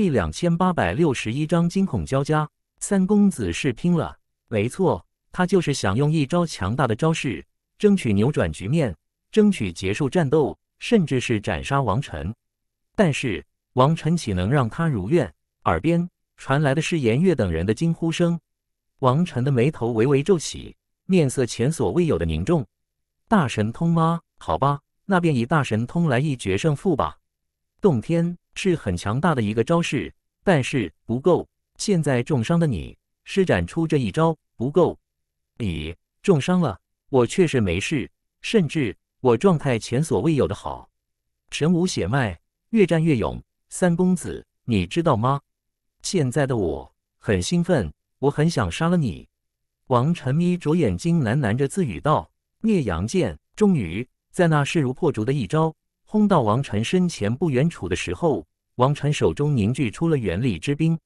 第两千八百六十一章惊恐交加，三公子是拼了，没错，他就是想用一招强大的招式，争取扭转局面，争取结束战斗，甚至是斩杀王晨。但是王晨岂能让他如愿？耳边传来的是颜月等人的惊呼声，王晨的眉头微微皱起，面色前所未有的凝重。大神通吗？好吧，那便以大神通来一决胜负吧。洞天。是很强大的一个招式，但是不够。现在重伤的你施展出这一招不够，你重伤了，我确实没事，甚至我状态前所未有的好，神武血脉越战越勇。三公子，你知道吗？现在的我很兴奋，我很想杀了你。王沉眯着眼睛喃喃着自语道：“灭阳剑，终于在那势如破竹的一招。”轰到王辰身前不远处的时候，王辰手中凝聚出了元力之冰。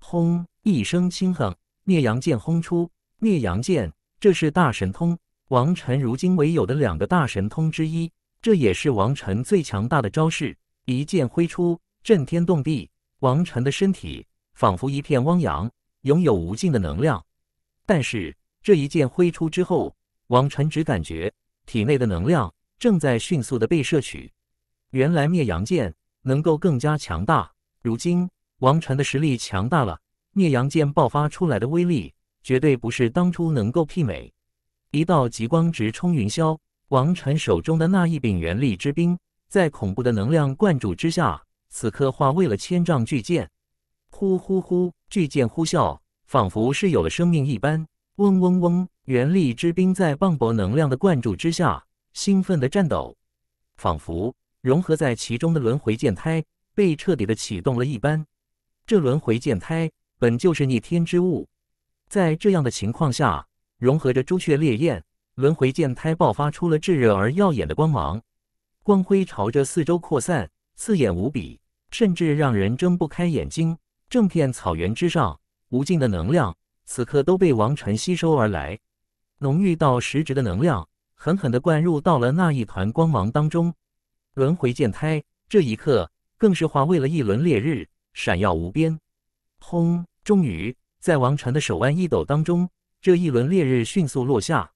轰！一声轻哼，灭阳剑轰出。灭阳剑，这是大神通，王辰如今唯有的两个大神通之一，这也是王辰最强大的招式。一剑挥出，震天动地。王辰的身体仿佛一片汪洋，拥有无尽的能量。但是这一剑挥出之后，王辰只感觉体内的能量正在迅速的被摄取。原来灭阳剑能够更加强大。如今王辰的实力强大了，灭阳剑爆发出来的威力绝对不是当初能够媲美。一道极光直冲云霄，王辰手中的那一柄元力之兵，在恐怖的能量灌注之下，此刻化为了千丈巨剑。呼呼呼，巨剑呼啸，仿佛是有了生命一般。嗡嗡嗡，元力之兵在磅礴能量的灌注之下，兴奋地颤抖，仿佛。融合在其中的轮回剑胎被彻底的启动了一般，这轮回剑胎本就是逆天之物，在这样的情况下，融合着朱雀烈焰，轮回剑胎爆发出了炙热而耀眼的光芒，光辉朝着四周扩散，刺眼无比，甚至让人睁不开眼睛。整片草原之上，无尽的能量此刻都被王晨吸收而来，浓郁到实质的能量狠狠的灌入到了那一团光芒当中。轮回剑胎，这一刻更是化为了一轮烈日，闪耀无边。轰！终于，在王禅的手腕一抖当中，这一轮烈日迅速落下。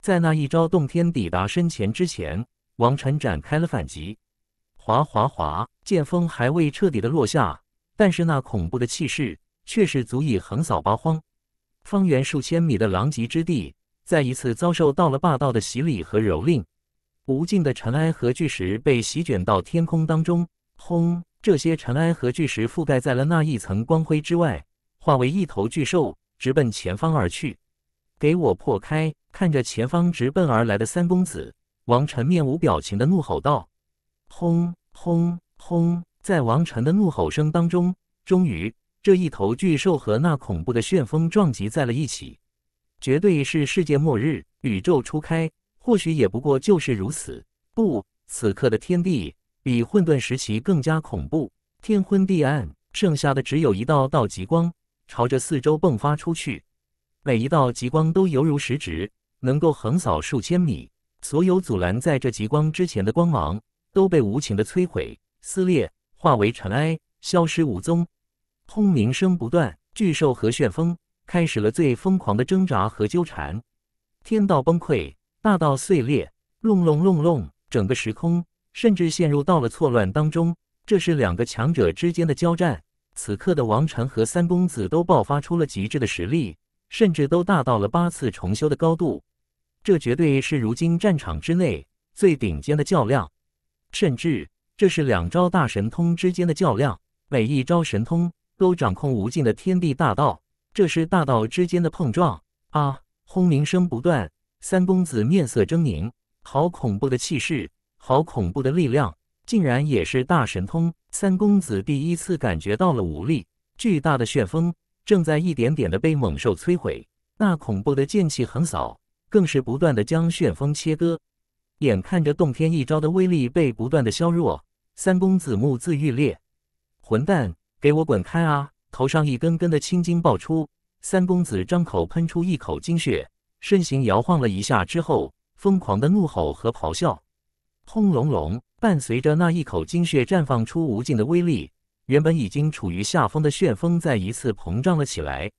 在那一招洞天抵达身前之前，王禅展开了反击。哗哗哗！剑锋还未彻底的落下，但是那恐怖的气势却是足以横扫八荒，方圆数千米的狼藉之地，再一次遭受到了霸道的洗礼和蹂躏。无尽的尘埃和巨石被席卷到天空当中，轰！这些尘埃和巨石覆盖在了那一层光辉之外，化为一头巨兽，直奔前方而去。给我破开！看着前方直奔而来的三公子，王晨面无表情的怒吼道：“轰轰轰！”在王晨的怒吼声当中，终于，这一头巨兽和那恐怖的旋风撞击在了一起，绝对是世界末日，宇宙初开。或许也不过就是如此。不，此刻的天地比混沌时期更加恐怖，天昏地暗，剩下的只有一道道极光朝着四周迸发出去。每一道极光都犹如实质，能够横扫数千米。所有阻拦在这极光之前的光芒都被无情的摧毁、撕裂，化为尘埃，消失无踪。轰鸣声不断，巨兽和旋风开始了最疯狂的挣扎和纠缠。天道崩溃。大到碎裂，隆隆隆隆，整个时空甚至陷入到了错乱当中。这是两个强者之间的交战。此刻的王禅和三公子都爆发出了极致的实力，甚至都大到了八次重修的高度。这绝对是如今战场之内最顶尖的较量，甚至这是两招大神通之间的较量。每一招神通都掌控无尽的天地大道，这是大道之间的碰撞啊！轰鸣声不断。三公子面色狰狞，好恐怖的气势，好恐怖的力量，竟然也是大神通！三公子第一次感觉到了无力。巨大的旋风正在一点点的被猛兽摧毁，那恐怖的剑气横扫，更是不断的将旋风切割。眼看着洞天一招的威力被不断的削弱，三公子目眦欲裂：“混蛋，给我滚开啊！”头上一根根的青筋爆出，三公子张口喷出一口精血。身形摇晃了一下之后，疯狂的怒吼和咆哮，轰隆隆，伴随着那一口精血绽放出无尽的威力。原本已经处于下风的旋风再一次膨胀了起来。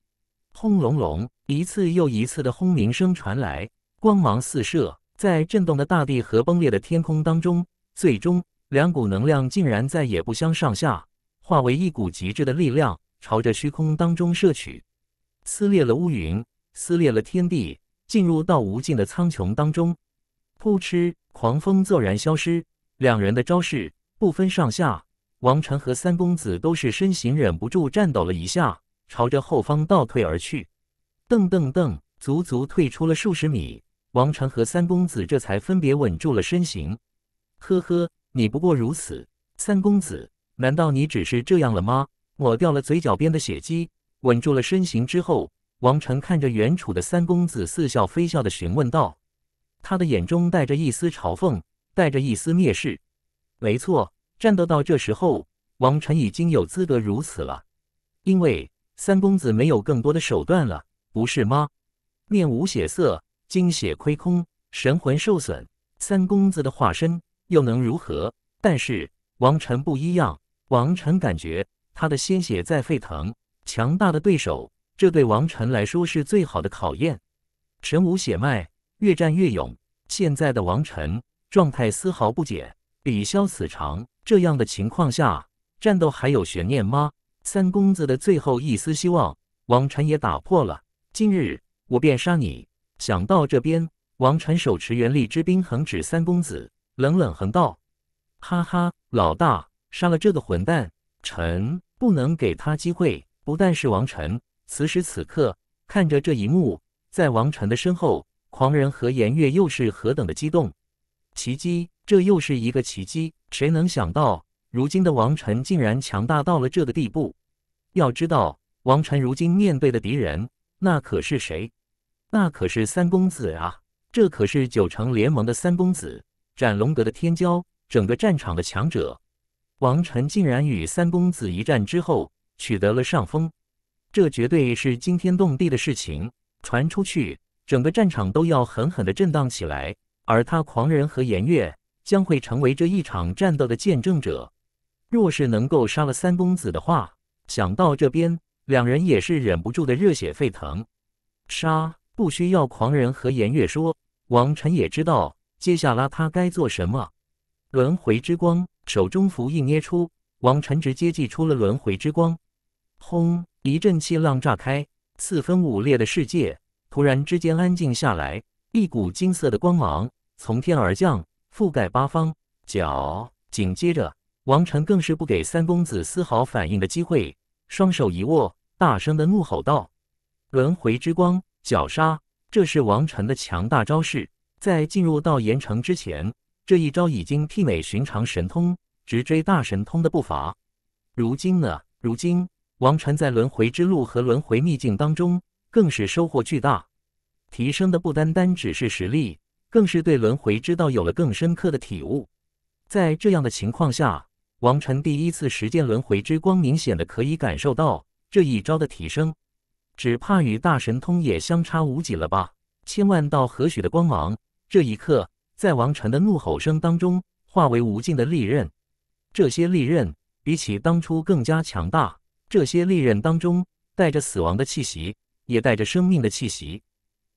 轰隆隆，一次又一次的轰鸣声传来，光芒四射，在震动的大地和崩裂的天空当中，最终两股能量竟然再也不相上下，化为一股极致的力量，朝着虚空当中摄取，撕裂了乌云，撕裂了天地。进入到无尽的苍穹当中，扑哧，狂风骤然消失。两人的招式不分上下，王晨和三公子都是身形忍不住颤抖了一下，朝着后方倒退而去。噔噔噔，足足退出了数十米，王晨和三公子这才分别稳住了身形。呵呵，你不过如此，三公子，难道你只是这样了吗？抹掉了嘴角边的血迹，稳住了身形之后。王臣看着袁楚的三公子，似笑非笑的询问道，他的眼中带着一丝嘲讽，带着一丝蔑视。没错，战斗到这时候，王臣已经有资格如此了，因为三公子没有更多的手段了，不是吗？面无血色，精血亏空，神魂受损，三公子的化身又能如何？但是王臣不一样，王臣感觉他的鲜血在沸腾，强大的对手。这对王晨来说是最好的考验。神武血脉越战越勇，现在的王晨状态丝毫不减，比消死长。这样的情况下，战斗还有悬念吗？三公子的最后一丝希望，王晨也打破了。今日我便杀你！想到这边，王晨手持元力之兵，横指三公子，冷冷横道：“哈哈，老大杀了这个混蛋！臣不能给他机会。不但是王晨，此时此刻，看着这一幕，在王晨的身后，狂人和颜悦又是何等的激动！奇迹，这又是一个奇迹！谁能想到，如今的王晨竟然强大到了这个地步？要知道，王晨如今面对的敌人，那可是谁？那可是三公子啊！这可是九城联盟的三公子，斩龙阁的天骄，整个战场的强者。王晨竟然与三公子一战之后，取得了上风。这绝对是惊天动地的事情，传出去，整个战场都要狠狠的震荡起来。而他狂人和颜月将会成为这一场战斗的见证者。若是能够杀了三公子的话，想到这边，两人也是忍不住的热血沸腾。杀，不需要狂人和颜月说，王晨也知道接下来他该做什么。轮回之光，手中符一捏出，王晨直接祭出了轮回之光。轰！一阵气浪炸开，四分五裂的世界突然之间安静下来。一股金色的光芒从天而降，覆盖八方。脚，紧接着，王晨更是不给三公子丝毫反应的机会，双手一握，大声的怒吼道：“轮回之光，绞杀！这是王晨的强大招式。在进入到盐城之前，这一招已经媲美寻常神通，直追大神通的步伐。如今呢？如今……王辰在轮回之路和轮回秘境当中，更是收获巨大，提升的不单单只是实力，更是对轮回之道有了更深刻的体悟。在这样的情况下，王辰第一次实践轮回之光，明显的可以感受到这一招的提升，只怕与大神通也相差无几了吧？千万道何许的光芒，这一刻在王辰的怒吼声当中化为无尽的利刃，这些利刃比起当初更加强大。这些利刃当中带着死亡的气息，也带着生命的气息，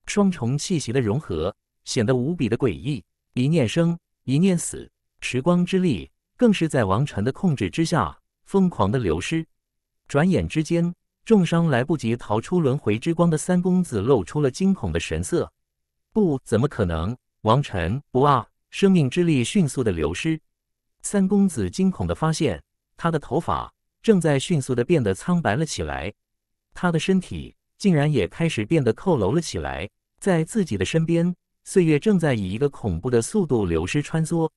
双重气息的融合显得无比的诡异。一念生，一念死，时光之力更是在王晨的控制之下疯狂的流失。转眼之间，重伤来不及逃出轮回之光的三公子露出了惊恐的神色：“不，怎么可能？王晨不啊！”生命之力迅速的流失，三公子惊恐的发现他的头发。正在迅速的变得苍白了起来，他的身体竟然也开始变得佝偻了起来。在自己的身边，岁月正在以一个恐怖的速度流失穿梭。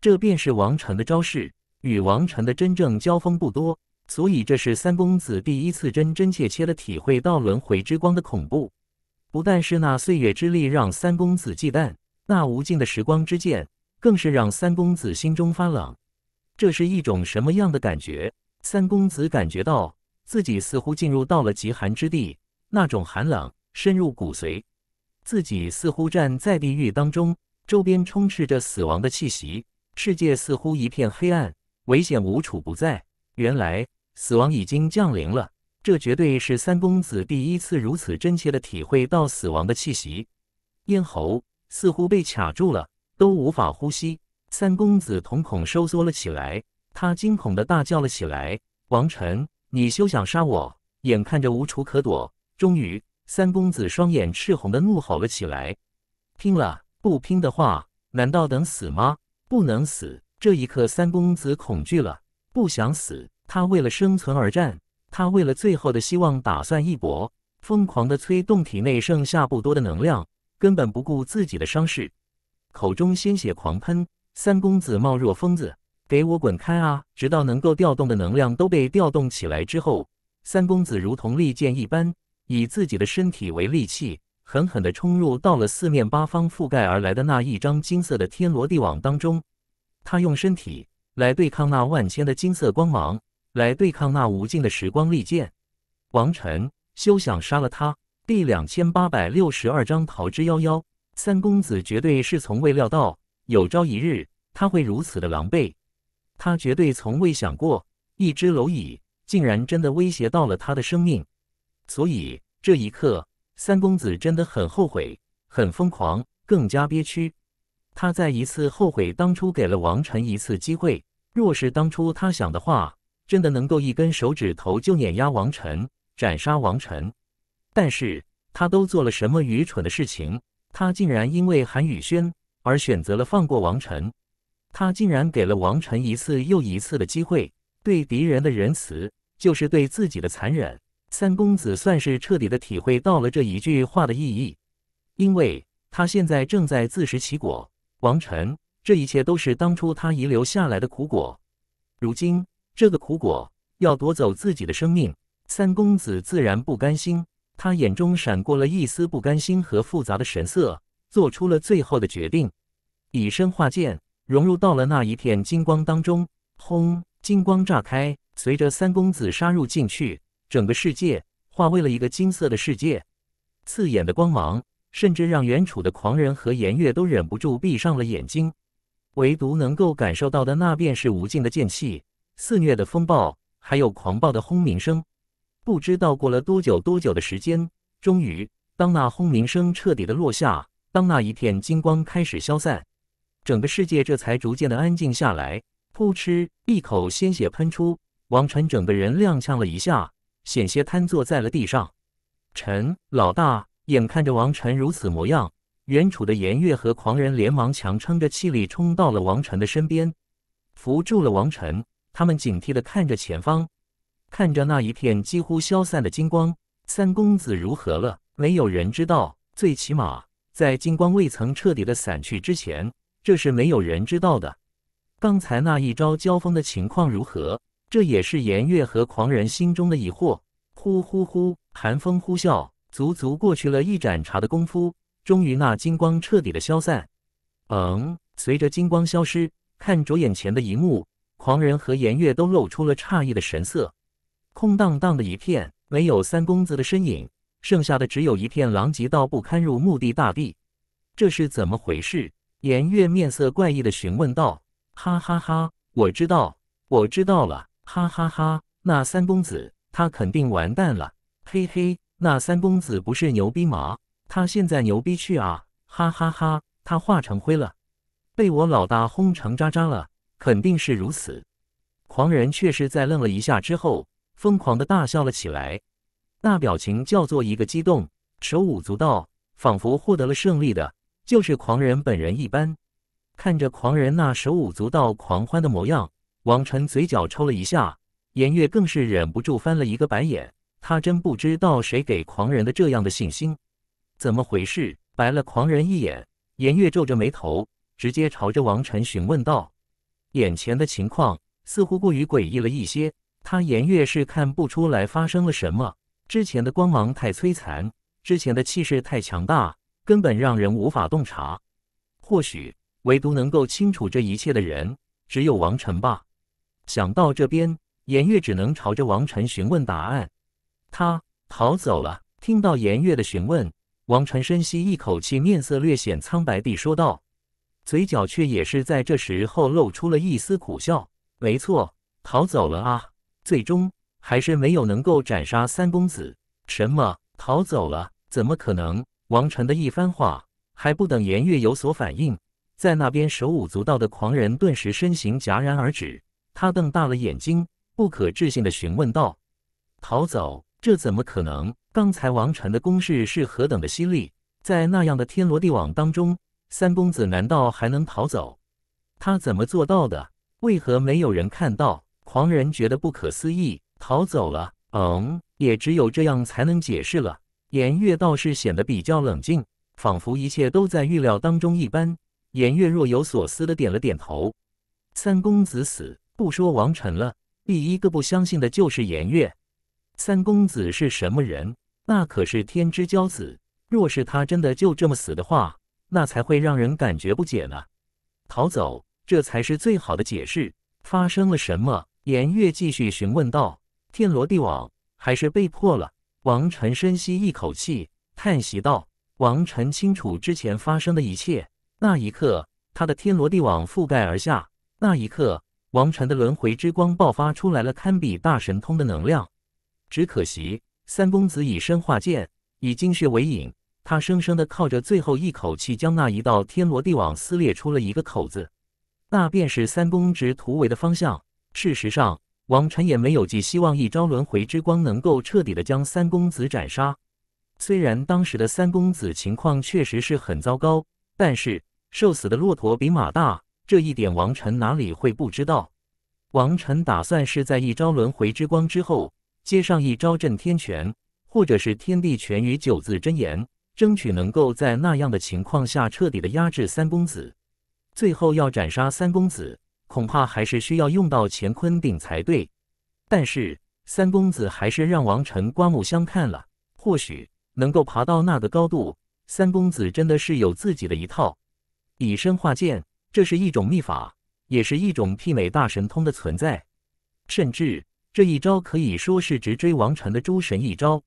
这便是王城的招式，与王城的真正交锋不多，所以这是三公子第一次真真切切的体会到轮回之光的恐怖。不但是那岁月之力让三公子忌惮，那无尽的时光之剑更是让三公子心中发冷。这是一种什么样的感觉？三公子感觉到自己似乎进入到了极寒之地，那种寒冷深入骨髓，自己似乎站在地狱当中，周边充斥着死亡的气息，世界似乎一片黑暗，危险无处不在。原来死亡已经降临了，这绝对是三公子第一次如此真切的体会到死亡的气息，咽喉似乎被卡住了，都无法呼吸。三公子瞳孔收缩了起来。他惊恐的大叫了起来：“王晨，你休想杀我！”眼看着无处可躲，终于，三公子双眼赤红的怒吼了起来：“拼了！不拼的话，难道等死吗？不能死！”这一刻，三公子恐惧了，不想死。他为了生存而战，他为了最后的希望打算一搏，疯狂的催动体内剩下不多的能量，根本不顾自己的伤势，口中鲜血狂喷。三公子貌若疯子。给我滚开啊！直到能够调动的能量都被调动起来之后，三公子如同利剑一般，以自己的身体为利器，狠狠地冲入到了四面八方覆盖而来的那一张金色的天罗地网当中。他用身体来对抗那万千的金色光芒，来对抗那无尽的时光利剑。王晨，休想杀了他！第两千八百六十二章逃之夭夭。三公子绝对是从未料到，有朝一日他会如此的狼狈。他绝对从未想过，一只蝼蚁竟然真的威胁到了他的生命，所以这一刻，三公子真的很后悔，很疯狂，更加憋屈。他再一次后悔当初给了王晨一次机会，若是当初他想的话，真的能够一根手指头就碾压王晨，斩杀王晨。但是，他都做了什么愚蠢的事情？他竟然因为韩宇轩而选择了放过王晨。他竟然给了王晨一次又一次的机会，对敌人的仁慈就是对自己的残忍。三公子算是彻底的体会到了这一句话的意义，因为他现在正在自食其果。王晨，这一切都是当初他遗留下来的苦果，如今这个苦果要夺走自己的生命，三公子自然不甘心。他眼中闪过了一丝不甘心和复杂的神色，做出了最后的决定：以身化剑。融入到了那一片金光当中，轰！金光炸开，随着三公子杀入进去，整个世界化为了一个金色的世界。刺眼的光芒，甚至让原处的狂人和颜月都忍不住闭上了眼睛。唯独能够感受到的，那便是无尽的剑气、肆虐的风暴，还有狂暴的轰鸣声。不知道过了多久多久的时间，终于，当那轰鸣声彻底的落下，当那一片金光开始消散。整个世界这才逐渐的安静下来。噗嗤，一口鲜血喷出，王晨整个人踉跄了一下，险些瘫坐在了地上。陈老大，眼看着王晨如此模样，原处的颜月和狂人连忙强撑着气力冲到了王晨的身边，扶住了王晨。他们警惕的看着前方，看着那一片几乎消散的金光。三公子如何了？没有人知道。最起码在金光未曾彻底的散去之前。这是没有人知道的。刚才那一招交锋的情况如何？这也是颜月和狂人心中的疑惑。呼呼呼，寒风呼啸，足足过去了一盏茶的功夫，终于那金光彻底的消散。嗯，随着金光消失，看着眼前的一幕，狂人和颜月都露出了诧异的神色。空荡荡的一片，没有三公子的身影，剩下的只有一片狼藉到不堪入目的大地。这是怎么回事？颜月面色怪异的询问道：“哈哈哈，我知道，我知道了，哈哈哈，那三公子他肯定完蛋了，嘿嘿，那三公子不是牛逼吗？他现在牛逼去啊，哈哈哈，他化成灰了，被我老大轰成渣渣了，肯定是如此。”狂人却是在愣了一下之后，疯狂的大笑了起来，那表情叫做一个激动，手舞足蹈，仿佛获得了胜利的。就是狂人本人一般，看着狂人那手舞足蹈狂欢的模样，王晨嘴角抽了一下，颜月更是忍不住翻了一个白眼。他真不知道谁给狂人的这样的信心，怎么回事？白了狂人一眼，颜月皱着眉头，直接朝着王晨询问道：“眼前的情况似乎过于诡异了一些，他颜月是看不出来发生了什么。之前的光芒太摧残，之前的气势太强大。”根本让人无法洞察，或许唯独能够清楚这一切的人，只有王晨吧。想到这边，颜月只能朝着王晨询问答案。他逃走了。听到颜月的询问，王晨深吸一口气，面色略显苍白地说道，嘴角却也是在这时候露出了一丝苦笑。没错，逃走了啊。最终还是没有能够斩杀三公子。什么？逃走了？怎么可能？王晨的一番话，还不等颜月有所反应，在那边手舞足蹈的狂人顿时身形戛然而止。他瞪大了眼睛，不可置信地询问道：“逃走？这怎么可能？刚才王晨的攻势是何等的犀利，在那样的天罗地网当中，三公子难道还能逃走？他怎么做到的？为何没有人看到？”狂人觉得不可思议：“逃走了？嗯，也只有这样才能解释了。”颜月倒是显得比较冷静，仿佛一切都在预料当中一般。颜月若有所思的点了点头。三公子死不说王臣了，第一个不相信的就是颜月。三公子是什么人？那可是天之骄子。若是他真的就这么死的话，那才会让人感觉不解呢。逃走，这才是最好的解释。发生了什么？颜月继续询问道。天罗地网还是被迫了？王晨深吸一口气，叹息道：“王晨清楚之前发生的一切。那一刻，他的天罗地网覆盖而下；那一刻，王晨的轮回之光爆发出来了，堪比大神通的能量。只可惜，三公子以身化剑，以精血为影，他生生的靠着最后一口气，将那一道天罗地网撕裂出了一个口子，那便是三公子突围的方向。事实上……”王臣也没有寄希望一招轮回之光能够彻底的将三公子斩杀。虽然当时的三公子情况确实是很糟糕，但是瘦死的骆驼比马大，这一点王臣哪里会不知道？王臣打算是在一招轮回之光之后接上一招震天拳，或者是天地拳与九字真言，争取能够在那样的情况下彻底的压制三公子，最后要斩杀三公子。恐怕还是需要用到乾坤鼎才对，但是三公子还是让王晨刮目相看了。或许能够爬到那个高度，三公子真的是有自己的一套。以身化剑，这是一种秘法，也是一种媲美大神通的存在。甚至这一招可以说是直追王晨的诸神一招，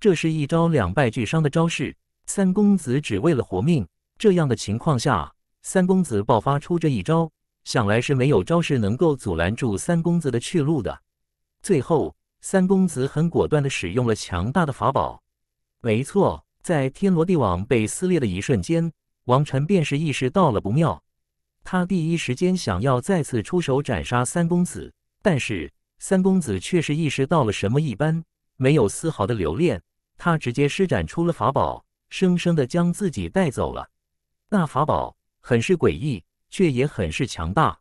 这是一招两败俱伤的招式。三公子只为了活命，这样的情况下，三公子爆发出这一招。想来是没有招式能够阻拦住三公子的去路的。最后，三公子很果断地使用了强大的法宝。没错，在天罗地网被撕裂的一瞬间，王晨便是意识到了不妙。他第一时间想要再次出手斩杀三公子，但是三公子却是意识到了什么一般，没有丝毫的留恋，他直接施展出了法宝，生生地将自己带走了。那法宝很是诡异。却也很是强大，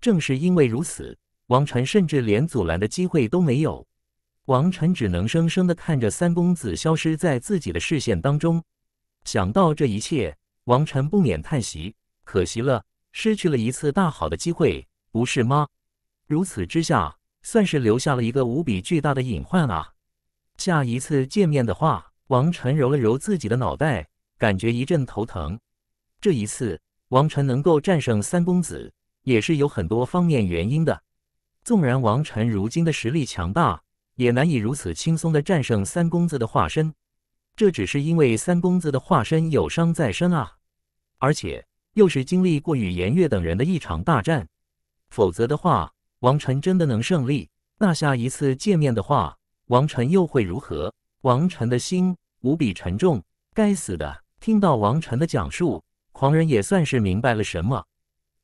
正是因为如此，王晨甚至连阻拦的机会都没有。王晨只能生生的看着三公子消失在自己的视线当中。想到这一切，王晨不免叹息：，可惜了，失去了一次大好的机会，不是吗？如此之下，算是留下了一个无比巨大的隐患啊！下一次见面的话，王晨揉了揉自己的脑袋，感觉一阵头疼。这一次。王晨能够战胜三公子，也是有很多方面原因的。纵然王晨如今的实力强大，也难以如此轻松的战胜三公子的化身。这只是因为三公子的化身有伤在身啊，而且又是经历过与颜悦等人的一场大战。否则的话，王晨真的能胜利？那下一次见面的话，王晨又会如何？王晨的心无比沉重。该死的！听到王晨的讲述。狂人也算是明白了什么，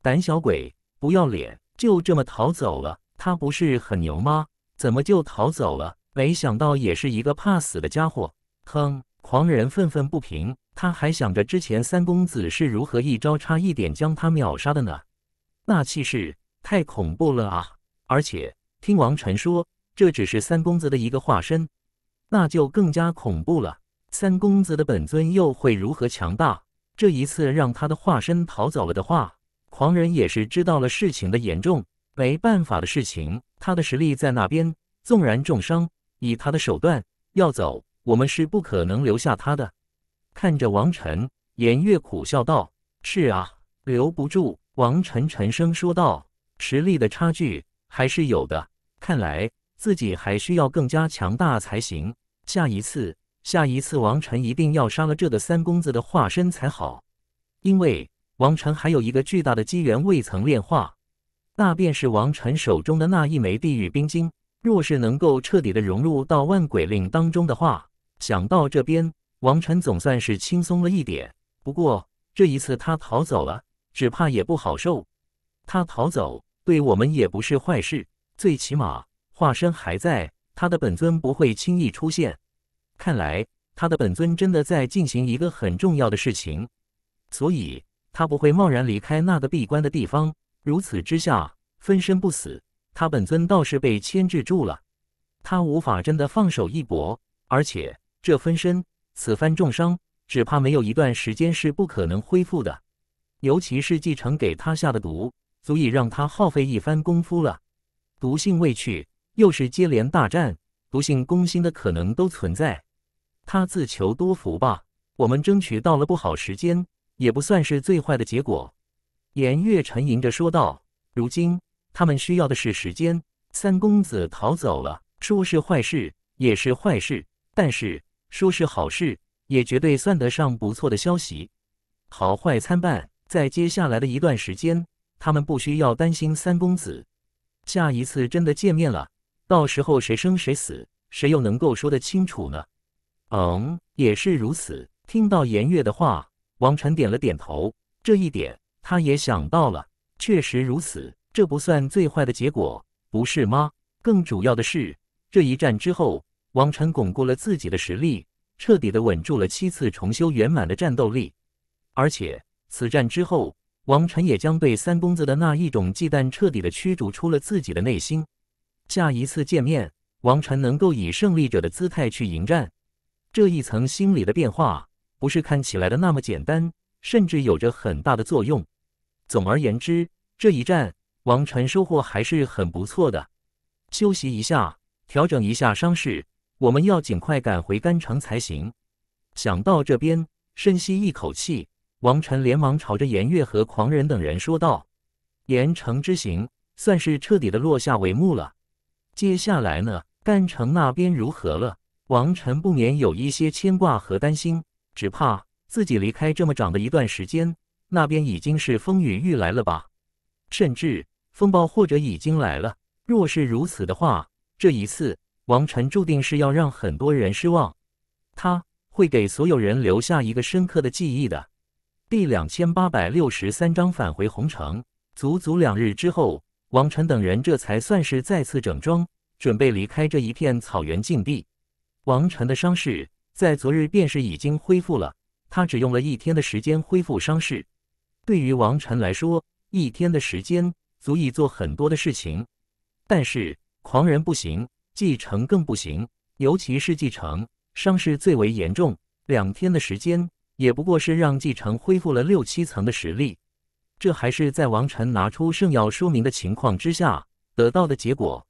胆小鬼，不要脸，就这么逃走了。他不是很牛吗？怎么就逃走了？没想到也是一个怕死的家伙。哼！狂人愤愤不平。他还想着之前三公子是如何一招差一点将他秒杀的呢？那气势太恐怖了啊！而且听王晨说，这只是三公子的一个化身，那就更加恐怖了。三公子的本尊又会如何强大？这一次让他的化身逃走了的话，狂人也是知道了事情的严重。没办法的事情，他的实力在那边，纵然重伤，以他的手段要走，我们是不可能留下他的。看着王晨，颜月苦笑道：“是啊，留不住。”王晨沉声说道：“实力的差距还是有的，看来自己还需要更加强大才行。下一次。”下一次，王晨一定要杀了这个三公子的化身才好，因为王晨还有一个巨大的机缘未曾炼化，那便是王晨手中的那一枚地狱冰晶。若是能够彻底的融入到万鬼令当中的话，想到这边，王晨总算是轻松了一点。不过这一次他逃走了，只怕也不好受。他逃走对我们也不是坏事，最起码化身还在，他的本尊不会轻易出现。看来他的本尊真的在进行一个很重要的事情，所以他不会贸然离开那个闭关的地方。如此之下，分身不死，他本尊倒是被牵制住了，他无法真的放手一搏。而且这分身此番重伤，只怕没有一段时间是不可能恢复的。尤其是继承给他下的毒，足以让他耗费一番功夫了。毒性未去，又是接连大战，毒性攻心的可能都存在。他自求多福吧。我们争取到了不好时间，也不算是最坏的结果。颜越沉吟着说道：“如今他们需要的是时间。三公子逃走了，说是坏事也是坏事，但是说是好事，也绝对算得上不错的消息。好坏参半，在接下来的一段时间，他们不需要担心三公子。下一次真的见面了，到时候谁生谁死，谁又能够说得清楚呢？”嗯，也是如此。听到颜月的话，王晨点了点头。这一点他也想到了，确实如此。这不算最坏的结果，不是吗？更主要的是，这一战之后，王晨巩固了自己的实力，彻底的稳住了七次重修圆满的战斗力。而且，此战之后，王晨也将被三公子的那一种忌惮彻底的驱逐出了自己的内心。下一次见面，王晨能够以胜利者的姿态去迎战。这一层心理的变化，不是看起来的那么简单，甚至有着很大的作用。总而言之，这一战王晨收获还是很不错的。休息一下，调整一下伤势，我们要尽快赶回甘城才行。想到这边，深吸一口气，王晨连忙朝着颜月和狂人等人说道：“盐城之行算是彻底的落下帷幕了。接下来呢，甘城那边如何了？”王晨不免有一些牵挂和担心，只怕自己离开这么长的一段时间，那边已经是风雨欲来了吧？甚至风暴或者已经来了。若是如此的话，这一次王晨注定是要让很多人失望，他会给所有人留下一个深刻的记忆的。第两千八百六十三章返回红城，足足两日之后，王晨等人这才算是再次整装，准备离开这一片草原禁地。王晨的伤势在昨日便是已经恢复了，他只用了一天的时间恢复伤势。对于王晨来说，一天的时间足以做很多的事情，但是狂人不行，继承更不行，尤其是继承伤势最为严重，两天的时间也不过是让继承恢复了六七层的实力，这还是在王晨拿出圣药说明的情况之下得到的结果，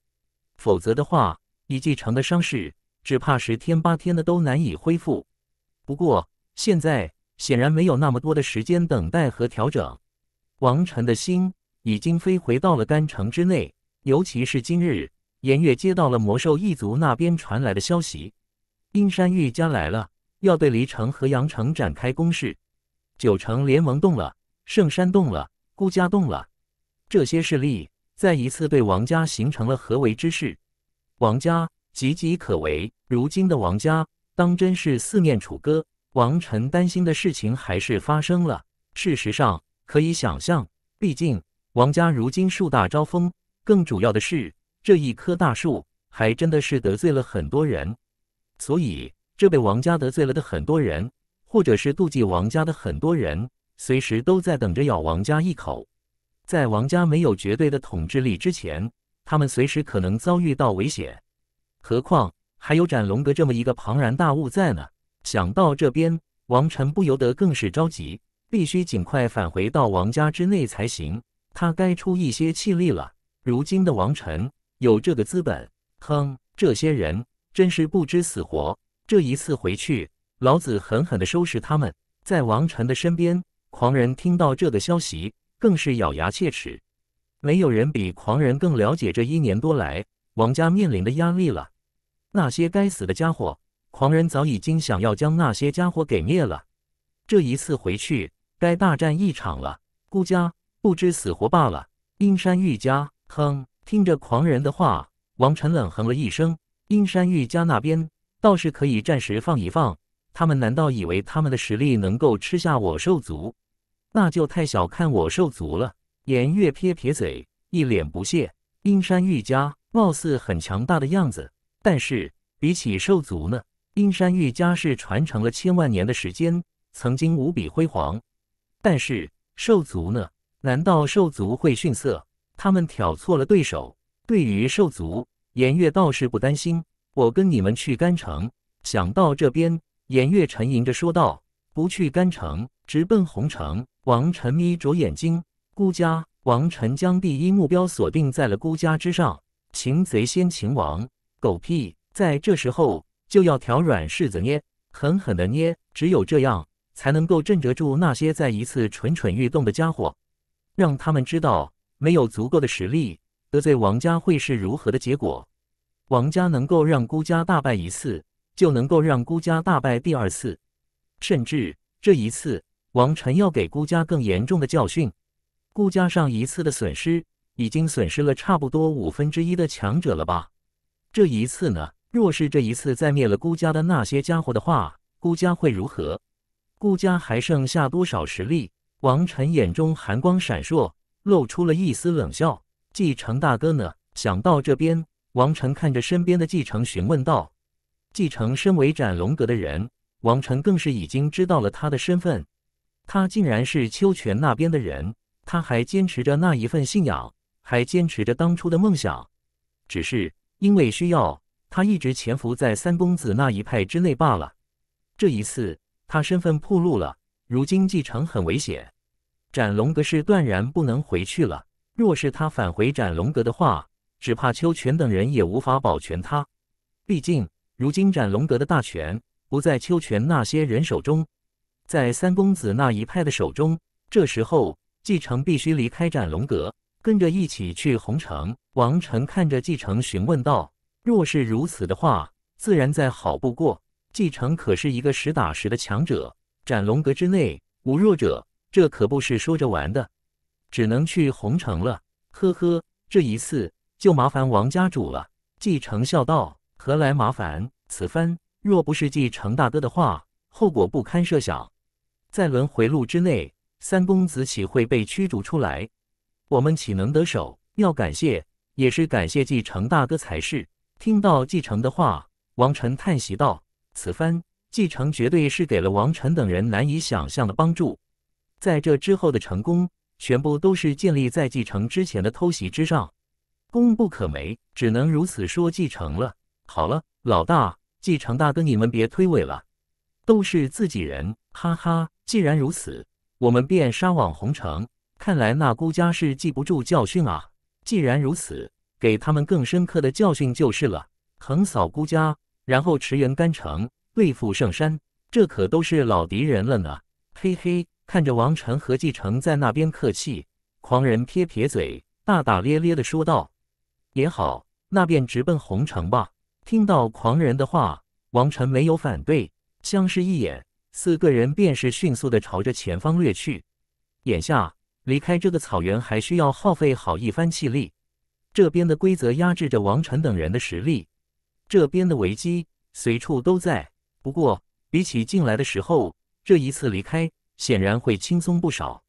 否则的话，以继承的伤势。只怕十天八天的都难以恢复。不过现在显然没有那么多的时间等待和调整。王晨的心已经飞回到了干城之内。尤其是今日，颜月接到了魔兽一族那边传来的消息：阴山玉家来了，要对黎城和阳城展开攻势。九城联盟动了，圣山动了，孤家动了，这些势力再一次对王家形成了合围之势。王家。岌岌可危，如今的王家当真是四面楚歌。王臣担心的事情还是发生了。事实上，可以想象，毕竟王家如今树大招风，更主要的是这一棵大树还真的是得罪了很多人。所以，这被王家得罪了的很多人，或者是妒忌王家的很多人，随时都在等着咬王家一口。在王家没有绝对的统治力之前，他们随时可能遭遇到危险。何况还有斩龙阁这么一个庞然大物在呢。想到这边，王晨不由得更是着急，必须尽快返回到王家之内才行。他该出一些气力了。如今的王晨有这个资本。哼，这些人真是不知死活。这一次回去，老子狠狠地收拾他们。在王晨的身边，狂人听到这个消息，更是咬牙切齿。没有人比狂人更了解这一年多来王家面临的压力了。那些该死的家伙，狂人早已经想要将那些家伙给灭了。这一次回去，该大战一场了。孤家不知死活罢了。阴山玉家，哼！听着狂人的话，王晨冷哼了一声。阴山玉家那边倒是可以暂时放一放，他们难道以为他们的实力能够吃下我兽族？那就太小看我兽族了。颜月撇撇嘴，一脸不屑。阴山玉家貌似很强大的样子。但是比起兽族呢，阴山玉家是传承了千万年的时间，曾经无比辉煌。但是兽族呢？难道兽族会逊色？他们挑错了对手。对于兽族，颜月倒是不担心。我跟你们去甘城。想到这边，颜月沉吟着说道：“不去甘城，直奔红城。”王晨眯着眼睛，孤家。王晨将第一目标锁定在了孤家之上，擒贼先擒王。狗屁！在这时候就要挑软柿子捏，狠狠的捏，只有这样才能够镇得住那些再一次蠢蠢欲动的家伙，让他们知道没有足够的实力得罪王家会是如何的结果。王家能够让孤家大败一次，就能够让孤家大败第二次，甚至这一次王晨要给孤家更严重的教训。孤家上一次的损失已经损失了差不多五分之一的强者了吧？这一次呢？若是这一次再灭了孤家的那些家伙的话，孤家会如何？孤家还剩下多少实力？王晨眼中寒光闪烁，露出了一丝冷笑。继承大哥呢？想到这边，王晨看着身边的继承，询问道：“继承，身为斩龙阁的人，王晨更是已经知道了他的身份。他竟然是秋泉那边的人，他还坚持着那一份信仰，还坚持着当初的梦想，只是……”因为需要，他一直潜伏在三公子那一派之内罢了。这一次，他身份暴露了，如今继承很危险。斩龙阁是断然不能回去了。若是他返回斩龙阁的话，只怕秋泉等人也无法保全他。毕竟，如今斩龙阁的大权不在秋泉那些人手中，在三公子那一派的手中。这时候，继承必须离开斩龙阁。跟着一起去红城，王成看着继承询问道：“若是如此的话，自然再好不过。继承可是一个实打实的强者，斩龙阁之内无弱者，这可不是说着玩的。只能去红城了。呵呵，这一次就麻烦王家主了。”继承笑道：“何来麻烦？此番若不是继承大哥的话，后果不堪设想。在轮回路之内，三公子岂会被驱逐出来？”我们岂能得手？要感谢，也是感谢继承大哥才是。听到继承的话，王晨叹息道：“此番继承绝对是给了王晨等人难以想象的帮助，在这之后的成功，全部都是建立在继承之前的偷袭之上，功不可没，只能如此说继承了。”好了，老大，继承大哥，你们别推诿了，都是自己人，哈哈！既然如此，我们便杀往红城。看来那孤家是记不住教训啊！既然如此，给他们更深刻的教训就是了。横扫孤家，然后驰援甘城，对付圣山，这可都是老敌人了呢。嘿嘿，看着王晨和季承在那边客气，狂人撇撇嘴，大大咧咧的说道：“也好，那便直奔红城吧。”听到狂人的话，王晨没有反对，相视一眼，四个人便是迅速的朝着前方掠去。眼下。离开这个草原还需要耗费好一番气力，这边的规则压制着王晨等人的实力，这边的危机随处都在。不过，比起进来的时候，这一次离开显然会轻松不少。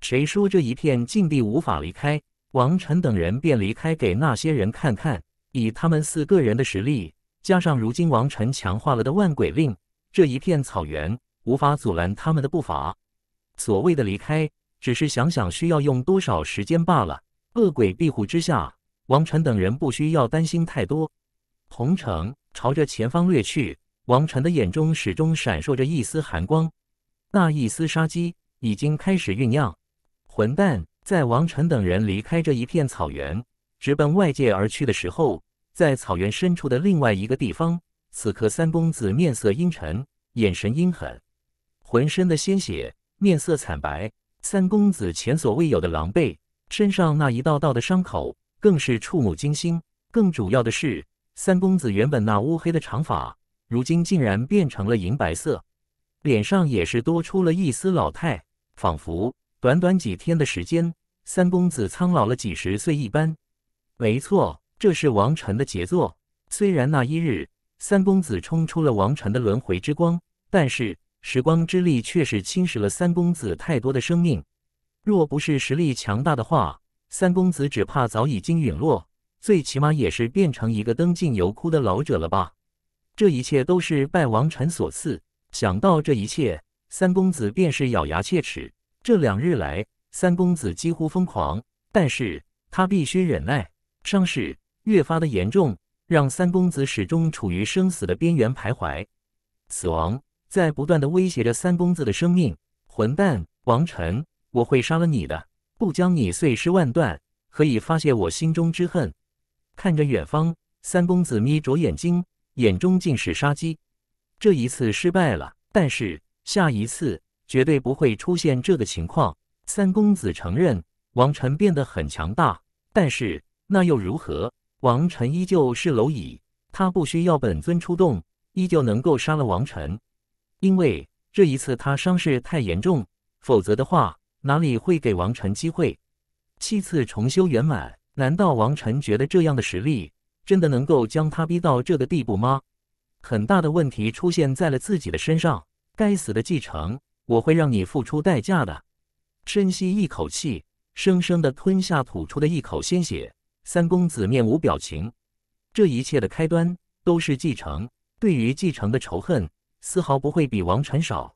谁说这一片禁地无法离开？王晨等人便离开，给那些人看看。以他们四个人的实力，加上如今王晨强化了的万鬼令，这一片草原无法阻拦他们的步伐。所谓的离开。只是想想需要用多少时间罢了。恶鬼庇护之下，王晨等人不需要担心太多。红城朝着前方掠去，王晨的眼中始终闪烁着一丝寒光，那一丝杀机已经开始酝酿。混蛋，在王晨等人离开这一片草原，直奔外界而去的时候，在草原深处的另外一个地方，此刻三公子面色阴沉，眼神阴狠，浑身的鲜血，面色惨白。三公子前所未有的狼狈，身上那一道道的伤口更是触目惊心。更主要的是，三公子原本那乌黑的长发，如今竟然变成了银白色，脸上也是多出了一丝老态，仿佛短短几天的时间，三公子苍老了几十岁一般。没错，这是王晨的杰作。虽然那一日三公子冲出了王晨的轮回之光，但是……时光之力确实侵蚀了三公子太多的生命，若不是实力强大的话，三公子只怕早已经陨落，最起码也是变成一个登进油枯的老者了吧。这一切都是拜王禅所赐。想到这一切，三公子便是咬牙切齿。这两日来，三公子几乎疯狂，但是他必须忍耐。伤势越发的严重，让三公子始终处于生死的边缘徘徊。死亡。在不断的威胁着三公子的生命，混蛋王晨，我会杀了你的，不将你碎尸万段，可以发泄我心中之恨？看着远方，三公子眯着眼睛，眼中尽是杀机。这一次失败了，但是下一次绝对不会出现这个情况。三公子承认，王晨变得很强大，但是那又如何？王晨依旧是蝼蚁，他不需要本尊出动，依旧能够杀了王晨。因为这一次他伤势太严重，否则的话哪里会给王晨机会？七次重修圆满，难道王晨觉得这样的实力真的能够将他逼到这个地步吗？很大的问题出现在了自己的身上。该死的继承，我会让你付出代价的！深吸一口气，生生的吞下吐出的一口鲜血。三公子面无表情，这一切的开端都是继承对于继承的仇恨。丝毫不会比王臣少。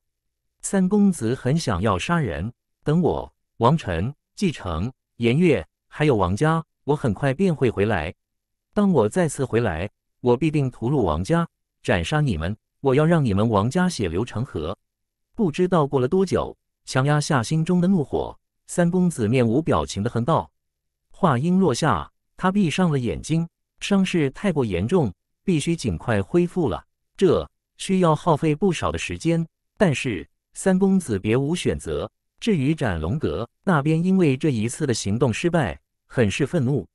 三公子很想要杀人，等我王臣、季承、颜月还有王家，我很快便会回来。当我再次回来，我必定屠戮王家，斩杀你们，我要让你们王家血流成河。不知道过了多久，强压下心中的怒火，三公子面无表情的哼道。话音落下，他闭上了眼睛，伤势太过严重，必须尽快恢复了。这。需要耗费不少的时间，但是三公子别无选择。至于斩龙阁那边，因为这一次的行动失败，很是愤怒。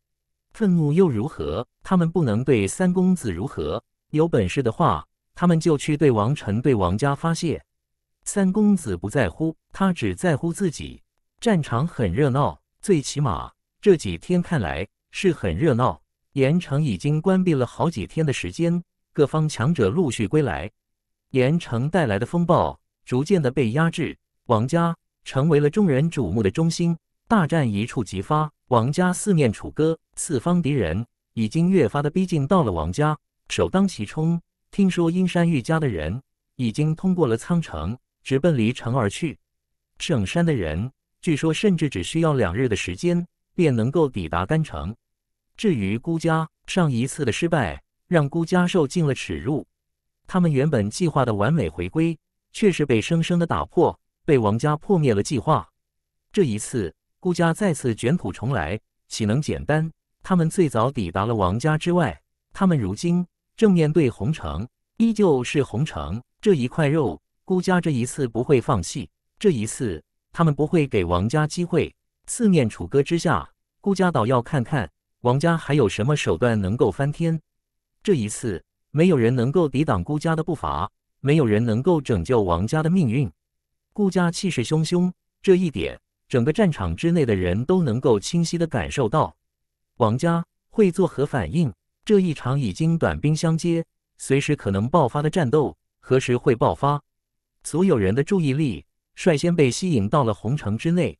愤怒又如何？他们不能对三公子如何。有本事的话，他们就去对王臣、对王家发泄。三公子不在乎，他只在乎自己。战场很热闹，最起码这几天看来是很热闹。盐城已经关闭了好几天的时间。各方强者陆续归来，盐城带来的风暴逐渐的被压制，王家成为了众人瞩目的中心，大战一触即发。王家四面楚歌，四方敌人已经越发的逼近到了王家，首当其冲。听说阴山玉家的人已经通过了苍城，直奔离城而去。圣山的人据说甚至只需要两日的时间，便能够抵达干城。至于孤家，上一次的失败。让孤家受尽了耻辱，他们原本计划的完美回归却是被生生的打破，被王家破灭了计划。这一次，孤家再次卷土重来，岂能简单？他们最早抵达了王家之外，他们如今正面对红城，依旧是红城这一块肉。孤家这一次不会放弃，这一次他们不会给王家机会。四面楚歌之下，孤家倒要看看王家还有什么手段能够翻天。这一次，没有人能够抵挡顾家的步伐，没有人能够拯救王家的命运。顾家气势汹汹，这一点，整个战场之内的人都能够清晰的感受到。王家会作何反应？这一场已经短兵相接，随时可能爆发的战斗，何时会爆发？所有人的注意力率先被吸引到了红城之内。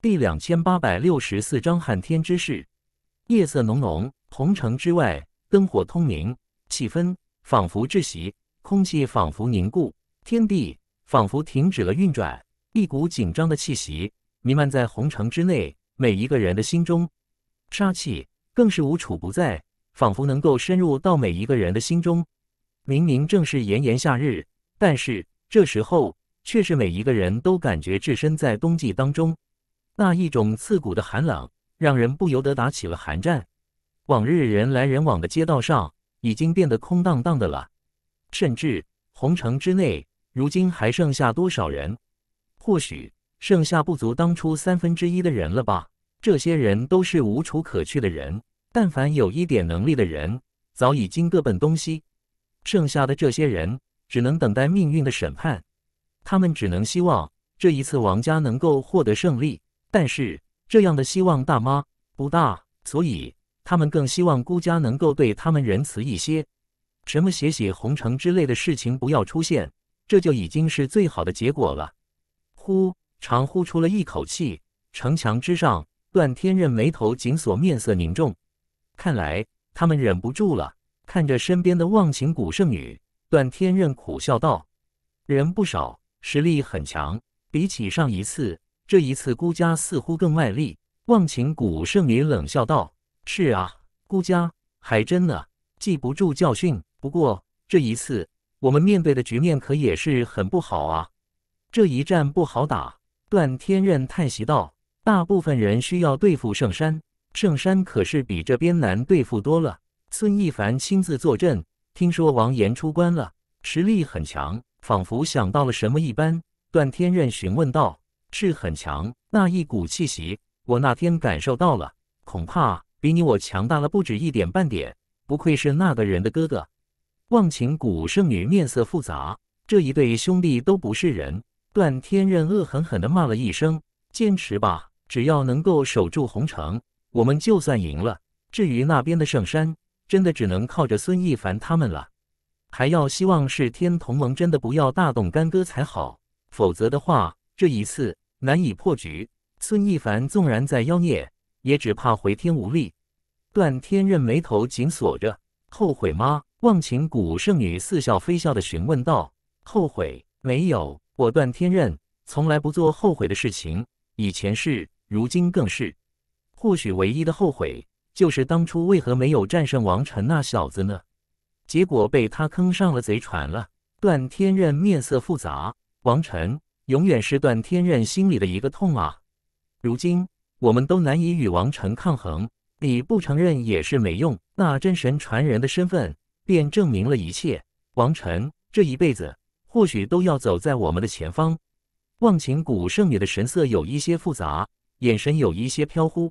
第两千八百六十四章撼天之势。夜色浓浓，红城之外。灯火通明，气氛仿佛窒息，空气仿佛凝固，天地仿佛停止了运转。一股紧张的气息弥漫在红城之内，每一个人的心中，杀气更是无处不在，仿佛能够深入到每一个人的心中。明明正是炎炎夏日，但是这时候却是每一个人都感觉置身在冬季当中，那一种刺骨的寒冷，让人不由得打起了寒战。往日人来人往的街道上已经变得空荡荡的了，甚至红城之内，如今还剩下多少人？或许剩下不足当初三分之一的人了吧？这些人都是无处可去的人，但凡有一点能力的人，早已经各奔东西。剩下的这些人只能等待命运的审判。他们只能希望这一次王家能够获得胜利，但是这样的希望大吗？不大，所以。他们更希望孤家能够对他们仁慈一些，什么血洗红城之类的事情不要出现，这就已经是最好的结果了。呼，长呼出了一口气。城墙之上，段天任眉头紧锁，面色凝重。看来他们忍不住了。看着身边的忘情古圣女，段天任苦笑道：“人不少，实力很强。比起上一次，这一次孤家似乎更卖力。”忘情古圣女冷笑道。是啊，孤家还真呢，记不住教训。不过这一次，我们面对的局面可也是很不好啊。这一战不好打。段天任叹息道：“大部分人需要对付圣山，圣山可是比这边难对付多了。”孙一凡亲自坐镇，听说王岩出关了，实力很强。仿佛想到了什么一般，段天任询问道：“是很强？那一股气息，我那天感受到了，恐怕……”比你我强大了不止一点半点，不愧是那个人的哥哥。忘情古圣女面色复杂，这一对兄弟都不是人。段天任恶狠狠地骂了一声：“坚持吧，只要能够守住红城，我们就算赢了。至于那边的圣山，真的只能靠着孙一凡他们了，还要希望是天同盟真的不要大动干戈才好，否则的话，这一次难以破局。孙一凡纵然在妖孽。”也只怕回天无力。段天任眉头紧锁着，后悔吗？忘情古圣女似笑非笑的询问道：“后悔？没有，我段天任从来不做后悔的事情。以前是，如今更是。或许唯一的后悔，就是当初为何没有战胜王晨那小子呢？结果被他坑上了贼船了。”段天任面色复杂。王晨，永远是段天任心里的一个痛啊。如今。我们都难以与王晨抗衡，你不承认也是没用。那真神传人的身份便证明了一切。王晨这一辈子或许都要走在我们的前方。忘情谷圣女的神色有一些复杂，眼神有一些飘忽。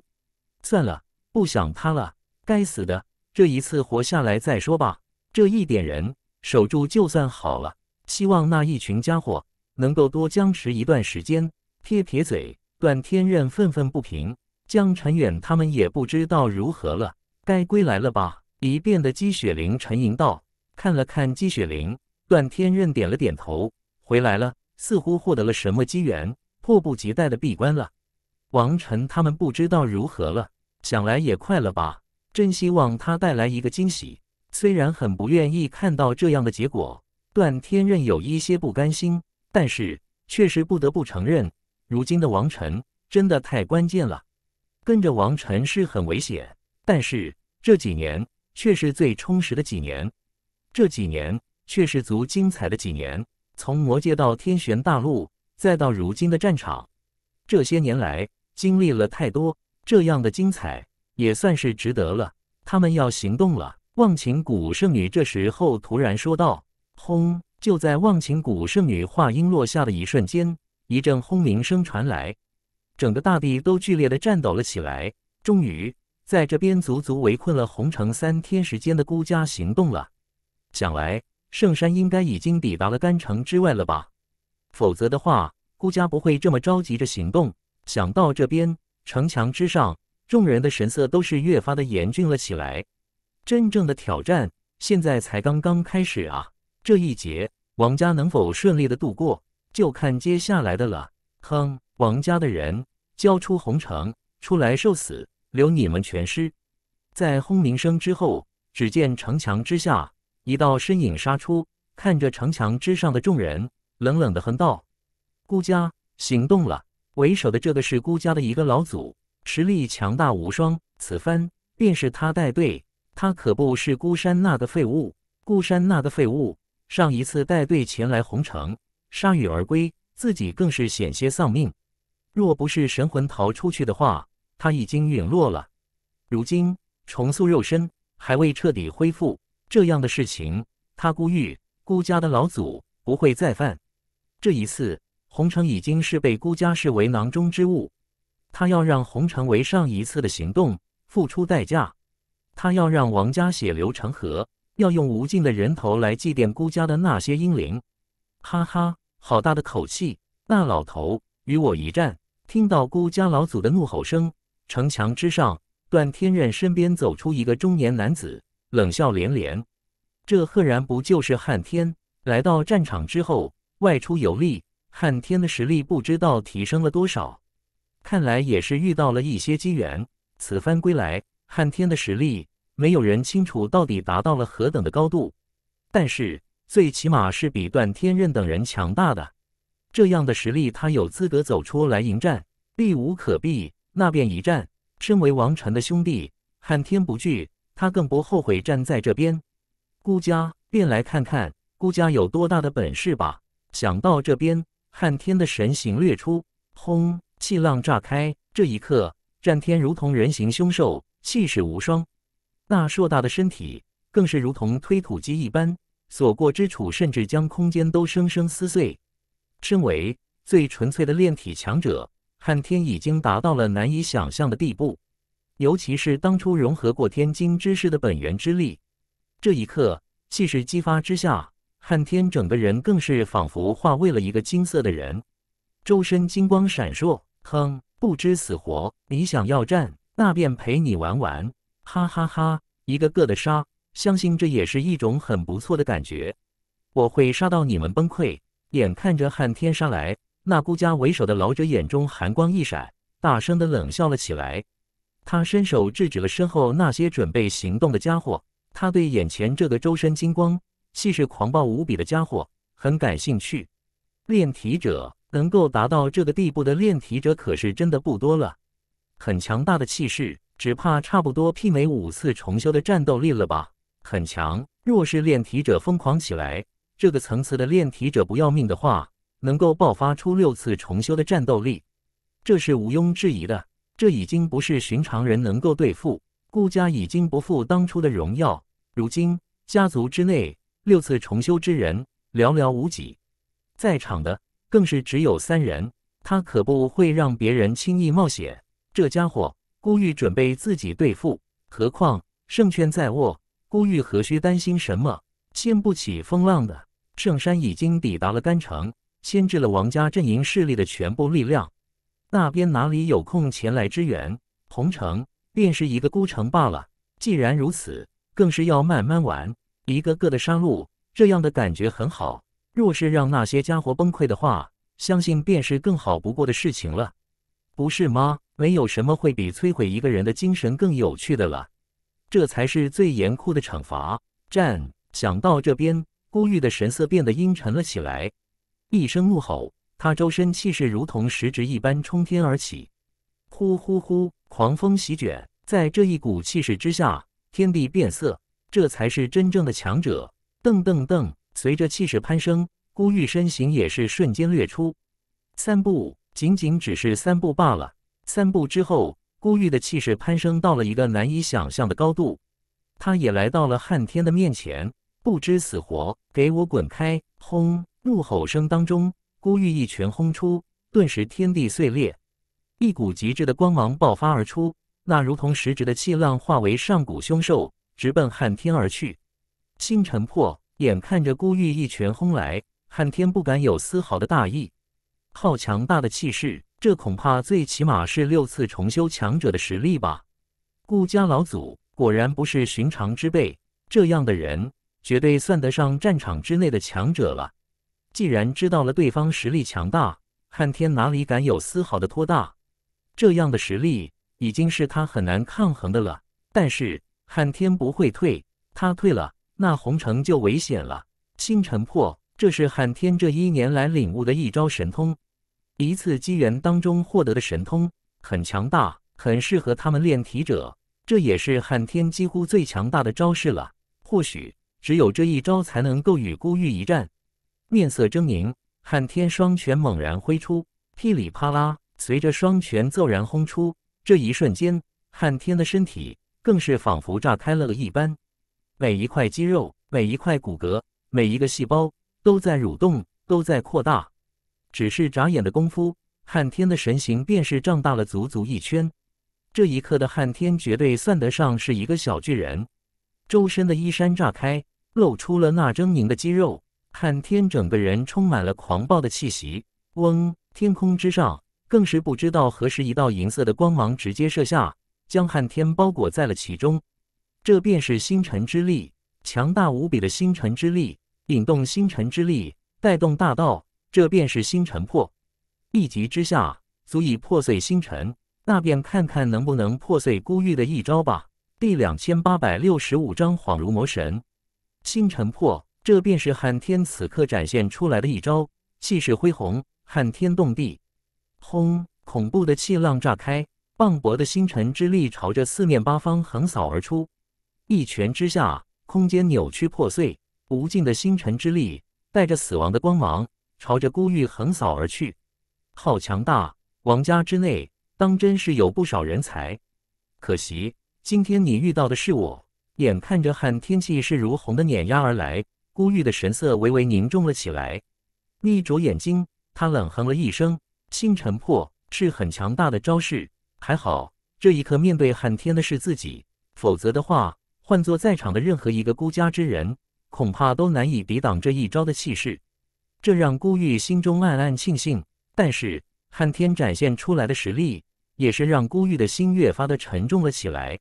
算了，不想他了。该死的，这一次活下来再说吧。这一点人守住就算好了。希望那一群家伙能够多僵持一段时间。撇撇嘴。段天任愤愤不平，江辰远他们也不知道如何了，该归来了吧？一变的姬雪玲沉吟道，看了看姬雪玲，段天任点了点头，回来了，似乎获得了什么机缘，迫不及待的闭关了。王晨他们不知道如何了，想来也快了吧？真希望他带来一个惊喜，虽然很不愿意看到这样的结果，段天任有一些不甘心，但是确实不得不承认。如今的王晨真的太关键了，跟着王晨是很危险，但是这几年却是最充实的几年，这几年却是足精彩的几年。从魔界到天玄大陆，再到如今的战场，这些年来经历了太多这样的精彩，也算是值得了。他们要行动了。忘情谷圣女这时候突然说道：“轰！”就在忘情谷圣女话音落下的一瞬间。一阵轰鸣声传来，整个大地都剧烈的颤抖了起来。终于，在这边足足围困了红城三天时间的孤家行动了。想来圣山应该已经抵达了丹城之外了吧？否则的话，孤家不会这么着急着行动。想到这边城墙之上，众人的神色都是越发的严峻了起来。真正的挑战现在才刚刚开始啊！这一劫，王家能否顺利的度过？就看接下来的了。哼！王家的人，交出红城，出来受死，留你们全尸。在轰鸣声之后，只见城墙之下一道身影杀出，看着城墙之上的众人，冷冷的哼道：“孤家行动了。”为首的这个是孤家的一个老祖，实力强大无双，此番便是他带队。他可不是孤山那个废物。孤山那个废物，上一次带队前来红城。铩羽而归，自己更是险些丧命。若不是神魂逃出去的话，他已经陨落了。如今重塑肉身还未彻底恢复，这样的事情他孤玉孤家的老祖不会再犯。这一次，红尘已经是被孤家视为囊中之物。他要让红尘为上一次的行动付出代价。他要让王家血流成河，要用无尽的人头来祭奠孤家的那些英灵。哈哈。好大的口气！那老头与我一战，听到孤家老祖的怒吼声，城墙之上，段天任身边走出一个中年男子，冷笑连连。这赫然不就是汉天？来到战场之后，外出游历，汉天的实力不知道提升了多少。看来也是遇到了一些机缘。此番归来，汉天的实力，没有人清楚到底达到了何等的高度。但是。最起码是比段天任等人强大的，这样的实力，他有资格走出来迎战。避无可避，那便一战。身为王禅的兄弟，汉天不惧，他更不后悔站在这边。孤家便来看看孤家有多大的本事吧。想到这边，汉天的神形掠出，轰，气浪炸开。这一刻，战天如同人形凶兽，气势无双。那硕大的身体更是如同推土机一般。所过之处，甚至将空间都生生撕碎。身为最纯粹的炼体强者，汉天已经达到了难以想象的地步。尤其是当初融合过天金之势的本源之力，这一刻气势激发之下，汉天整个人更是仿佛化为了一个金色的人，周身金光闪烁。哼，不知死活，你想要战，那便陪你玩玩，哈哈哈，一个个的杀！相信这也是一种很不错的感觉。我会杀到你们崩溃！眼看着寒天杀来，那孤家为首的老者眼中寒光一闪，大声的冷笑了起来。他伸手制止了身后那些准备行动的家伙。他对眼前这个周身金光、气势狂暴无比的家伙很感兴趣。炼体者能够达到这个地步的炼体者可是真的不多了。很强大的气势，只怕差不多媲美五次重修的战斗力了吧？很强，若是炼体者疯狂起来，这个层次的炼体者不要命的话，能够爆发出六次重修的战斗力，这是毋庸置疑的。这已经不是寻常人能够对付。顾家已经不复当初的荣耀，如今家族之内六次重修之人寥寥无几，在场的更是只有三人。他可不会让别人轻易冒险。这家伙，故意准备自己对付，何况胜券在握。孤玉何须担心什么？经不起风浪的圣山已经抵达了干城，牵制了王家阵营势力的全部力量。那边哪里有空前来支援？红城便是一个孤城罢了。既然如此，更是要慢慢玩，一个个的杀戮，这样的感觉很好。若是让那些家伙崩溃的话，相信便是更好不过的事情了，不是吗？没有什么会比摧毁一个人的精神更有趣的了。这才是最严酷的惩罚！战想到这边，孤玉的神色变得阴沉了起来，一声怒吼，他周身气势如同石质一般冲天而起，呼呼呼，狂风席卷，在这一股气势之下，天地变色。这才是真正的强者！噔噔噔，随着气势攀升，孤玉身形也是瞬间掠出，三步，仅仅只是三步罢了，三步之后。孤玉的气势攀升到了一个难以想象的高度，他也来到了汉天的面前，不知死活，给我滚开！轰！怒吼声当中，孤玉一拳轰出，顿时天地碎裂，一股极致的光芒爆发而出，那如同实质的气浪化为上古凶兽，直奔汉天而去。星辰破，眼看着孤玉一拳轰来，汉天不敢有丝毫的大意，好强大的气势！这恐怕最起码是六次重修强者的实力吧。顾家老祖果然不是寻常之辈，这样的人绝对算得上战场之内的强者了。既然知道了对方实力强大，汉天哪里敢有丝毫的拖大？这样的实力已经是他很难抗衡的了。但是汉天不会退，他退了，那红城就危险了。星辰破，这是汉天这一年来领悟的一招神通。一次机缘当中获得的神通很强大，很适合他们炼体者。这也是汉天几乎最强大的招式了。或许只有这一招才能够与孤玉一战。面色狰狞，汉天双拳猛然挥出，噼里啪啦！随着双拳骤然轰出，这一瞬间，汉天的身体更是仿佛炸开了一般，每一块肌肉、每一块骨骼、每一个细胞都在蠕动，都在扩大。只是眨眼的功夫，汉天的神形便是胀大了足足一圈。这一刻的汉天绝对算得上是一个小巨人，周身的衣衫炸开，露出了那狰狞的肌肉。汉天整个人充满了狂暴的气息。嗡，天空之上，更是不知道何时一道银色的光芒直接射下，将汉天包裹在了其中。这便是星辰之力，强大无比的星辰之力，引动星辰之力，带动大道。这便是星辰破，一击之下足以破碎星辰。那便看看能不能破碎孤玉的一招吧。第两千八百六十五章：恍如魔神，星辰破。这便是撼天此刻展现出来的一招，气势恢宏，撼天动地。轰！恐怖的气浪炸开，磅礴的星辰之力朝着四面八方横扫而出。一拳之下，空间扭曲破碎，无尽的星辰之力带着死亡的光芒。朝着孤玉横扫而去，好强大！王家之内当真是有不少人才，可惜今天你遇到的是我。眼看着汉天气势如虹的碾压而来，孤玉的神色微微凝重了起来。眯着眼睛，他冷哼了一声：“星辰破是很强大的招式，还好这一刻面对汉天的是自己，否则的话，换做在场的任何一个孤家之人，恐怕都难以抵挡这一招的气势。”这让孤玉心中暗暗庆幸，但是汉天展现出来的实力，也是让孤玉的心越发的沉重了起来。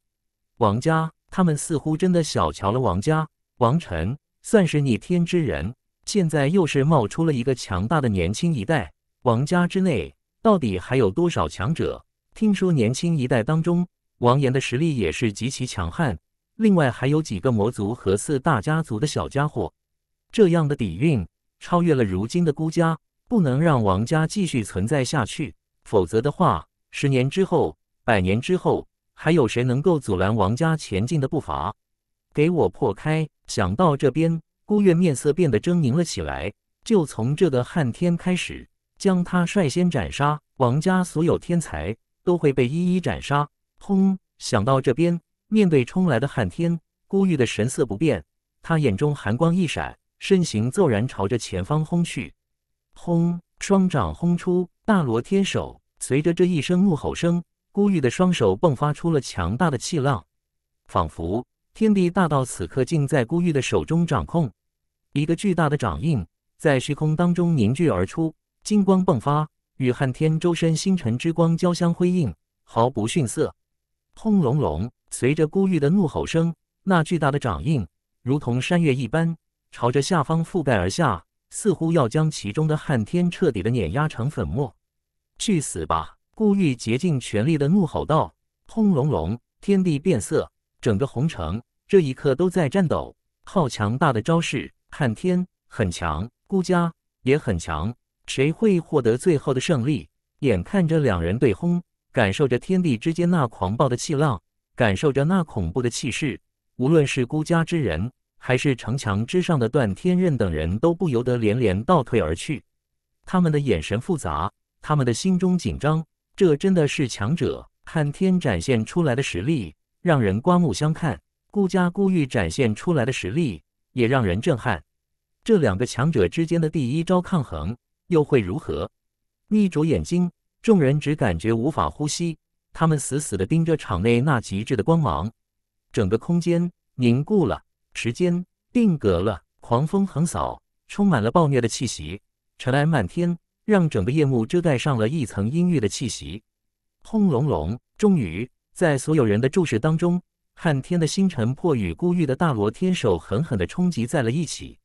王家他们似乎真的小瞧了王家。王晨算是逆天之人，现在又是冒出了一个强大的年轻一代。王家之内到底还有多少强者？听说年轻一代当中，王岩的实力也是极其强悍。另外还有几个魔族和四大家族的小家伙，这样的底蕴。超越了如今的孤家，不能让王家继续存在下去，否则的话，十年之后，百年之后，还有谁能够阻拦王家前进的步伐？给我破开！想到这边，孤月面色变得狰狞了起来，就从这个汉天开始，将他率先斩杀。王家所有天才都会被一一斩杀。轰！想到这边，面对冲来的汉天，孤玉的神色不变，他眼中寒光一闪。身形骤然朝着前方轰去，轰！双掌轰出大罗天手。随着这一声怒吼声，孤玉的双手迸发出了强大的气浪，仿佛天地大道此刻竟在孤玉的手中掌控。一个巨大的掌印在虚空当中凝聚而出，金光迸发，与汉天周身星辰之光交相辉映，毫不逊色。轰隆隆！随着孤玉的怒吼声，那巨大的掌印如同山岳一般。朝着下方覆盖而下，似乎要将其中的撼天彻底的碾压成粉末。去死吧！顾玉竭尽全力的怒吼道。轰隆隆，天地变色，整个红城这一刻都在颤抖。好强大的招式，撼天很强，顾家也很强，谁会获得最后的胜利？眼看着两人对轰，感受着天地之间那狂暴的气浪，感受着那恐怖的气势，无论是孤家之人。还是城墙之上的段天任等人，都不由得连连倒退而去。他们的眼神复杂，他们的心中紧张。这真的是强者，看天展现出来的实力让人刮目相看；顾家顾玉展现出来的实力也让人震撼。这两个强者之间的第一招抗衡又会如何？眯着眼睛，众人只感觉无法呼吸，他们死死的盯着场内那极致的光芒，整个空间凝固了。时间定格了，狂风横扫，充满了暴虐的气息，尘埃漫天，让整个夜幕遮盖上了一层阴郁的气息。轰隆隆！终于，在所有人的注视当中，撼天的星辰破与孤域的大罗天手狠狠地冲击在了一起。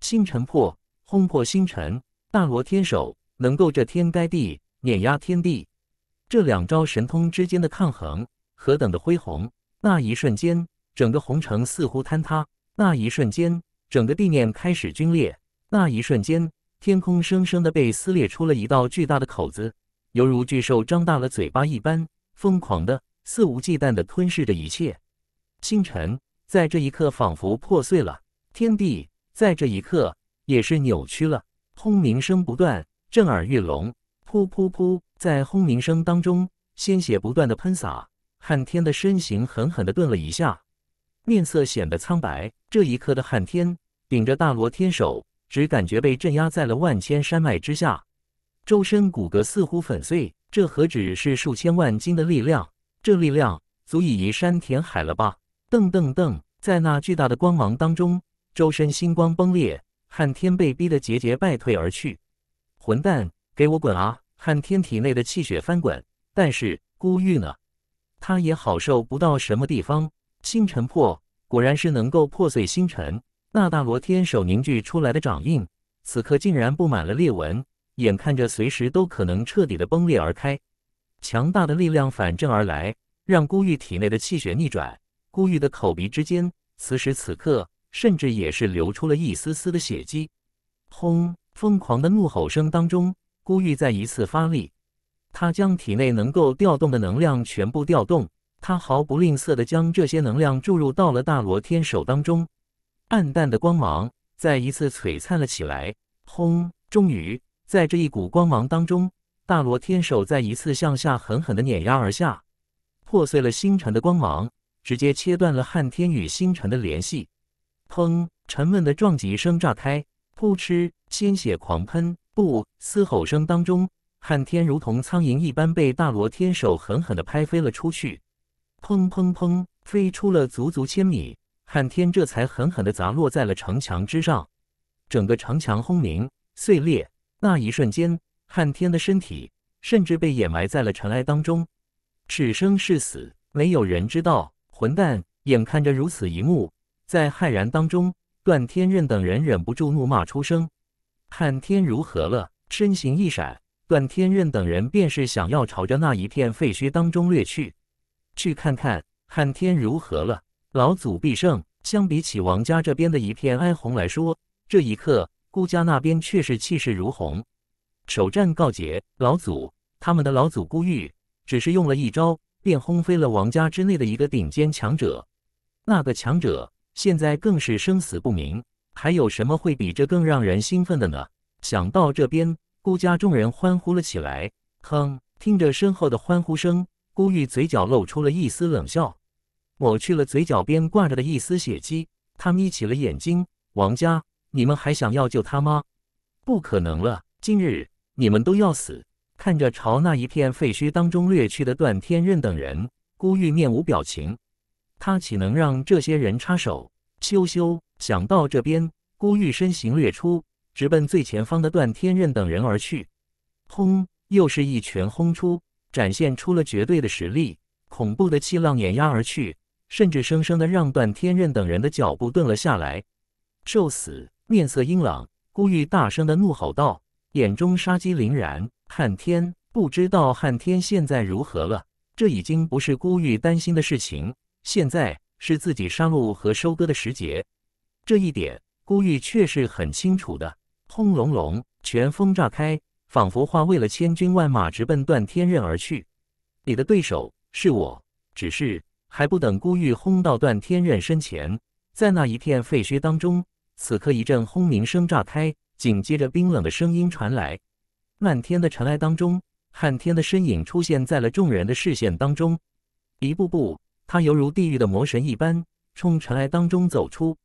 星辰破轰破星辰，大罗天手能够这天盖地，碾压天地。这两招神通之间的抗衡，何等的恢宏！那一瞬间。整个红城似乎坍塌，那一瞬间，整个地面开始龟裂；那一瞬间，天空生生的被撕裂出了一道巨大的口子，犹如巨兽张大了嘴巴一般，疯狂的、肆无忌惮的吞噬着一切。星辰在这一刻仿佛破碎了，天地在这一刻也是扭曲了。轰鸣声不断，震耳欲聋。噗噗噗！在轰鸣声当中，鲜血不断的喷洒，汉天的身形狠狠的顿了一下。面色显得苍白。这一刻的汉天顶着大罗天手，只感觉被镇压在了万千山脉之下，周身骨骼似乎粉碎。这何止是数千万斤的力量？这力量足以移山填海了吧？噔噔噔，在那巨大的光芒当中，周身星光崩裂，汉天被逼得节节败退而去。混蛋，给我滚啊！汉天体内的气血翻滚，但是孤玉呢？他也好受不到什么地方。星辰破，果然是能够破碎星辰。那大罗天手凝聚出来的掌印，此刻竟然布满了裂纹，眼看着随时都可能彻底的崩裂而开。强大的力量反震而来，让孤玉体内的气血逆转。孤玉的口鼻之间，此时此刻甚至也是流出了一丝丝的血迹。轰！疯狂的怒吼声当中，孤玉再一次发力，他将体内能够调动的能量全部调动。他毫不吝啬地将这些能量注入到了大罗天手当中，暗淡的光芒再一次璀璨了起来。轰！终于，在这一股光芒当中，大罗天手再一次向下狠狠地碾压而下，破碎了星辰的光芒，直接切断了汉天与星辰的联系。砰！沉闷的撞击声炸开，噗嗤，鲜血狂喷，不，嘶吼声当中，汉天如同苍蝇一般被大罗天手狠狠地拍飞了出去。砰砰砰！飞出了足足千米，汉天这才狠狠地砸落在了城墙之上，整个城墙轰鸣碎裂。那一瞬间，汉天的身体甚至被掩埋在了尘埃当中，是生是死，没有人知道。混蛋！眼看着如此一幕，在骇然当中，段天任等人忍不住怒骂出声：“汉天如何了？”身形一闪，段天任等人便是想要朝着那一片废墟当中掠去。去看看汉天如何了？老祖必胜。相比起王家这边的一片哀鸿来说，这一刻孤家那边却是气势如虹。首战告捷，老祖他们的老祖孤玉只是用了一招，便轰飞了王家之内的一个顶尖强者。那个强者现在更是生死不明。还有什么会比这更让人兴奋的呢？想到这边，孤家众人欢呼了起来。哼，听着身后的欢呼声。孤玉嘴角露出了一丝冷笑，抹去了嘴角边挂着的一丝血迹，他眯起了眼睛。王家，你们还想要救他吗？不可能了，今日你们都要死。看着朝那一片废墟当中掠去的段天任等人，孤玉面无表情，他岂能让这些人插手？羞羞！想到这边，孤玉身形掠出，直奔最前方的段天任等人而去。轰！又是一拳轰出。展现出了绝对的实力，恐怖的气浪碾压而去，甚至生生的让段天任等人的脚步顿了下来。受死！面色阴冷，孤玉大声的怒吼道，眼中杀机凛然。汉天，不知道汉天现在如何了？这已经不是孤玉担心的事情，现在是自己杀戮和收割的时节，这一点孤玉却是很清楚的。轰隆隆，拳风炸开。仿佛化为了千军万马，直奔段天刃而去。你的对手是我，只是还不等孤玉轰到段天刃身前，在那一片废墟当中，此刻一阵轰鸣声炸开，紧接着冰冷的声音传来。漫天的尘埃当中，汉天的身影出现在了众人的视线当中。一步步，他犹如地狱的魔神一般，冲尘埃当中走出。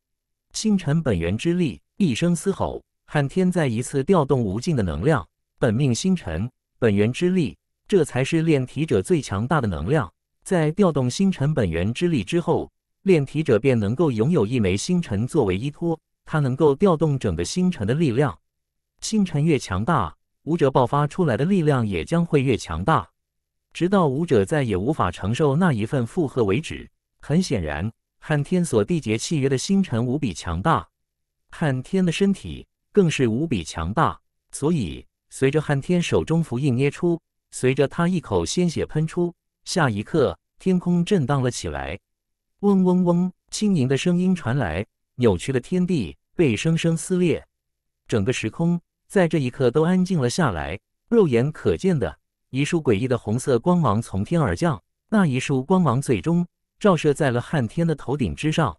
星辰本源之力，一声嘶吼，汉天再一次调动无尽的能量。本命星辰、本源之力，这才是炼体者最强大的能量。在调动星辰本源之力之后，炼体者便能够拥有一枚星辰作为依托，它能够调动整个星辰的力量。星辰越强大，武者爆发出来的力量也将会越强大，直到武者再也无法承受那一份负荷为止。很显然，汉天所缔结契约的星辰无比强大，汉天的身体更是无比强大，所以。随着汉天手中符印捏出，随着他一口鲜血喷出，下一刻天空震荡了起来，嗡嗡嗡，轻盈的声音传来，扭曲的天地被生生撕裂，整个时空在这一刻都安静了下来。肉眼可见的一束诡异的红色光芒从天而降，那一束光芒最终照射在了汉天的头顶之上。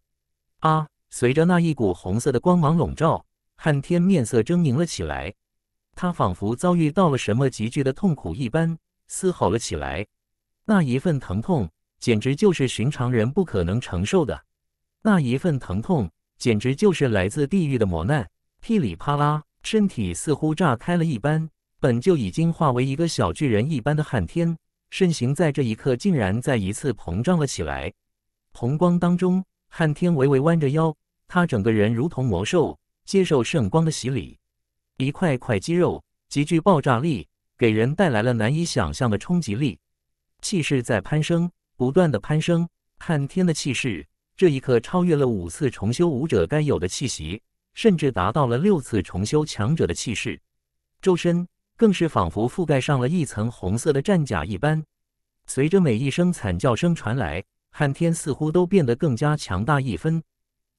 啊！随着那一股红色的光芒笼罩，汉天面色狰狞了起来。他仿佛遭遇到了什么急剧的痛苦一般，嘶吼了起来。那一份疼痛，简直就是寻常人不可能承受的；那一份疼痛，简直就是来自地狱的磨难。噼里啪啦，身体似乎炸开了一般。本就已经化为一个小巨人一般的汉天，身形在这一刻竟然再一次膨胀了起来。红光当中，汉天微微弯着腰，他整个人如同魔兽，接受圣光的洗礼。一块块肌肉极具爆炸力，给人带来了难以想象的冲击力。气势在攀升，不断的攀升。撼天的气势这一刻超越了五次重修武者该有的气息，甚至达到了六次重修强者的气势。周身更是仿佛覆盖上了一层红色的战甲一般。随着每一声惨叫声传来，汉天似乎都变得更加强大一分。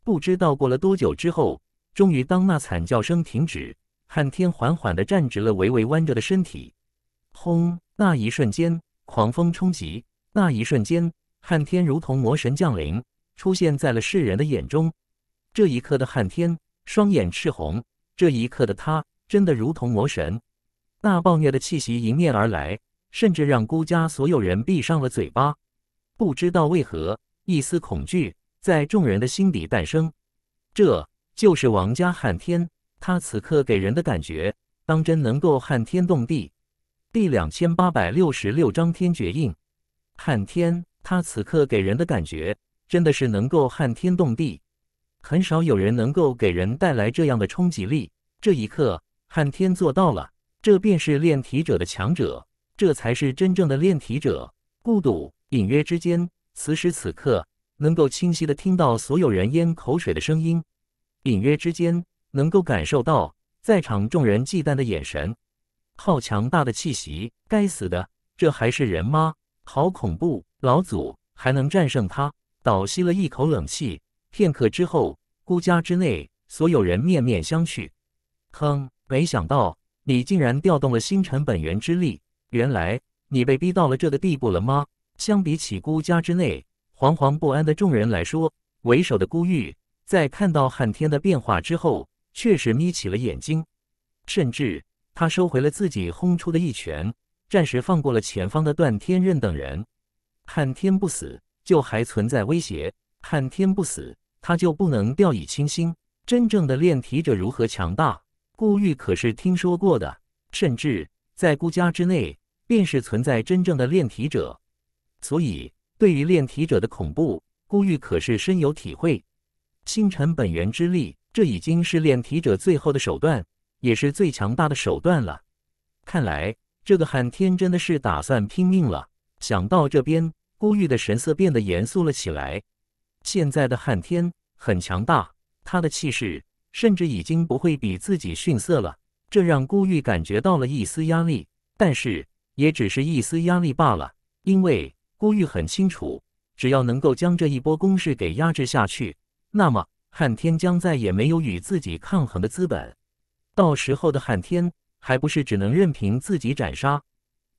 不知道过了多久之后，终于当那惨叫声停止。汉天缓缓地站直了微微弯着的身体，轰！那一瞬间，狂风冲击；那一瞬间，汉天如同魔神降临，出现在了世人的眼中。这一刻的汉天，双眼赤红，这一刻的他，真的如同魔神。那暴虐的气息迎面而来，甚至让孤家所有人闭上了嘴巴。不知道为何，一丝恐惧在众人的心底诞生。这就是王家汉天。他此刻给人的感觉，当真能够撼天动地。第两千八百六十六章天绝印，撼天！他此刻给人的感觉，真的是能够撼天动地。很少有人能够给人带来这样的冲击力。这一刻，撼天做到了。这便是炼体者的强者，这才是真正的炼体者。孤独，隐约之间，此时此刻，能够清晰的听到所有人咽口水的声音。隐约之间。能够感受到在场众人忌惮的眼神，好强大的气息！该死的，这还是人吗？好恐怖！老祖还能战胜他？倒吸了一口冷气。片刻之后，孤家之内所有人面面相觑。哼，没想到你竟然调动了星辰本源之力！原来你被逼到了这个地步了吗？相比起孤家之内惶惶不安的众人来说，为首的孤玉在看到汉天的变化之后。确实眯起了眼睛，甚至他收回了自己轰出的一拳，暂时放过了前方的段天任等人。看天不死，就还存在威胁；看天不死，他就不能掉以轻心。真正的炼体者如何强大？顾玉可是听说过的，甚至在顾家之内，便是存在真正的炼体者。所以，对于炼体者的恐怖，顾玉可是深有体会。星辰本源之力。这已经是炼体者最后的手段，也是最强大的手段了。看来这个汉天真的是打算拼命了。想到这边，孤玉的神色变得严肃了起来。现在的汉天很强大，他的气势甚至已经不会比自己逊色了，这让孤玉感觉到了一丝压力。但是也只是一丝压力罢了，因为孤玉很清楚，只要能够将这一波攻势给压制下去，那么。汉天将再也没有与自己抗衡的资本，到时候的汉天还不是只能任凭自己斩杀？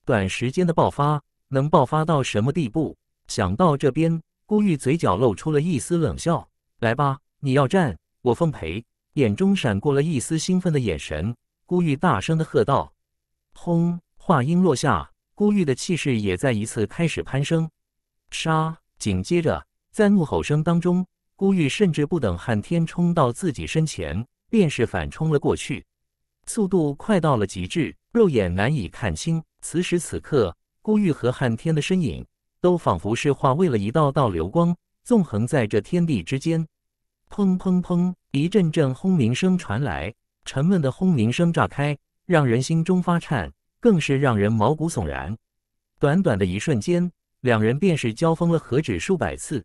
短时间的爆发能爆发到什么地步？想到这边，孤玉嘴角露出了一丝冷笑。来吧，你要战，我奉陪！眼中闪过了一丝兴奋的眼神，孤玉大声的喝道：“轰！”话音落下，孤玉的气势也在一次开始攀升。杀！紧接着，在怒吼声当中。孤玉甚至不等汉天冲到自己身前，便是反冲了过去，速度快到了极致，肉眼难以看清。此时此刻，孤玉和汉天的身影都仿佛是化为了一道道流光，纵横在这天地之间。砰砰砰！一阵阵轰鸣声传来，沉闷的轰鸣声炸开，让人心中发颤，更是让人毛骨悚然。短短的一瞬间，两人便是交锋了何止数百次。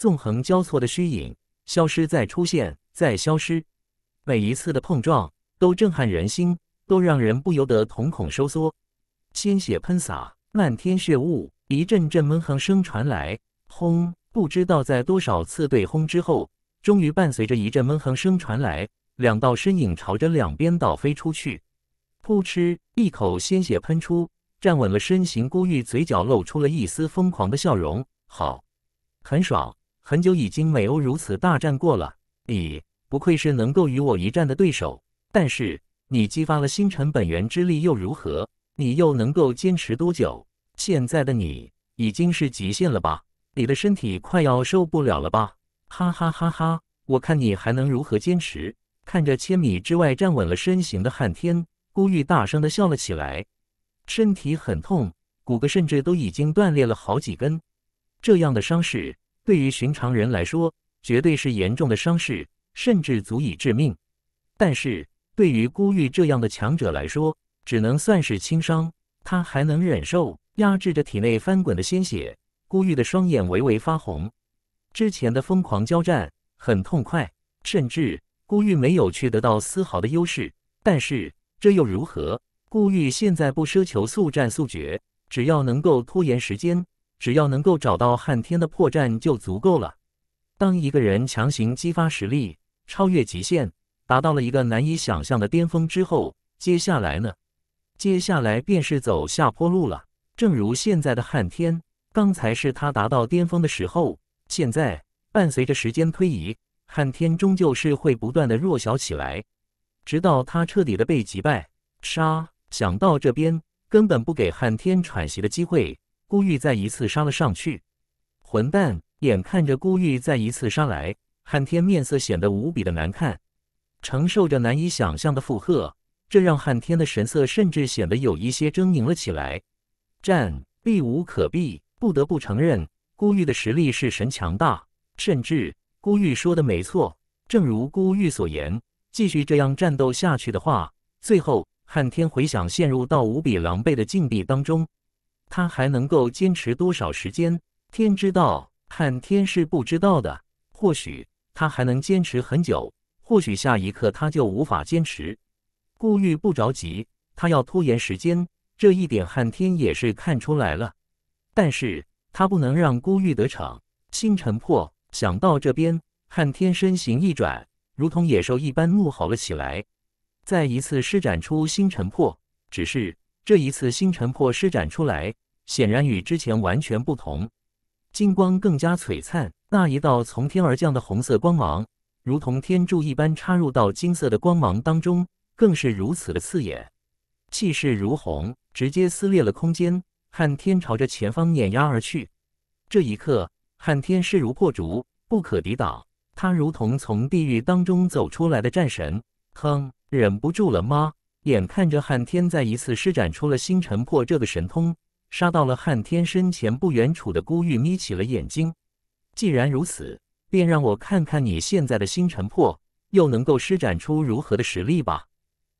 纵横交错的虚影消失，再出现，再消失。每一次的碰撞都震撼人心，都让人不由得瞳孔收缩。鲜血喷洒，漫天血雾，一阵阵闷哼声传来。轰！不知道在多少次对轰之后，终于伴随着一阵闷哼声传来，两道身影朝着两边倒飞出去。噗嗤！一口鲜血喷出，站稳了身形。孤玉嘴角露出了一丝疯狂的笑容。好，很爽。很久已经美欧如此大战过了，你不愧是能够与我一战的对手。但是你激发了星辰本源之力又如何？你又能够坚持多久？现在的你已经是极限了吧？你的身体快要受不了了吧？哈哈哈哈！我看你还能如何坚持？看着千米之外站稳了身形的汉天，孤玉大声的笑了起来。身体很痛，骨骼甚至都已经断裂了好几根，这样的伤势。对于寻常人来说，绝对是严重的伤势，甚至足以致命。但是，对于孤玉这样的强者来说，只能算是轻伤，他还能忍受。压制着体内翻滚的鲜血，孤玉的双眼微微发红。之前的疯狂交战很痛快，甚至孤玉没有去得到丝毫的优势。但是，这又如何？孤玉现在不奢求速战速决，只要能够拖延时间。只要能够找到汉天的破绽就足够了。当一个人强行激发实力，超越极限，达到了一个难以想象的巅峰之后，接下来呢？接下来便是走下坡路了。正如现在的汉天，刚才是他达到巅峰的时候，现在伴随着时间推移，汉天终究是会不断的弱小起来，直到他彻底的被击败、杀。想到这边，根本不给汉天喘息的机会。孤玉再一次杀了上去，混蛋！眼看着孤玉再一次杀来，汉天面色显得无比的难看，承受着难以想象的负荷，这让汉天的神色甚至显得有一些狰狞了起来。战避无可避，不得不承认，孤玉的实力是神强大。甚至孤玉说的没错，正如孤玉所言，继续这样战斗下去的话，最后汉天回想陷入到无比狼狈的境地当中。他还能够坚持多少时间？天知道，汉天是不知道的。或许他还能坚持很久，或许下一刻他就无法坚持。孤玉不着急，他要拖延时间。这一点汉天也是看出来了，但是他不能让孤玉得逞。星辰破，想到这边，汉天身形一转，如同野兽一般怒吼了起来，再一次施展出星辰破，只是。这一次星辰破施展出来，显然与之前完全不同，金光更加璀璨。那一道从天而降的红色光芒，如同天柱一般插入到金色的光芒当中，更是如此的刺眼，气势如虹，直接撕裂了空间，汉天朝着前方碾压而去。这一刻，汉天势如破竹，不可抵挡。他如同从地狱当中走出来的战神，哼，忍不住了吗？眼看着汉天再一次施展出了星辰破这个神通，杀到了汉天身前不远处的孤玉眯起了眼睛。既然如此，便让我看看你现在的星辰破又能够施展出如何的实力吧！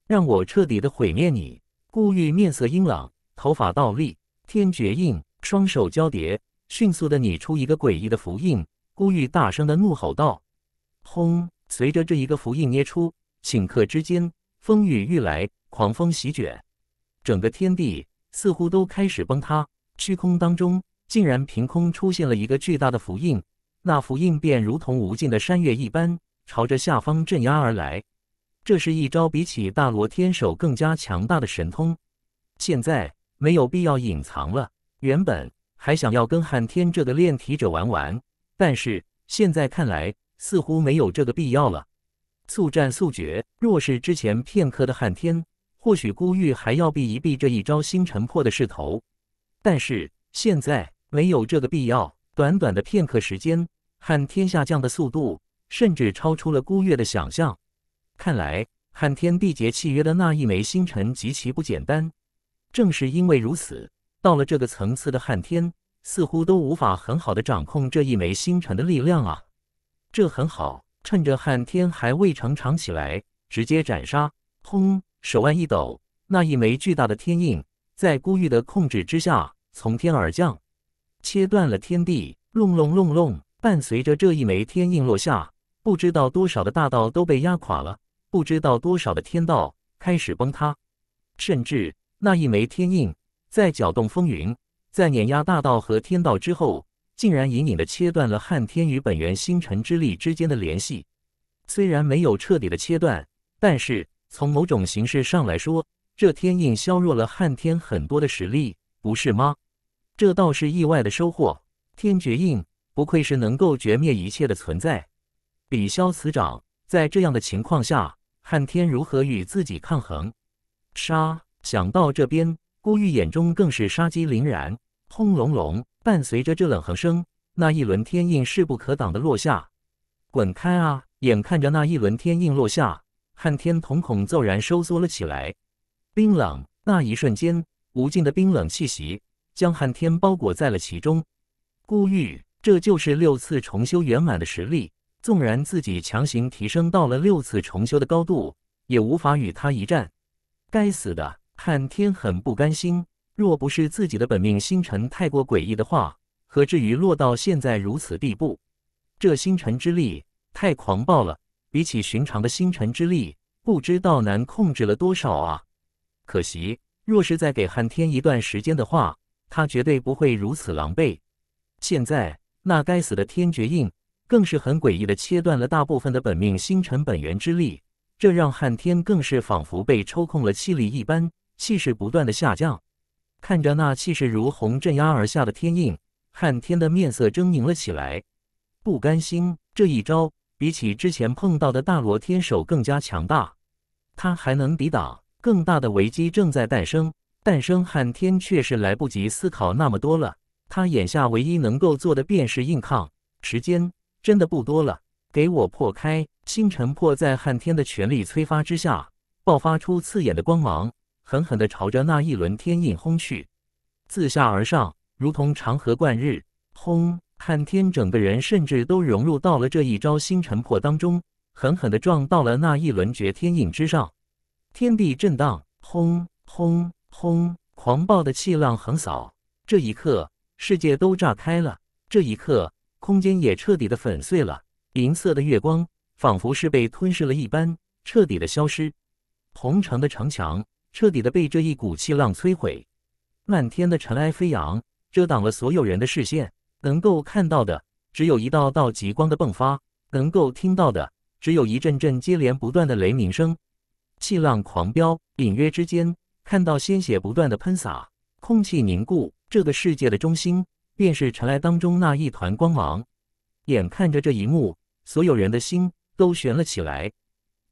让我彻底的毁灭你！孤玉面色阴冷，头发倒立，天绝印，双手交叠，迅速的拟出一个诡异的符印。孤玉大声的怒吼道：“轰！”随着这一个符印捏出，顷刻之间。风雨欲来，狂风席卷，整个天地似乎都开始崩塌。虚空当中竟然凭空出现了一个巨大的符印，那符印便如同无尽的山岳一般，朝着下方镇压而来。这是一招比起大罗天手更加强大的神通。现在没有必要隐藏了。原本还想要跟汉天这个炼体者玩玩，但是现在看来，似乎没有这个必要了。速战速决。若是之前片刻的撼天，或许孤玉还要避一避这一招星辰破的势头。但是现在没有这个必要。短短的片刻时间，撼天下降的速度甚至超出了孤月的想象。看来，撼天缔结契约的那一枚星辰极其不简单。正是因为如此，到了这个层次的撼天，似乎都无法很好的掌控这一枚星辰的力量啊。这很好。趁着汉天还未成长起来，直接斩杀！轰！手腕一抖，那一枚巨大的天印在孤玉的控制之下从天而降，切断了天地。隆隆隆隆！伴随着这一枚天印落下，不知道多少的大道都被压垮了，不知道多少的天道开始崩塌。甚至那一枚天印在搅动风云、在碾压大道和天道之后。竟然隐隐的切断了汉天与本源星辰之力之间的联系，虽然没有彻底的切断，但是从某种形式上来说，这天印削弱了汉天很多的实力，不是吗？这倒是意外的收获。天绝印不愧是能够绝灭一切的存在，比消此掌，在这样的情况下，汉天如何与自己抗衡？杀！想到这边，孤玉眼中更是杀机凛然。轰隆隆！伴随着这冷哼声，那一轮天印势不可挡的落下。滚开啊！眼看着那一轮天印落下，汉天瞳孔骤然收缩了起来。冰冷！那一瞬间，无尽的冰冷气息将汉天包裹在了其中。孤玉，这就是六次重修圆满的实力。纵然自己强行提升到了六次重修的高度，也无法与他一战。该死的！汉天很不甘心。若不是自己的本命星辰太过诡异的话，何至于落到现在如此地步？这星辰之力太狂暴了，比起寻常的星辰之力，不知道难控制了多少啊！可惜，若是再给汉天一段时间的话，他绝对不会如此狼狈。现在，那该死的天绝印更是很诡异的切断了大部分的本命星辰本源之力，这让汉天更是仿佛被抽空了气力一般，气势不断的下降。看着那气势如虹镇压而下的天印，汉天的面色狰狞了起来。不甘心，这一招比起之前碰到的大罗天手更加强大，他还能抵挡？更大的危机正在诞生，诞生！汉天却是来不及思考那么多了，他眼下唯一能够做的便是硬抗。时间真的不多了，给我破开！星辰破在汉天的全力催发之下，爆发出刺眼的光芒。狠狠地朝着那一轮天印轰去，自下而上，如同长河贯日。轰！看天整个人甚至都融入到了这一招星辰破当中，狠狠地撞到了那一轮绝天印之上。天地震荡，轰轰轰！狂暴的气浪横扫，这一刻，世界都炸开了。这一刻，空间也彻底的粉碎了。银色的月光仿佛是被吞噬了一般，彻底的消失。红城的城墙。彻底的被这一股气浪摧毁，漫天的尘埃飞扬，遮挡了所有人的视线，能够看到的只有一道道极光的迸发，能够听到的只有一阵阵接连不断的雷鸣声。气浪狂飙，隐约之间看到鲜血不断的喷洒，空气凝固。这个世界的中心便是尘埃当中那一团光芒。眼看着这一幕，所有人的心都悬了起来，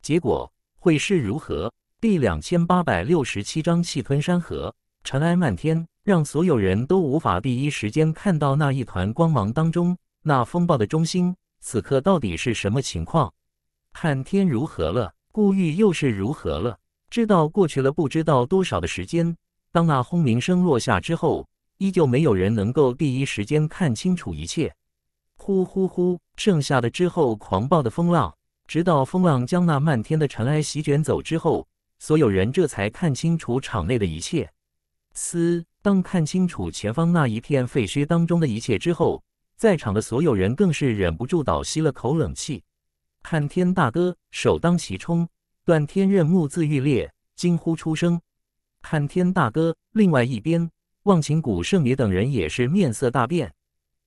结果会是如何？第两千八百六十七章，气吞山河，尘埃漫天，让所有人都无法第一时间看到那一团光芒当中那风暴的中心，此刻到底是什么情况？看天如何了？顾玉又是如何了？知道过去了不知道多少的时间，当那轰鸣声落下之后，依旧没有人能够第一时间看清楚一切。呼呼呼！剩下的之后，狂暴的风浪，直到风浪将那漫天的尘埃席卷走之后。所有人这才看清楚场内的一切。嘶！当看清楚前方那一片废墟当中的一切之后，在场的所有人更是忍不住倒吸了口冷气。汉天大哥首当其冲，段天任目眦欲裂，惊呼出声：“汉天大哥！”另外一边，忘情谷圣女等人也是面色大变：“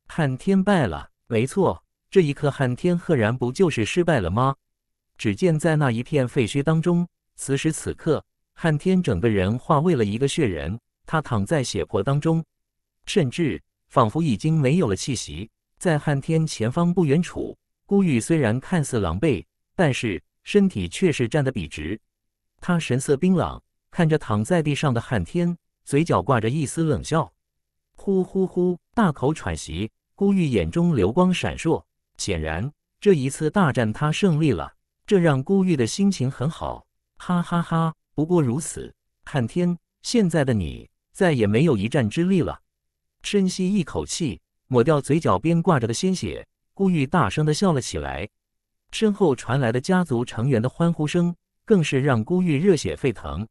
汉天败了！”没错，这一刻，汉天赫然不就是失败了吗？只见在那一片废墟当中。此时此刻，汉天整个人化为了一个血人，他躺在血泊当中，甚至仿佛已经没有了气息。在汉天前方不远处，孤玉虽然看似狼狈，但是身体却是站得笔直。他神色冰冷，看着躺在地上的汉天，嘴角挂着一丝冷笑。呼呼呼，大口喘息。孤玉眼中流光闪烁，显然这一次大战他胜利了，这让孤玉的心情很好。哈哈哈！不过如此，汉天，现在的你再也没有一战之力了。深吸一口气，抹掉嘴角边挂着的鲜血，孤玉大声的笑了起来。身后传来的家族成员的欢呼声，更是让孤玉热血沸腾。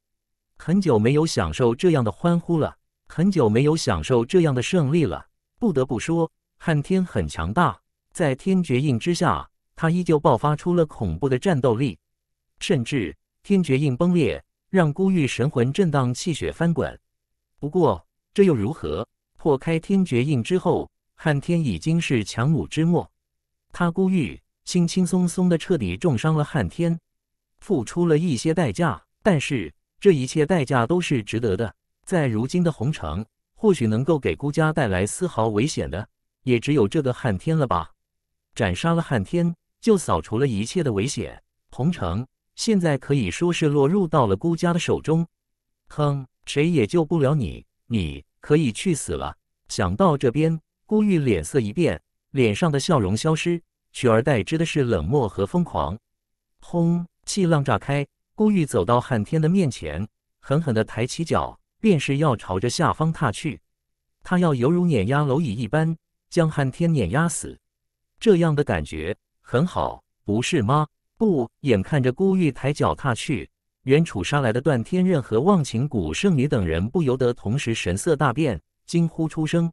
很久没有享受这样的欢呼了，很久没有享受这样的胜利了。不得不说，汉天很强大，在天绝印之下，他依旧爆发出了恐怖的战斗力，甚至。天绝印崩裂，让孤玉神魂震荡，气血翻滚。不过这又如何？破开天绝印之后，汉天已经是强弩之末。他孤玉轻轻松松的彻底重伤了汉天，付出了一些代价，但是这一切代价都是值得的。在如今的红城，或许能够给孤家带来丝毫危险的，也只有这个汉天了吧。斩杀了汉天，就扫除了一切的危险。红城。现在可以说是落入到了孤家的手中，哼，谁也救不了你，你可以去死了。想到这边，孤玉脸色一变，脸上的笑容消失，取而代之的是冷漠和疯狂。轰，气浪炸开，孤玉走到汉天的面前，狠狠地抬起脚，便是要朝着下方踏去。他要犹如碾压蝼蚁一般，将汉天碾压死。这样的感觉很好，不是吗？不，眼看着孤玉抬脚踏去，远处杀来的段天任和忘情谷圣女等人不由得同时神色大变，惊呼出声：“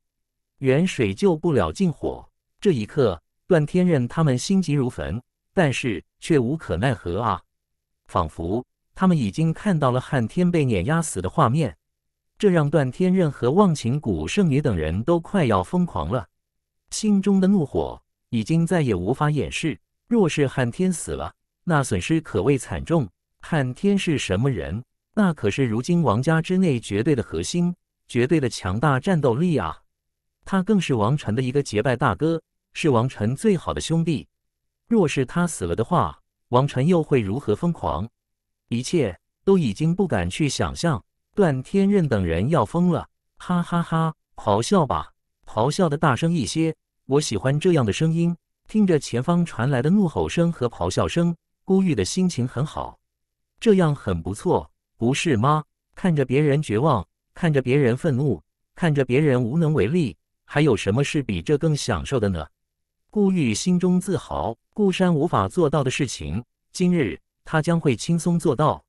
远水救不了近火。”这一刻，段天任他们心急如焚，但是却无可奈何啊！仿佛他们已经看到了汉天被碾压死的画面，这让段天任和忘情谷圣女等人都快要疯狂了，心中的怒火已经再也无法掩饰。若是汉天死了，那损失可谓惨重。看天是什么人？那可是如今王家之内绝对的核心，绝对的强大战斗力啊！他更是王晨的一个结拜大哥，是王晨最好的兄弟。若是他死了的话，王晨又会如何疯狂？一切都已经不敢去想象。段天任等人要疯了！哈哈哈！咆哮吧，咆哮的大声一些，我喜欢这样的声音。听着前方传来的怒吼声和咆哮声。孤玉的心情很好，这样很不错，不是吗？看着别人绝望，看着别人愤怒，看着别人无能为力，还有什么是比这更享受的呢？孤玉心中自豪，孤山无法做到的事情，今日他将会轻松做到。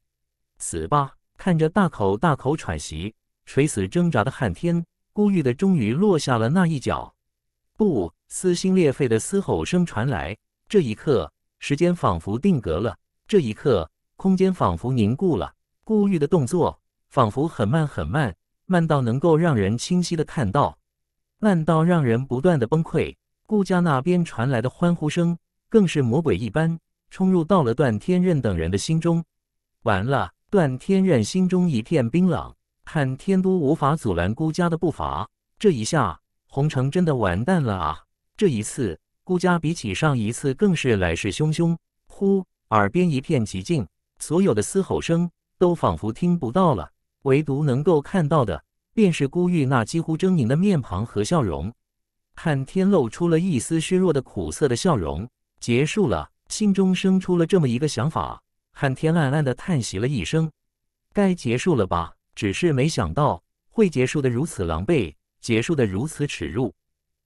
死吧！看着大口大口喘息、垂死挣扎的汉天，孤玉的终于落下了那一脚。不，撕心裂肺的嘶吼声传来，这一刻。时间仿佛定格了，这一刻，空间仿佛凝固了，顾玉的动作仿佛很慢很慢慢到能够让人清晰的看到，慢到让人不断的崩溃。顾家那边传来的欢呼声更是魔鬼一般冲入到了段天任等人的心中。完了，段天任心中一片冰冷，看天都无法阻拦顾家的步伐，这一下，红城真的完蛋了啊！这一次。孤家比起上一次更是来势汹汹。忽，耳边一片寂静，所有的嘶吼声都仿佛听不到了，唯独能够看到的，便是孤玉那几乎狰狞的面庞和笑容。汉天露出了一丝虚弱的苦涩的笑容，结束了，心中生出了这么一个想法。汉天暗暗的叹息了一声：“该结束了吧？”只是没想到会结束的如此狼狈，结束的如此耻辱，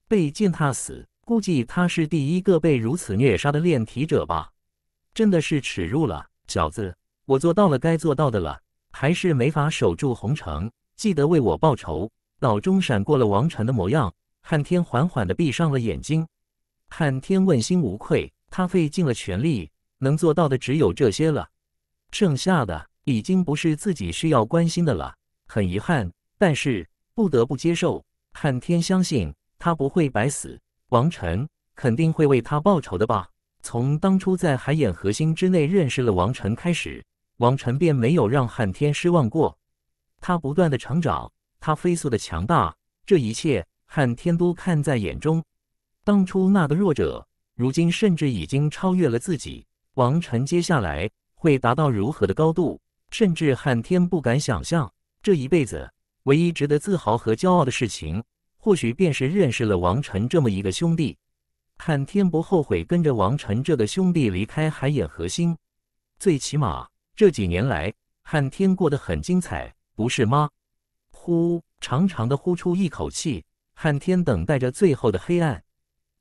被践踏死。估计他是第一个被如此虐杀的炼体者吧，真的是耻辱了。小子，我做到了该做到的了，还是没法守住红城。记得为我报仇。脑中闪过了王禅的模样，汉天缓缓的闭上了眼睛。汉天问心无愧，他费尽了全力，能做到的只有这些了。剩下的已经不是自己需要关心的了。很遗憾，但是不得不接受。汉天相信他不会白死。王晨肯定会为他报仇的吧？从当初在海眼核心之内认识了王晨开始，王晨便没有让汉天失望过。他不断的成长，他飞速的强大，这一切汉天都看在眼中。当初那个弱者，如今甚至已经超越了自己。王晨接下来会达到如何的高度，甚至汉天不敢想象。这一辈子，唯一值得自豪和骄傲的事情。或许便是认识了王晨这么一个兄弟，汉天不后悔跟着王晨这个兄弟离开海眼核心。最起码这几年来，汉天过得很精彩，不是吗？呼，长长的呼出一口气，汉天等待着最后的黑暗。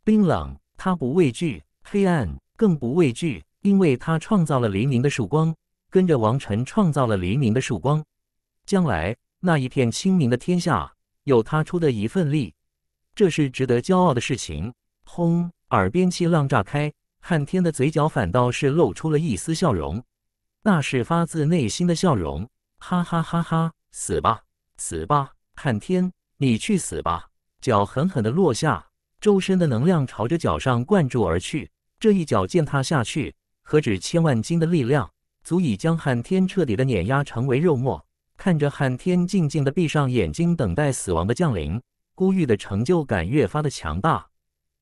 冰冷，他不畏惧黑暗，更不畏惧，因为他创造了黎明的曙光，跟着王晨创造了黎明的曙光。将来那一片清明的天下。有他出的一份力，这是值得骄傲的事情。轰！耳边气浪炸开，汉天的嘴角反倒是露出了一丝笑容，那是发自内心的笑容。哈哈哈哈！死吧，死吧，汉天，你去死吧！脚狠狠的落下，周身的能量朝着脚上灌注而去。这一脚践踏下去，何止千万斤的力量，足以将汉天彻底的碾压成为肉末。看着汉天静静的闭上眼睛，等待死亡的降临，孤玉的成就感越发的强大，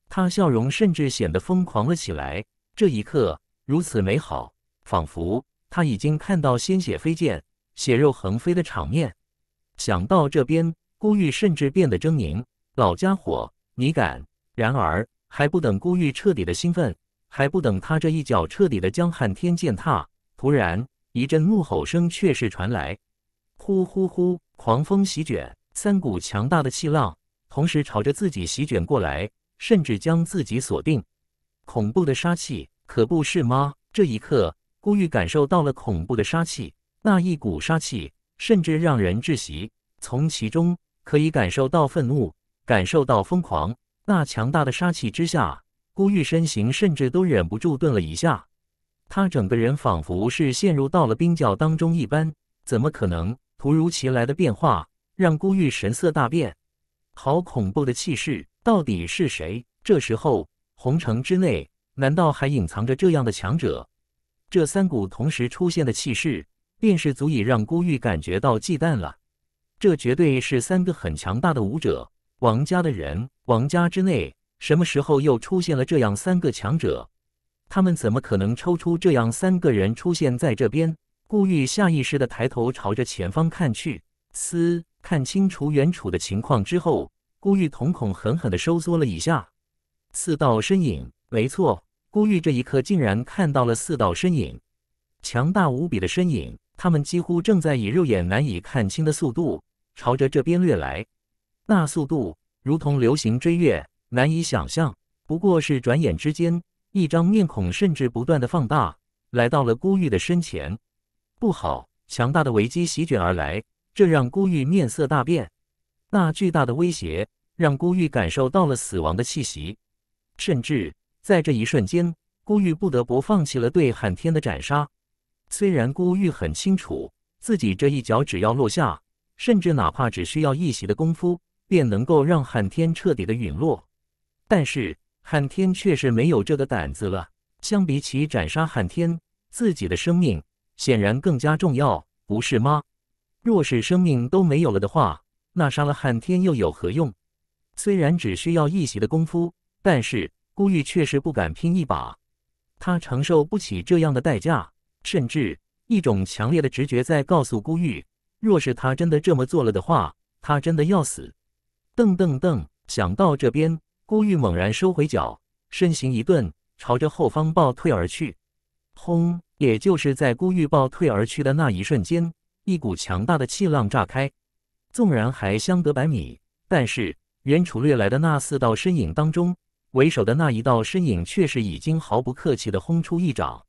他笑容甚至显得疯狂了起来。这一刻如此美好，仿佛他已经看到鲜血飞溅、血肉横飞的场面。想到这边，孤玉甚至变得狰狞：“老家伙，你敢！”然而还不等孤玉彻底的兴奋，还不等他这一脚彻底的将汉天践踏，突然一阵怒吼声却是传来。呼呼呼！狂风席卷，三股强大的气浪同时朝着自己席卷过来，甚至将自己锁定。恐怖的杀气，可不是吗？这一刻，孤玉感受到了恐怖的杀气，那一股杀气甚至让人窒息。从其中可以感受到愤怒，感受到疯狂。那强大的杀气之下，孤玉身形甚至都忍不住顿了一下。他整个人仿佛是陷入到了冰窖当中一般。怎么可能？突如其来的变化让孤玉神色大变，好恐怖的气势，到底是谁？这时候，红城之内难道还隐藏着这样的强者？这三股同时出现的气势，便是足以让孤玉感觉到忌惮了。这绝对是三个很强大的武者。王家的人，王家之内，什么时候又出现了这样三个强者？他们怎么可能抽出这样三个人出现在这边？故玉下意识地抬头朝着前方看去，嘶！看清楚远处的情况之后，顾玉瞳孔狠狠地收缩了一下。四道身影，没错，顾玉这一刻竟然看到了四道身影，强大无比的身影，他们几乎正在以肉眼难以看清的速度朝着这边掠来，那速度如同流星追月，难以想象。不过是转眼之间，一张面孔甚至不断的放大，来到了孤玉的身前。不好！强大的危机席卷而来，这让孤玉面色大变。那巨大的威胁让孤玉感受到了死亡的气息，甚至在这一瞬间，孤玉不得不放弃了对汉天的斩杀。虽然孤玉很清楚，自己这一脚只要落下，甚至哪怕只需要一息的功夫，便能够让汉天彻底的陨落，但是汉天却是没有这个胆子了。相比起斩杀汉天，自己的生命。显然更加重要，不是吗？若是生命都没有了的话，那杀了汉天又有何用？虽然只需要一席的功夫，但是孤玉却是不敢拼一把，他承受不起这样的代价。甚至一种强烈的直觉在告诉孤玉，若是他真的这么做了的话，他真的要死。噔噔噔！想到这边，孤玉猛然收回脚，身形一顿，朝着后方暴退而去。轰！也就是在孤玉暴退而去的那一瞬间，一股强大的气浪炸开。纵然还相隔百米，但是远处掠来的那四道身影当中，为首的那一道身影却是已经毫不客气地轰出一掌，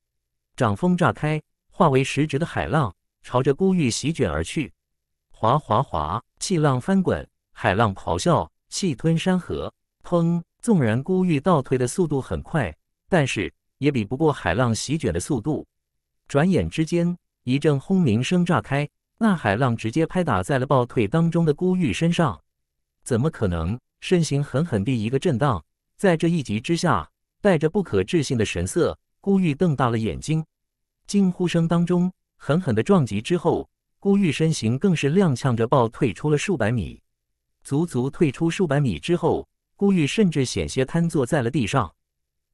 掌风炸开，化为实质的海浪，朝着孤玉席卷而去。哗哗哗！气浪翻滚，海浪咆哮，气吞山河。砰！纵然孤玉倒退的速度很快，但是。也比不过海浪席卷的速度，转眼之间，一阵轰鸣声炸开，那海浪直接拍打在了暴退当中的孤玉身上。怎么可能？身形狠狠地一个震荡，在这一击之下，带着不可置信的神色，孤玉瞪大了眼睛。惊呼声当中，狠狠的撞击之后，孤玉身形更是踉跄着暴退出了数百米，足足退出数百米之后，孤玉甚至险些瘫坐在了地上。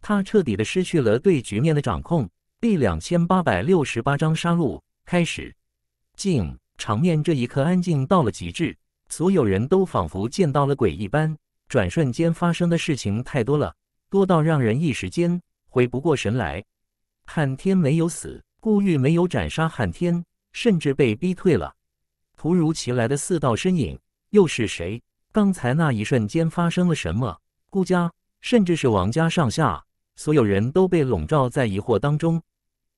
他彻底的失去了对局面的掌控。第两千八百六十八章杀戮开始，静，场面这一刻安静到了极致，所有人都仿佛见到了鬼一般。转瞬间发生的事情太多了，多到让人一时间回不过神来。汉天没有死，顾玉没有斩杀汉天，甚至被逼退了。突如其来的四道身影又是谁？刚才那一瞬间发生了什么？顾家，甚至是王家上下。所有人都被笼罩在疑惑当中，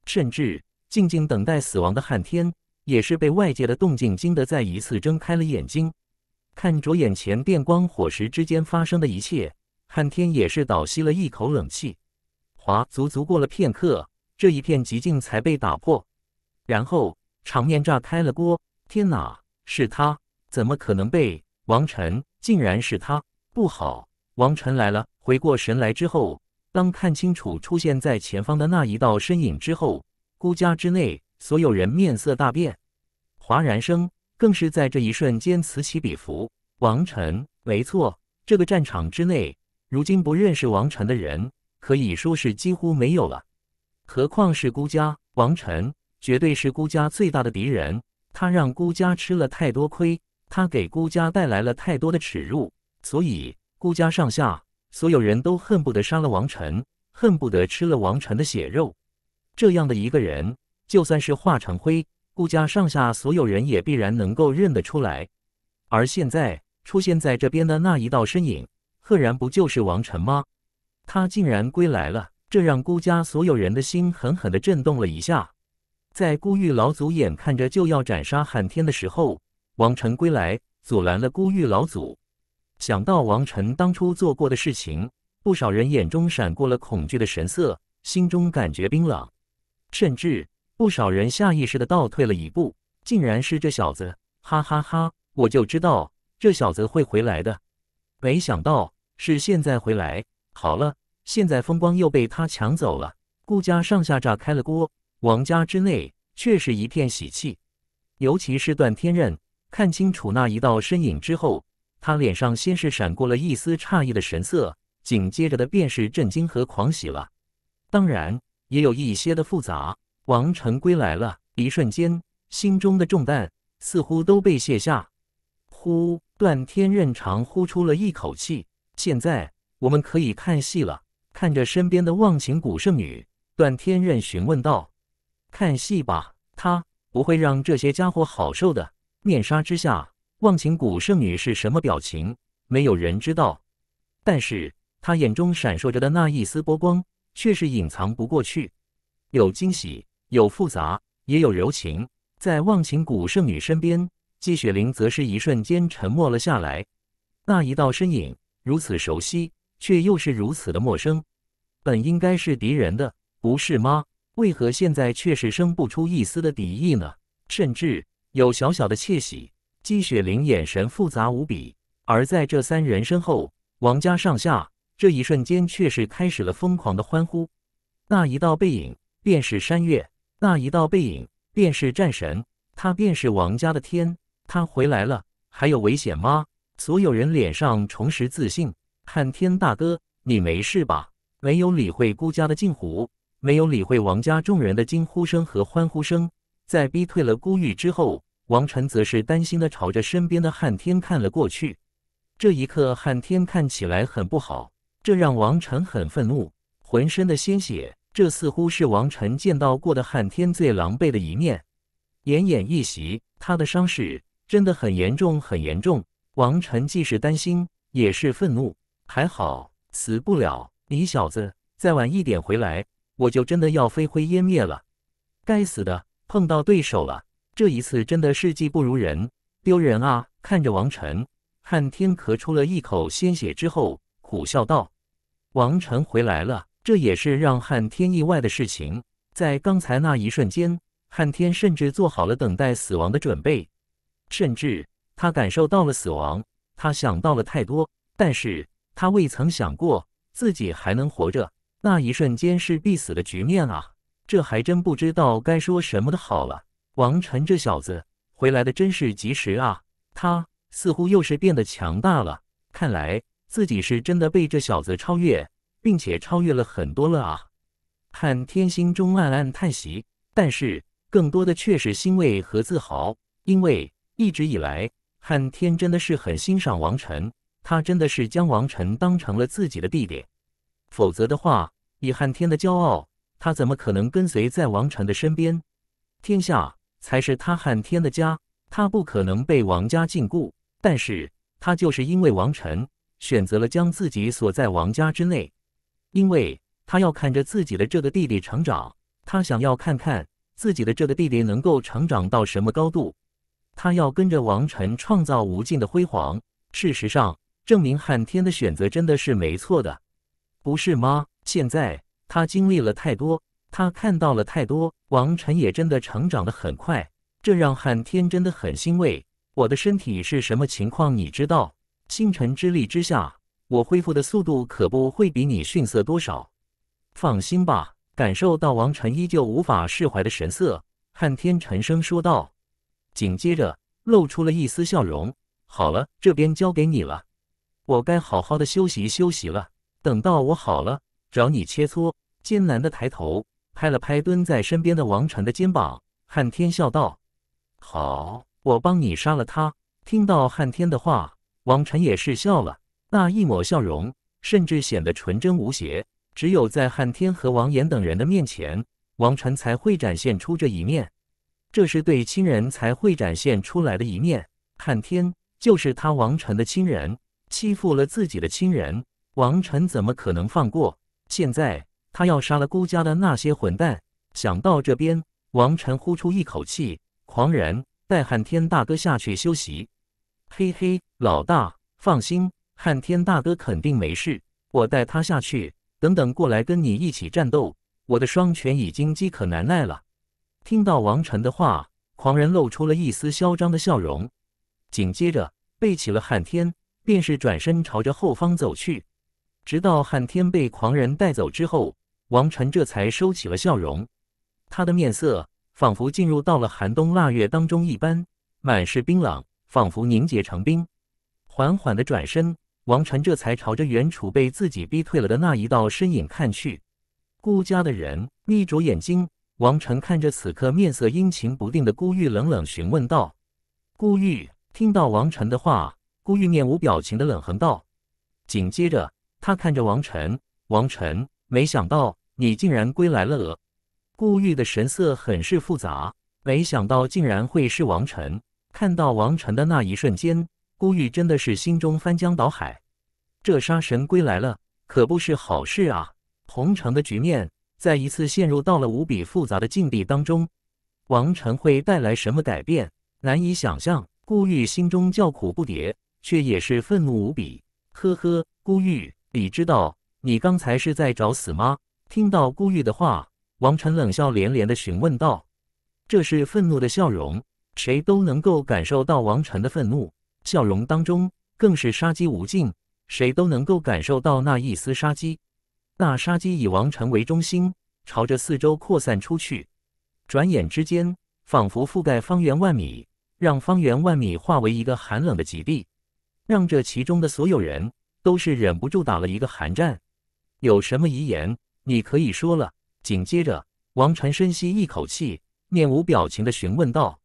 甚至静静等待死亡的汉天也是被外界的动静惊得再一次睁开了眼睛，看着眼前电光火石之间发生的一切，汉天也是倒吸了一口冷气。足足过了片刻，这一片寂静才被打破，然后场面炸开了锅。天哪，是他？怎么可能被王晨？竟然是他！不好，王晨来了。回过神来之后。当看清楚出现在前方的那一道身影之后，孤家之内所有人面色大变，哗然声更是在这一瞬间此起彼伏。王晨，没错，这个战场之内，如今不认识王晨的人可以说是几乎没有了。何况是孤家，王晨绝对是孤家最大的敌人。他让孤家吃了太多亏，他给孤家带来了太多的耻辱，所以孤家上下。所有人都恨不得杀了王晨，恨不得吃了王晨的血肉。这样的一个人，就算是化成灰，顾家上下所有人也必然能够认得出来。而现在出现在这边的那一道身影，赫然不就是王晨吗？他竟然归来了，这让顾家所有人的心狠狠地震动了一下。在孤玉老祖眼看着就要斩杀汉天的时候，王晨归来，阻拦了孤玉老祖。想到王晨当初做过的事情，不少人眼中闪过了恐惧的神色，心中感觉冰冷，甚至不少人下意识的倒退了一步。竟然是这小子！哈哈哈，我就知道这小子会回来的，没想到是现在回来。好了，现在风光又被他抢走了。顾家上下炸开了锅，王家之内却是一片喜气。尤其是段天任看清楚那一道身影之后。他脸上先是闪过了一丝诧异的神色，紧接着的便是震惊和狂喜了，当然也有一些的复杂。王晨归来了，一瞬间心中的重担似乎都被卸下。呼，段天任长呼出了一口气。现在我们可以看戏了。看着身边的忘情古圣女，段天任询问道：“看戏吧，他不会让这些家伙好受的。”面纱之下。忘情谷圣女是什么表情？没有人知道，但是她眼中闪烁着的那一丝波光却是隐藏不过去。有惊喜，有复杂，也有柔情。在忘情谷圣女身边，季雪玲则是一瞬间沉默了下来。那一道身影如此熟悉，却又是如此的陌生。本应该是敌人的，不是吗？为何现在却是生不出一丝的敌意呢？甚至有小小的窃喜。季雪玲眼神复杂无比，而在这三人身后，王家上下这一瞬间却是开始了疯狂的欢呼。那一道背影便是山月，那一道背影便是战神，他便是王家的天，他回来了，还有危险吗？所有人脸上重拾自信。看天大哥，你没事吧？没有理会孤家的敬虎，没有理会王家众人的惊呼声和欢呼声，在逼退了孤玉之后。王晨则是担心的朝着身边的汉天看了过去。这一刻，汉天看起来很不好，这让王晨很愤怒。浑身的鲜血，这似乎是王晨见到过的汉天最狼狈的一面。奄奄一息，他的伤势真的很严重，很严重。王晨既是担心，也是愤怒。还好，死不了。你小子再晚一点回来，我就真的要飞灰烟灭了。该死的，碰到对手了。这一次真的是技不如人，丢人啊！看着王晨，汉天咳出了一口鲜血之后，苦笑道：“王晨回来了，这也是让汉天意外的事情。”在刚才那一瞬间，汉天甚至做好了等待死亡的准备，甚至他感受到了死亡，他想到了太多，但是他未曾想过自己还能活着。那一瞬间是必死的局面啊！这还真不知道该说什么的好了。王晨这小子回来的真是及时啊！他似乎又是变得强大了，看来自己是真的被这小子超越，并且超越了很多了啊！汉天心中暗暗叹息，但是更多的却是欣慰和自豪，因为一直以来，汉天真的是很欣赏王晨，他真的是将王晨当成了自己的弟弟。否则的话，以汉天的骄傲，他怎么可能跟随在王晨的身边？天下。才是他汉天的家，他不可能被王家禁锢，但是他就是因为王晨选择了将自己锁在王家之内，因为他要看着自己的这个弟弟成长，他想要看看自己的这个弟弟能够成长到什么高度，他要跟着王晨创造无尽的辉煌。事实上，证明汉天的选择真的是没错的，不是吗？现在他经历了太多。他看到了太多，王晨也真的成长得很快，这让汉天真的很欣慰。我的身体是什么情况？你知道？星辰之力之下，我恢复的速度可不会比你逊色多少。放心吧，感受到王晨依旧无法释怀的神色，汉天沉声说道，紧接着露出了一丝笑容。好了，这边交给你了，我该好好的休息休息了。等到我好了，找你切磋。艰难的抬头。拍了拍蹲在身边的王晨的肩膀，汉天笑道：“好，我帮你杀了他。”听到汉天的话，王晨也是笑了，那一抹笑容甚至显得纯真无邪。只有在汉天和王岩等人的面前，王晨才会展现出这一面，这是对亲人才会展现出来的一面。汉天就是他王晨的亲人，欺负了自己的亲人，王晨怎么可能放过？现在。他要杀了孤家的那些混蛋！想到这边，王晨呼出一口气，狂人带汉天大哥下去休息。嘿嘿，老大放心，汉天大哥肯定没事。我带他下去，等等过来跟你一起战斗。我的双拳已经饥渴难耐了。听到王晨的话，狂人露出了一丝嚣张的笑容，紧接着背起了汉天，便是转身朝着后方走去。直到汉天被狂人带走之后。王晨这才收起了笑容，他的面色仿佛进入到了寒冬腊月当中一般，满是冰冷，仿佛凝结成冰。缓缓的转身，王晨这才朝着原楚被自己逼退了的那一道身影看去。顾家的人眯着眼睛，王晨看着此刻面色阴晴不定的顾玉，冷冷询问道：“顾玉，听到王晨的话，顾玉面无表情的冷哼道，紧接着他看着王晨，王晨没想到。”你竟然归来了！顾玉的神色很是复杂，没想到竟然会是王晨。看到王晨的那一瞬间，顾玉真的是心中翻江倒海。这杀神归来了，可不是好事啊！红城的局面再一次陷入到了无比复杂的境地当中。王晨会带来什么改变，难以想象。顾玉心中叫苦不迭，却也是愤怒无比。呵呵，顾玉，你知道你刚才是在找死吗？听到顾玉的话，王晨冷笑连连的询问道：“这是愤怒的笑容，谁都能够感受到王晨的愤怒。笑容当中更是杀机无尽，谁都能够感受到那一丝杀机。那杀机以王晨为中心，朝着四周扩散出去，转眼之间仿佛覆盖方圆万米，让方圆万米化为一个寒冷的极地，让这其中的所有人都是忍不住打了一个寒战。有什么遗言？”你可以说了。紧接着，王晨深吸一口气，面无表情地询问道：“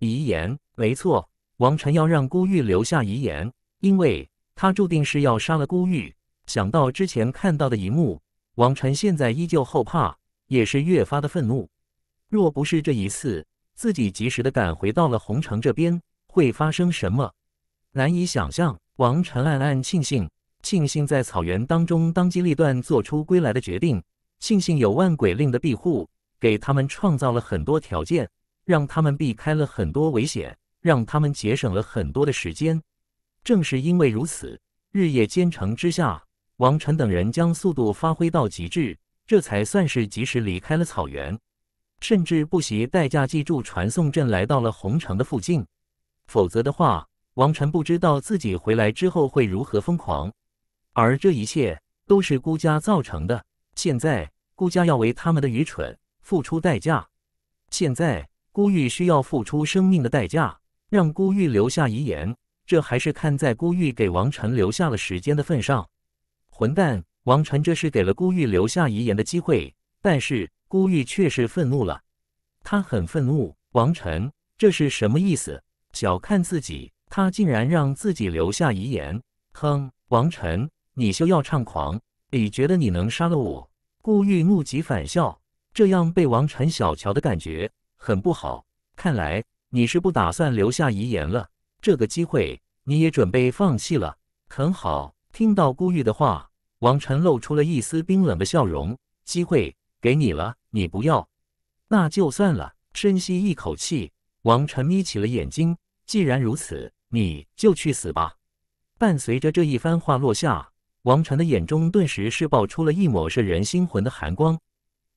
遗言？没错，王晨要让孤玉留下遗言，因为他注定是要杀了孤玉。想到之前看到的一幕，王晨现在依旧后怕，也是越发的愤怒。若不是这一次自己及时的赶回到了红城这边，会发生什么？难以想象。王晨暗暗庆幸。”庆幸在草原当中当机立断做出归来的决定，庆幸有万鬼令的庇护，给他们创造了很多条件，让他们避开了很多危险，让他们节省了很多的时间。正是因为如此，日夜兼程之下，王晨等人将速度发挥到极致，这才算是及时离开了草原，甚至不惜代价记住传送阵来到了红城的附近。否则的话，王晨不知道自己回来之后会如何疯狂。而这一切都是孤家造成的。现在，孤家要为他们的愚蠢付出代价。现在，孤玉需要付出生命的代价，让孤玉留下遗言。这还是看在孤玉给王晨留下了时间的份上。混蛋，王晨，这是给了孤玉留下遗言的机会。但是，孤玉却是愤怒了。他很愤怒，王晨，这是什么意思？小看自己，他竟然让自己留下遗言。哼，王晨。你休要猖狂！你觉得你能杀了我？顾玉怒极反笑，这样被王晨小瞧的感觉很不好。看来你是不打算留下遗言了，这个机会你也准备放弃了。很好，听到顾玉的话，王晨露出了一丝冰冷的笑容。机会给你了，你不要，那就算了。深吸一口气，王晨眯起了眼睛。既然如此，你就去死吧！伴随着这一番话落下。王晨的眼中顿时是爆出了一抹摄人心魂的寒光，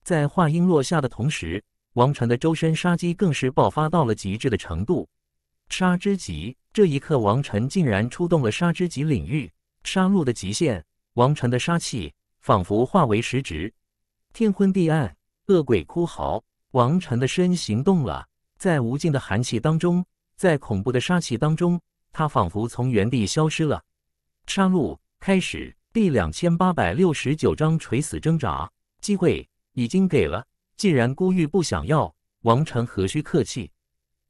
在话音落下的同时，王晨的周身杀机更是爆发到了极致的程度。杀之极，这一刻，王晨竟然出动了杀之极领域，杀戮的极限。王晨的杀气仿佛化为实质，天昏地暗，恶鬼哭嚎。王晨的身行动了，在无尽的寒气当中，在恐怖的杀气当中，他仿佛从原地消失了。杀戮开始。第两千八百六十九章垂死挣扎。机会已经给了，既然孤玉不想要，王晨何须客气？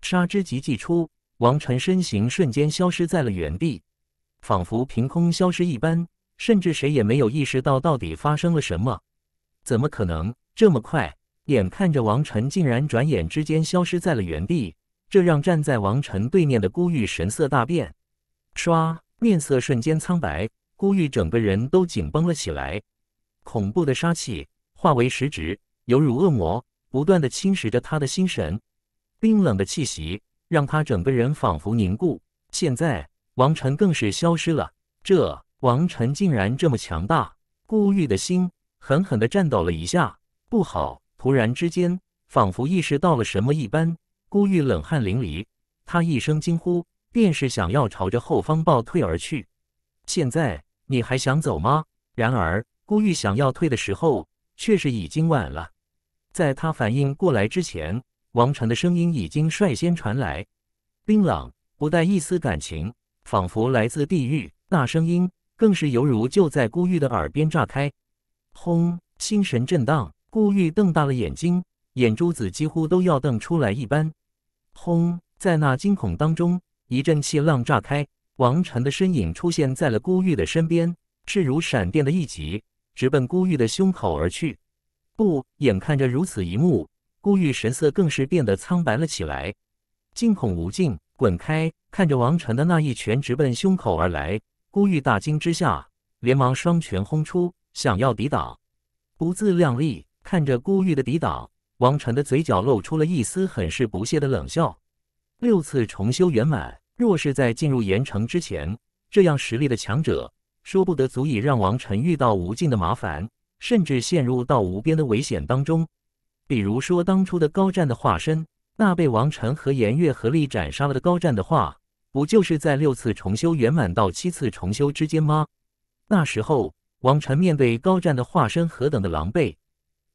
杀之即祭出，王晨身形瞬间消失在了原地，仿佛凭空消失一般，甚至谁也没有意识到到底发生了什么。怎么可能这么快？眼看着王晨竟然转眼之间消失在了原地，这让站在王晨对面的孤玉神色大变，唰，面色瞬间苍白。孤玉整个人都紧绷了起来，恐怖的杀气化为实质，犹如恶魔，不断的侵蚀着他的心神。冰冷的气息让他整个人仿佛凝固。现在王晨更是消失了，这王晨竟然这么强大！孤玉的心狠狠的颤抖了一下，不好！突然之间，仿佛意识到了什么一般，孤玉冷汗淋漓，他一声惊呼，便是想要朝着后方暴退而去。现在。你还想走吗？然而顾玉想要退的时候，却是已经晚了。在他反应过来之前，王禅的声音已经率先传来，冰冷，不带一丝感情，仿佛来自地狱。那声音更是犹如就在顾玉的耳边炸开，轰，心神震荡。顾玉瞪大了眼睛，眼珠子几乎都要瞪出来一般。轰，在那惊恐当中，一阵气浪炸开。王禅的身影出现在了孤玉的身边，势如闪电的一击直奔孤玉的胸口而去。不，眼看着如此一幕，孤玉神色更是变得苍白了起来，惊恐无尽，滚开！看着王禅的那一拳直奔胸口而来，孤玉大惊之下，连忙双拳轰出，想要抵挡。不自量力！看着孤玉的抵挡，王禅的嘴角露出了一丝很是不屑的冷笑。六次重修圆满。若是在进入盐城之前，这样实力的强者，说不得足以让王晨遇到无尽的麻烦，甚至陷入到无边的危险当中。比如说当初的高湛的化身，那被王晨和颜月合力斩杀了的高湛的话，不就是在六次重修圆满到七次重修之间吗？那时候王晨面对高湛的化身何等的狼狈。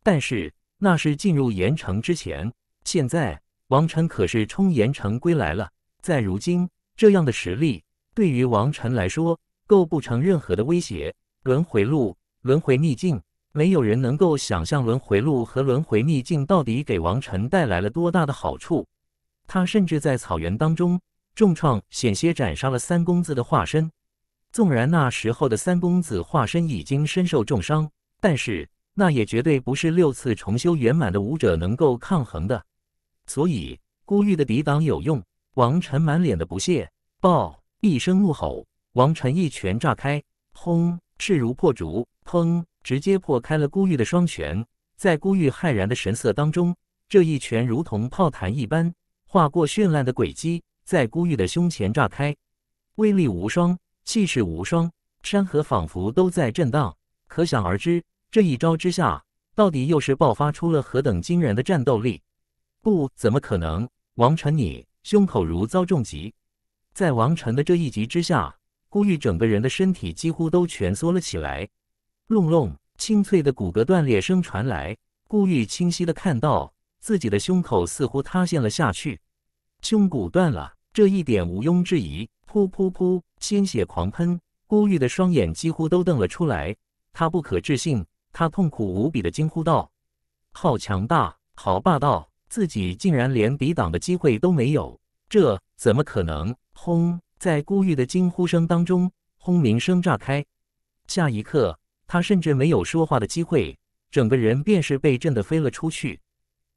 但是那是进入盐城之前，现在王晨可是冲盐城归来了，在如今。这样的实力对于王晨来说，构不成任何的威胁。轮回路、轮回逆境，没有人能够想象轮回路和轮回逆境到底给王晨带来了多大的好处。他甚至在草原当中重创，险些斩杀了三公子的化身。纵然那时候的三公子化身已经身受重伤，但是那也绝对不是六次重修圆满的武者能够抗衡的。所以，孤玉的抵挡有用。王晨满脸的不屑，爆一声怒吼，王晨一拳炸开，轰，势如破竹，砰，直接破开了孤玉的双拳。在孤玉骇然的神色当中，这一拳如同炮弹一般，划过绚烂的轨迹，在孤玉的胸前炸开，威力无双，气势无双，山河仿佛都在震荡。可想而知，这一招之下，到底又是爆发出了何等惊人的战斗力？不，怎么可能？王晨，你！胸口如遭重击，在王晨的这一击之下，顾玉整个人的身体几乎都蜷缩了起来。隆隆，清脆的骨骼断裂声传来，顾玉清晰的看到自己的胸口似乎塌陷了下去，胸骨断了，这一点毋庸置疑。噗噗噗，鲜血狂喷，顾玉的双眼几乎都瞪了出来，他不可置信，他痛苦无比的惊呼道：“好强大，好霸道！”自己竟然连抵挡的机会都没有，这怎么可能？轰！在孤玉的惊呼声当中，轰鸣声炸开。下一刻，他甚至没有说话的机会，整个人便是被震得飞了出去。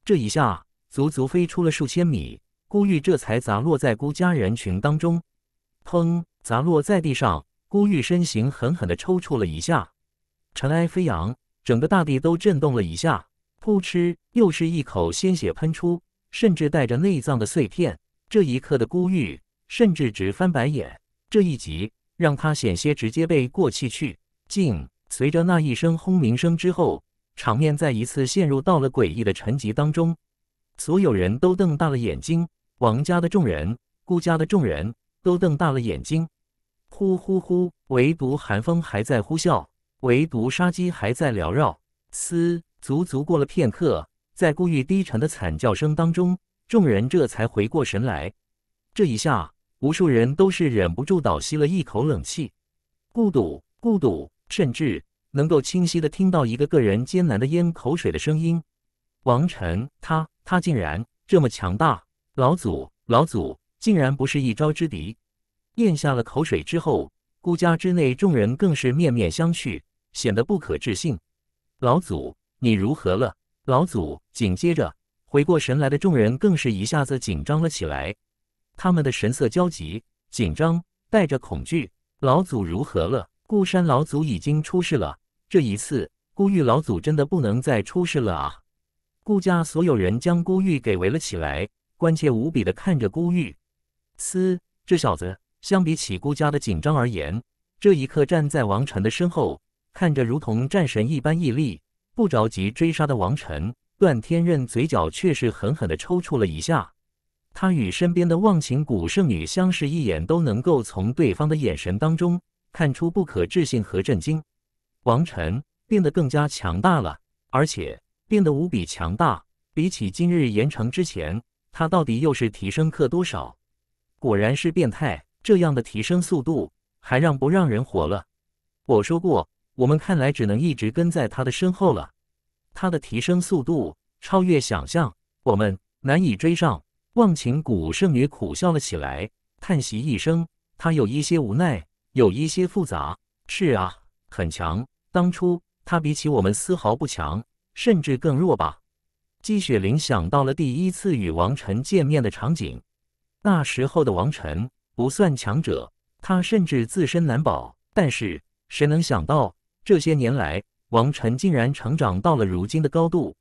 这一下，足足飞出了数千米。孤玉这才砸落在孤家人群当中，砰！砸落在地上，孤玉身形狠狠地抽搐了一下，尘埃飞扬，整个大地都震动了一下。噗嗤，又是一口鲜血喷出，甚至带着内脏的碎片。这一刻的孤玉甚至直翻白眼。这一击让他险些直接被过气去。竟随着那一声轰鸣声之后，场面再一次陷入到了诡异的沉寂当中。所有人都瞪大了眼睛。王家的众人，顾家的众人，都瞪大了眼睛。呼呼呼，唯独寒风还在呼啸，唯独杀机还在缭绕。嘶！足足过了片刻，在顾玉低沉的惨叫声当中，众人这才回过神来。这一下，无数人都是忍不住倒吸了一口冷气。孤独，孤独，甚至能够清晰的听到一个个人艰难的咽口水的声音。王晨，他，他竟然这么强大！老祖，老祖，竟然不是一招之敌！咽下了口水之后，顾家之内众人更是面面相觑，显得不可置信。老祖。你如何了，老祖？紧接着回过神来的众人更是一下子紧张了起来，他们的神色焦急、紧张，带着恐惧。老祖如何了？孤山老祖已经出事了，这一次孤玉老祖真的不能再出事了啊！顾家所有人将孤玉给围了起来，关切无比的看着孤玉。嘶，这小子，相比起孤家的紧张而言，这一刻站在王晨的身后，看着如同战神一般屹立。不着急追杀的王晨，段天任嘴角却是狠狠地抽搐了一下。他与身边的忘情古圣女相视一眼，都能够从对方的眼神当中看出不可置信和震惊。王晨变得更加强大了，而且变得无比强大。比起今日盐城之前，他到底又是提升克多少？果然是变态，这样的提升速度还让不让人活了？我说过。我们看来只能一直跟在他的身后了。他的提升速度超越想象，我们难以追上。忘情谷圣女苦笑了起来，叹息一声，她有一些无奈，有一些复杂。是啊，很强。当初他比起我们丝毫不强，甚至更弱吧？姬雪玲想到了第一次与王晨见面的场景，那时候的王晨不算强者，他甚至自身难保。但是谁能想到？这些年来，王晨竟然成长到了如今的高度。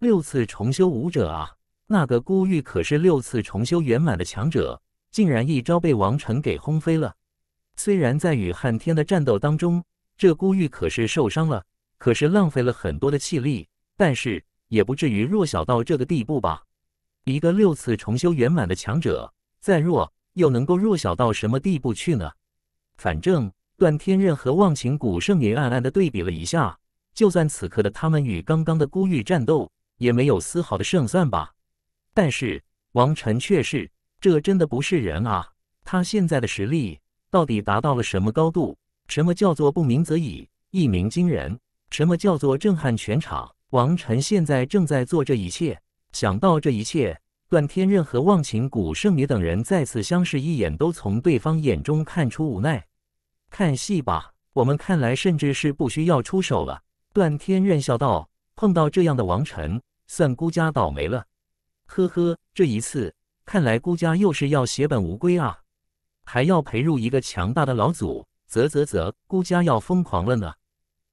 六次重修武者啊，那个孤玉可是六次重修圆满的强者，竟然一招被王晨给轰飞了。虽然在与汉天的战斗当中，这孤玉可是受伤了，可是浪费了很多的气力，但是也不至于弱小到这个地步吧？一个六次重修圆满的强者，再弱又能够弱小到什么地步去呢？反正。段天任和忘情古圣女暗暗的对比了一下，就算此刻的他们与刚刚的孤玉战斗，也没有丝毫的胜算吧？但是王晨却是，这真的不是人啊！他现在的实力到底达到了什么高度？什么叫做不鸣则已，一鸣惊人？什么叫做震撼全场？王晨现在正在做这一切。想到这一切，段天任和忘情古圣女等人再次相视一眼，都从对方眼中看出无奈。看戏吧，我们看来甚至是不需要出手了。段天任笑道：“碰到这样的王臣，算孤家倒霉了。”呵呵，这一次看来孤家又是要血本无归啊，还要赔入一个强大的老祖。啧啧啧，孤家要疯狂了呢！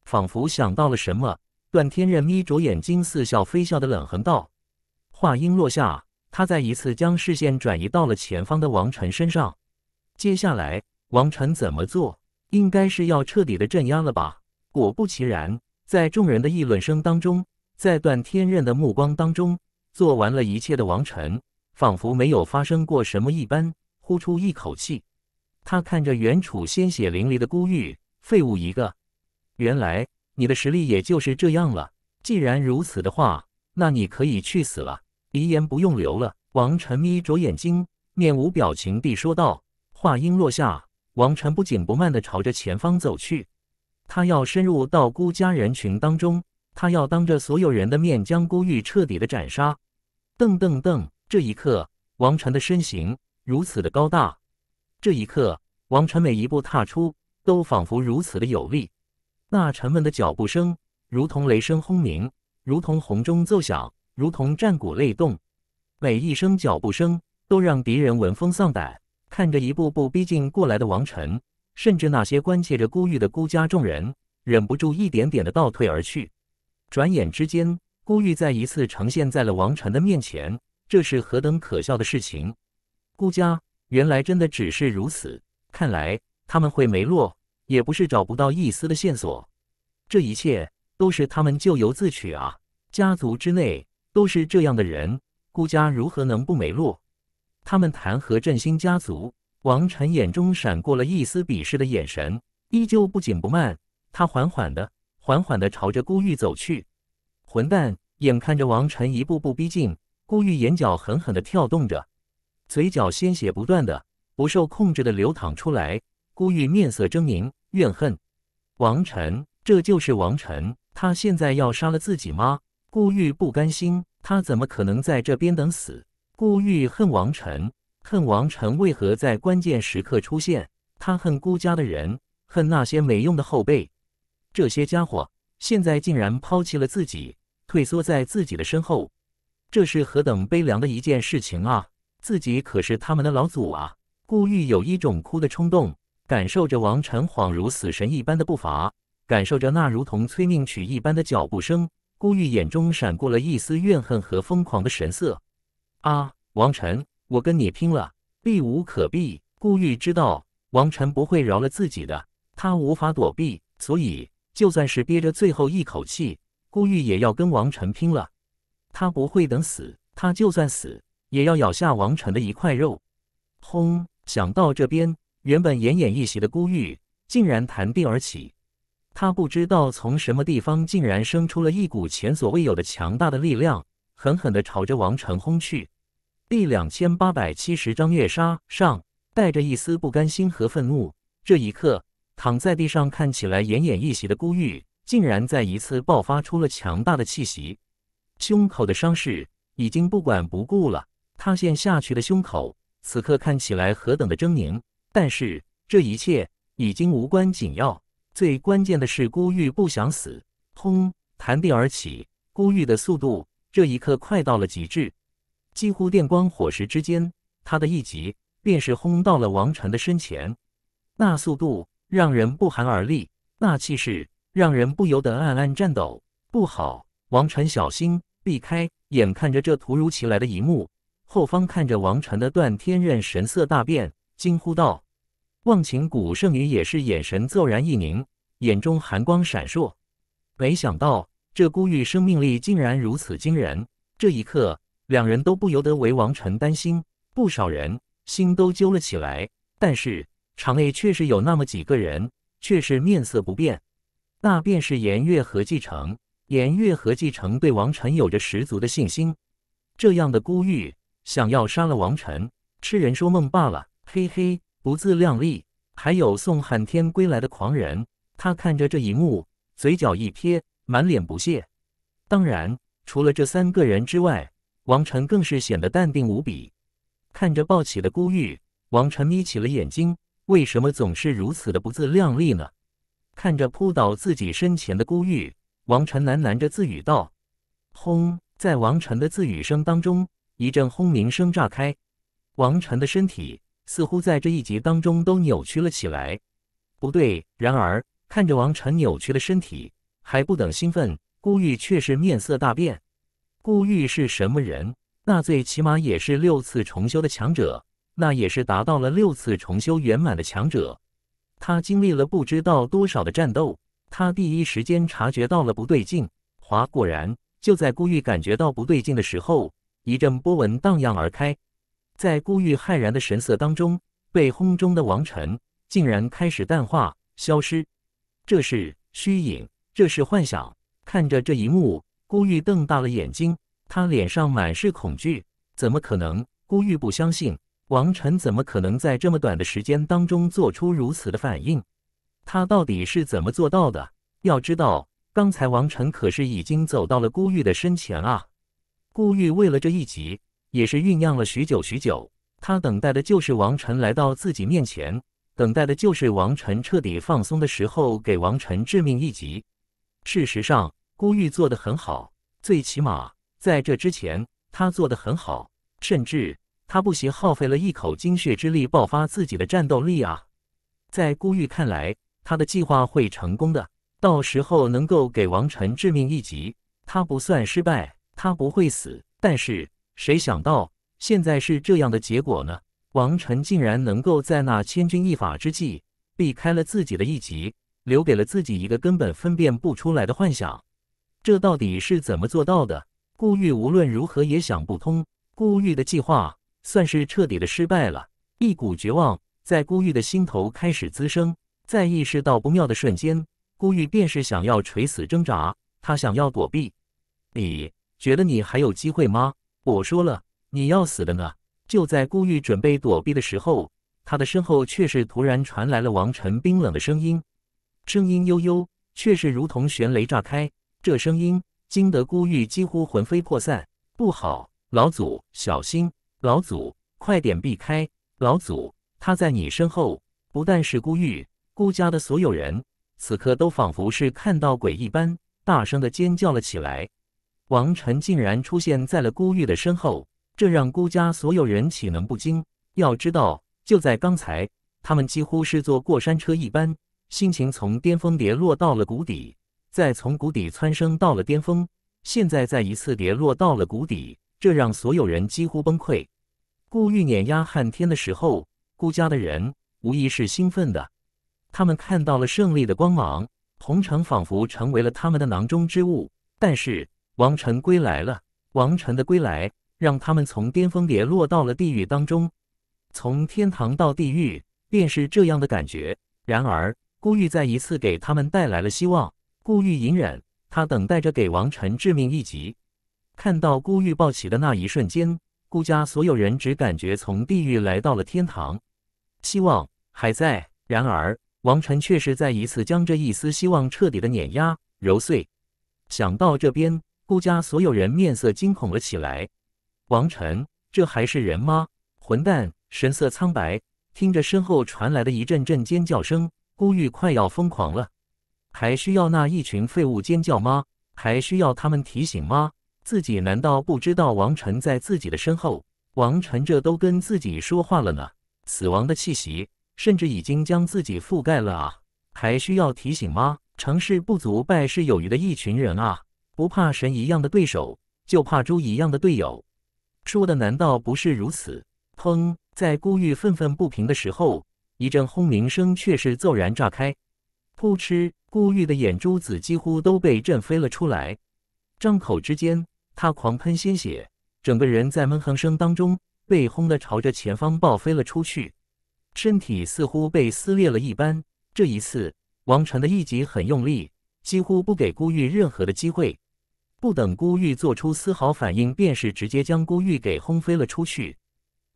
仿佛想到了什么，段天任眯着眼睛，似笑非笑的冷哼道：“话音落下，他再一次将视线转移到了前方的王晨身上。接下来，王晨怎么做？”应该是要彻底的镇压了吧？果不其然，在众人的议论声当中，在段天任的目光当中，做完了一切的王晨，仿佛没有发生过什么一般，呼出一口气。他看着原处鲜血淋漓的孤玉，废物一个！原来你的实力也就是这样了。既然如此的话，那你可以去死了，遗言不用留了。王晨眯着眼睛，面无表情地说道。话音落下。王臣不紧不慢地朝着前方走去，他要深入到孤家人群当中，他要当着所有人的面将孤玉彻底的斩杀。噔噔噔，这一刻，王臣的身形如此的高大，这一刻，王臣每一步踏出，都仿佛如此的有力。那沉闷的脚步声，如同雷声轰鸣，如同洪钟奏响，如同战鼓擂动，每一声脚步声，都让敌人闻风丧胆。看着一步步逼近过来的王臣，甚至那些关切着孤玉的孤家众人，忍不住一点点的倒退而去。转眼之间，孤玉再一次呈现在了王臣的面前。这是何等可笑的事情！孤家原来真的只是如此。看来他们会没落，也不是找不到一丝的线索。这一切都是他们咎由自取啊！家族之内都是这样的人，孤家如何能不没落？他们谈何振兴家族？王晨眼中闪过了一丝鄙视的眼神，依旧不紧不慢。他缓缓的、缓缓的朝着顾玉走去。混蛋！眼看着王晨一步步逼近，顾玉眼角狠狠的跳动着，嘴角鲜血不断的、不受控制的流淌出来。顾玉面色狰狞，怨恨王晨，这就是王晨？他现在要杀了自己吗？顾玉不甘心，他怎么可能在这边等死？顾玉恨王辰，恨王辰为何在关键时刻出现？他恨顾家的人，恨那些没用的后辈。这些家伙现在竟然抛弃了自己，退缩在自己的身后，这是何等悲凉的一件事情啊！自己可是他们的老祖啊！顾玉有一种哭的冲动，感受着王辰恍如死神一般的步伐，感受着那如同催命曲一般的脚步声，顾玉眼中闪过了一丝怨恨和疯狂的神色。啊！王晨，我跟你拼了！避无可避，顾玉知道王晨不会饶了自己的，他无法躲避，所以就算是憋着最后一口气，顾玉也要跟王晨拼了。他不会等死，他就算死也要咬下王晨的一块肉。轰！想到这边，原本奄奄一息的顾玉竟然弹地而起，他不知道从什么地方竟然生出了一股前所未有的强大的力量，狠狠的朝着王晨轰去。第两千八百七十章虐杀。上带着一丝不甘心和愤怒，这一刻，躺在地上看起来奄奄一息的孤玉，竟然再一次爆发出了强大的气息。胸口的伤势已经不管不顾了，塌陷下去的胸口，此刻看起来何等的狰狞。但是这一切已经无关紧要，最关键的是孤玉不想死。砰！弹地而起，孤玉的速度这一刻快到了极致。几乎电光火石之间，他的一击便是轰到了王禅的身前，那速度让人不寒而栗，那气势让人不由得暗暗颤抖。不好，王禅小心避开！眼看着这突如其来的一幕，后方看着王禅的段天刃神色大变，惊呼道：“忘情谷圣女也是眼神骤然一凝，眼中寒光闪烁。没想到这孤玉生命力竟然如此惊人！这一刻。”两人都不由得为王晨担心，不少人心都揪了起来。但是场内确实有那么几个人，却是面色不变。那便是颜月和继承。颜月和继承对王晨有着十足的信心。这样的孤玉想要杀了王晨，痴人说梦罢了。嘿嘿，不自量力。还有送汉天归来的狂人，他看着这一幕，嘴角一撇，满脸不屑。当然，除了这三个人之外。王晨更是显得淡定无比，看着抱起的孤玉，王晨眯起了眼睛。为什么总是如此的不自量力呢？看着扑倒自己身前的孤玉，王晨喃喃着自语道：“轰！”在王晨的自语声当中，一阵轰鸣声炸开。王晨的身体似乎在这一集当中都扭曲了起来。不对，然而看着王晨扭曲的身体，还不等兴奋，孤玉却是面色大变。顾玉是什么人？那最起码也是六次重修的强者，那也是达到了六次重修圆满的强者。他经历了不知道多少的战斗，他第一时间察觉到了不对劲。哗！果然，就在顾玉感觉到不对劲的时候，一阵波纹荡漾而开，在顾玉骇然的神色当中，被轰中的王晨竟然开始淡化消失。这是虚影，这是幻想。看着这一幕。孤玉瞪大了眼睛，他脸上满是恐惧。怎么可能？孤玉不相信王晨，怎么可能在这么短的时间当中做出如此的反应？他到底是怎么做到的？要知道，刚才王晨可是已经走到了孤玉的身前啊！孤玉为了这一集，也是酝酿了许久许久。他等待的就是王晨来到自己面前，等待的就是王晨彻底放松的时候，给王晨致命一击。事实上，孤玉做得很好，最起码在这之前，他做得很好，甚至他不惜耗费了一口精血之力，爆发自己的战斗力啊！在孤玉看来，他的计划会成功的，到时候能够给王晨致命一击，他不算失败，他不会死。但是谁想到现在是这样的结果呢？王晨竟然能够在那千钧一发之际避开了自己的一击，留给了自己一个根本分辨不出来的幻想。这到底是怎么做到的？顾玉无论如何也想不通。顾玉的计划算是彻底的失败了。一股绝望在顾玉的心头开始滋生。在意识到不妙的瞬间，顾玉便是想要垂死挣扎。他想要躲避。你觉得你还有机会吗？我说了，你要死了呢。就在顾玉准备躲避的时候，他的身后却是突然传来了王晨冰冷的声音。声音悠悠，却是如同悬雷炸开。这声音惊得孤玉几乎魂飞魄散！不好，老祖小心！老祖，快点避开！老祖，他在你身后！不但是孤玉，孤家的所有人此刻都仿佛是看到鬼一般，大声的尖叫了起来。王晨竟然出现在了孤玉的身后，这让孤家所有人岂能不惊？要知道，就在刚才，他们几乎是坐过山车一般，心情从巅峰跌落到了谷底。再从谷底蹿升到了巅峰，现在再一次跌落到了谷底，这让所有人几乎崩溃。顾玉碾压汉天的时候，顾家的人无疑是兴奋的，他们看到了胜利的光芒，红城仿佛成为了他们的囊中之物。但是王晨归来了，王晨的归来让他们从巅峰跌落到了地狱当中，从天堂到地狱便是这样的感觉。然而孤玉再一次给他们带来了希望。顾玉隐忍，他等待着给王晨致命一击。看到顾玉抱起的那一瞬间，顾家所有人只感觉从地狱来到了天堂，希望还在。然而，王晨却是在一次将这一丝希望彻底的碾压、揉碎。想到这边，顾家所有人面色惊恐了起来。王晨，这还是人吗？混蛋！神色苍白，听着身后传来的一阵阵尖叫声，顾玉快要疯狂了。还需要那一群废物尖叫吗？还需要他们提醒吗？自己难道不知道王晨在自己的身后？王晨这都跟自己说话了呢！死亡的气息甚至已经将自己覆盖了啊！还需要提醒吗？成事不足败事有余的一群人啊！不怕神一样的对手，就怕猪一样的队友。说的难道不是如此？砰！在孤玉愤愤不平的时候，一阵轰鸣声却是骤然炸开。扑哧！顾玉的眼珠子几乎都被震飞了出来，张口之间，他狂喷鲜血，整个人在闷哼声当中被轰得朝着前方爆飞了出去，身体似乎被撕裂了一般。这一次，王晨的一击很用力，几乎不给顾玉任何的机会，不等顾玉做出丝毫反应，便是直接将顾玉给轰飞了出去，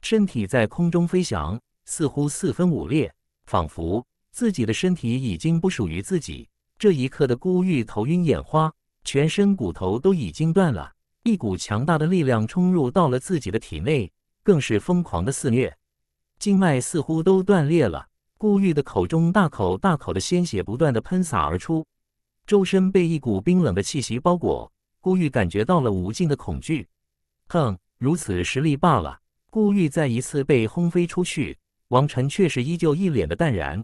身体在空中飞翔，似乎四分五裂，仿佛……自己的身体已经不属于自己，这一刻的顾玉头晕眼花，全身骨头都已经断了，一股强大的力量冲入到了自己的体内，更是疯狂的肆虐，经脉似乎都断裂了。顾玉的口中大口大口的鲜血不断的喷洒而出，周身被一股冰冷的气息包裹，顾玉感觉到了无尽的恐惧。哼，如此实力罢了。顾玉再一次被轰飞出去，王晨却是依旧一脸的淡然。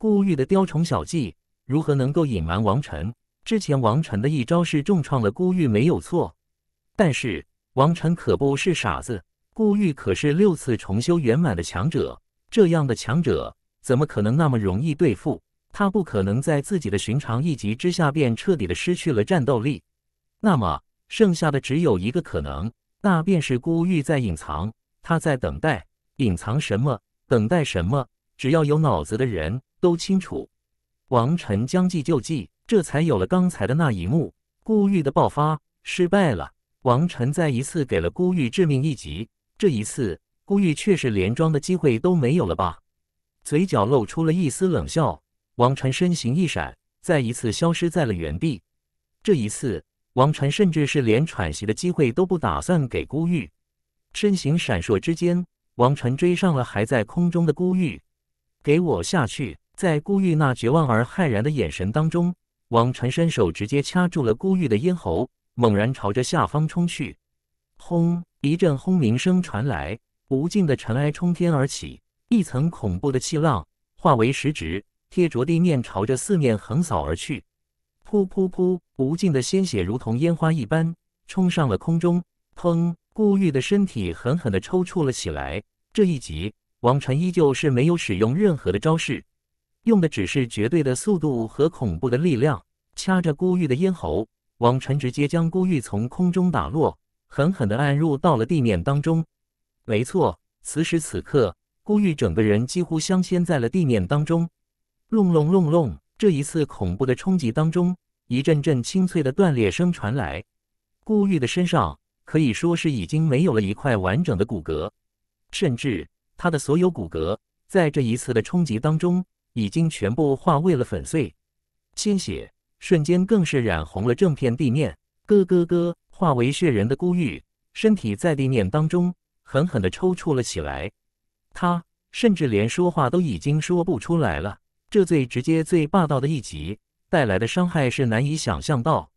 顾玉的雕虫小技如何能够隐瞒王辰？之前王辰的一招是重创了顾玉，没有错。但是王辰可不是傻子，顾玉可是六次重修圆满的强者，这样的强者怎么可能那么容易对付？他不可能在自己的寻常一击之下便彻底的失去了战斗力。那么剩下的只有一个可能，那便是顾玉在隐藏，他在等待，隐藏什么？等待什么？只要有脑子的人。都清楚，王晨将计就计，这才有了刚才的那一幕。孤玉的爆发失败了，王晨再一次给了孤玉致命一击。这一次，孤玉却是连装的机会都没有了吧？嘴角露出了一丝冷笑。王晨身形一闪，再一次消失在了原地。这一次，王晨甚至是连喘息的机会都不打算给孤玉。身形闪烁之间，王晨追上了还在空中的孤玉，给我下去！在孤玉那绝望而骇然的眼神当中，王晨伸手直接掐住了孤玉的咽喉，猛然朝着下方冲去。轰！一阵轰鸣声传来，无尽的尘埃冲天而起，一层恐怖的气浪化为实质，贴着地面朝着四面横扫而去。噗噗噗！无尽的鲜血如同烟花一般冲上了空中。砰！孤玉的身体狠狠地抽搐了起来。这一击，王晨依旧是没有使用任何的招式。用的只是绝对的速度和恐怖的力量，掐着孤玉的咽喉，王晨直接将孤玉从空中打落，狠狠地按入到了地面当中。没错，此时此刻，孤玉整个人几乎镶嵌在了地面当中。隆隆隆隆，这一次恐怖的冲击当中，一阵阵清脆的断裂声传来，孤玉的身上可以说是已经没有了一块完整的骨骼，甚至他的所有骨骼在这一次的冲击当中。已经全部化为了粉碎，鲜血瞬间更是染红了整片地面。咯咯咯！化为血人的孤玉身体在地面当中狠狠地抽搐了起来，他甚至连说话都已经说不出来了。这最直接、最霸道的一击带来的伤害是难以想象到，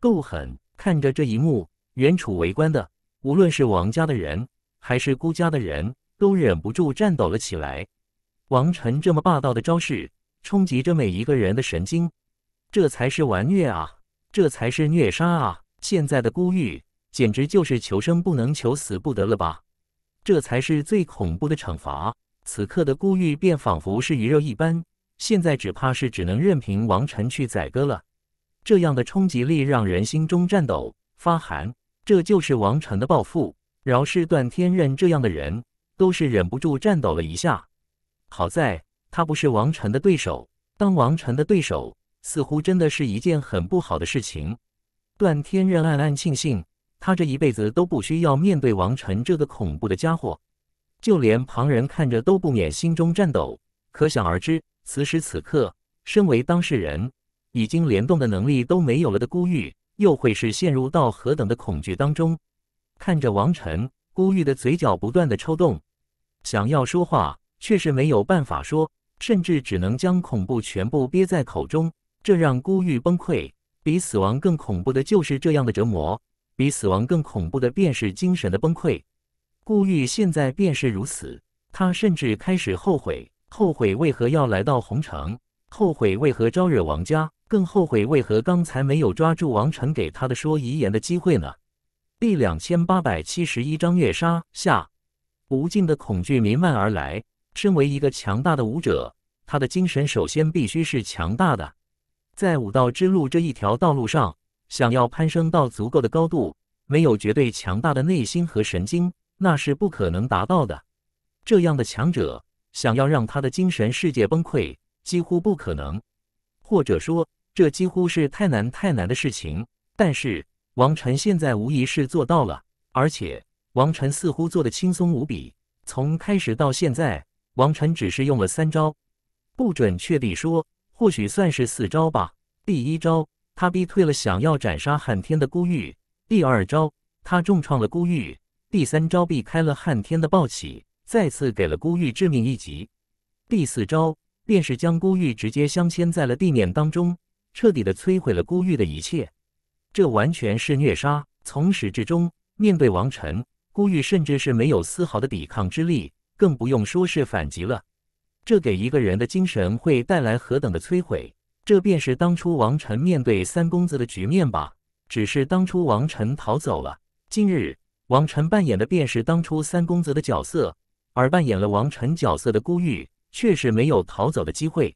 够狠！看着这一幕，原处围观的无论是王家的人还是孤家的人都忍不住颤抖了起来。王晨这么霸道的招式，冲击着每一个人的神经，这才是完虐啊，这才是虐杀啊！现在的孤玉简直就是求生不能，求死不得了吧？这才是最恐怖的惩罚。此刻的孤玉便仿佛是鱼肉一般，现在只怕是只能任凭王晨去宰割了。这样的冲击力让人心中颤抖发寒，这就是王晨的报复。饶是段天刃这样的人，都是忍不住颤抖了一下。好在他不是王晨的对手。当王晨的对手，似乎真的是一件很不好的事情。段天任暗暗庆幸，他这一辈子都不需要面对王晨这个恐怖的家伙。就连旁人看着都不免心中颤抖。可想而知，此时此刻，身为当事人，已经连动的能力都没有了的孤玉，又会是陷入到何等的恐惧当中？看着王晨，孤玉的嘴角不断的抽动，想要说话。却是没有办法说，甚至只能将恐怖全部憋在口中，这让孤玉崩溃。比死亡更恐怖的就是这样的折磨，比死亡更恐怖的便是精神的崩溃。孤玉现在便是如此，他甚至开始后悔，后悔为何要来到红城，后悔为何招惹王家，更后悔为何刚才没有抓住王晨给他的说遗言的机会呢？第两千八百七十一章虐杀下，无尽的恐惧弥漫而来。身为一个强大的武者，他的精神首先必须是强大的。在武道之路这一条道路上，想要攀升到足够的高度，没有绝对强大的内心和神经，那是不可能达到的。这样的强者，想要让他的精神世界崩溃，几乎不可能，或者说这几乎是太难太难的事情。但是王晨现在无疑是做到了，而且王晨似乎做的轻松无比，从开始到现在。王晨只是用了三招，不准确地说，或许算是四招吧。第一招，他逼退了想要斩杀汉天的孤玉；第二招，他重创了孤玉；第三招，避开了汉天的暴起，再次给了孤玉致命一击；第四招，便是将孤玉直接镶嵌在了地面当中，彻底的摧毁了孤玉的一切。这完全是虐杀，从始至终，面对王晨，孤玉甚至是没有丝毫的抵抗之力。更不用说是反击了，这给一个人的精神会带来何等的摧毁？这便是当初王晨面对三公子的局面吧。只是当初王晨逃走了，今日王晨扮演的便是当初三公子的角色，而扮演了王晨角色的孤玉却是没有逃走的机会。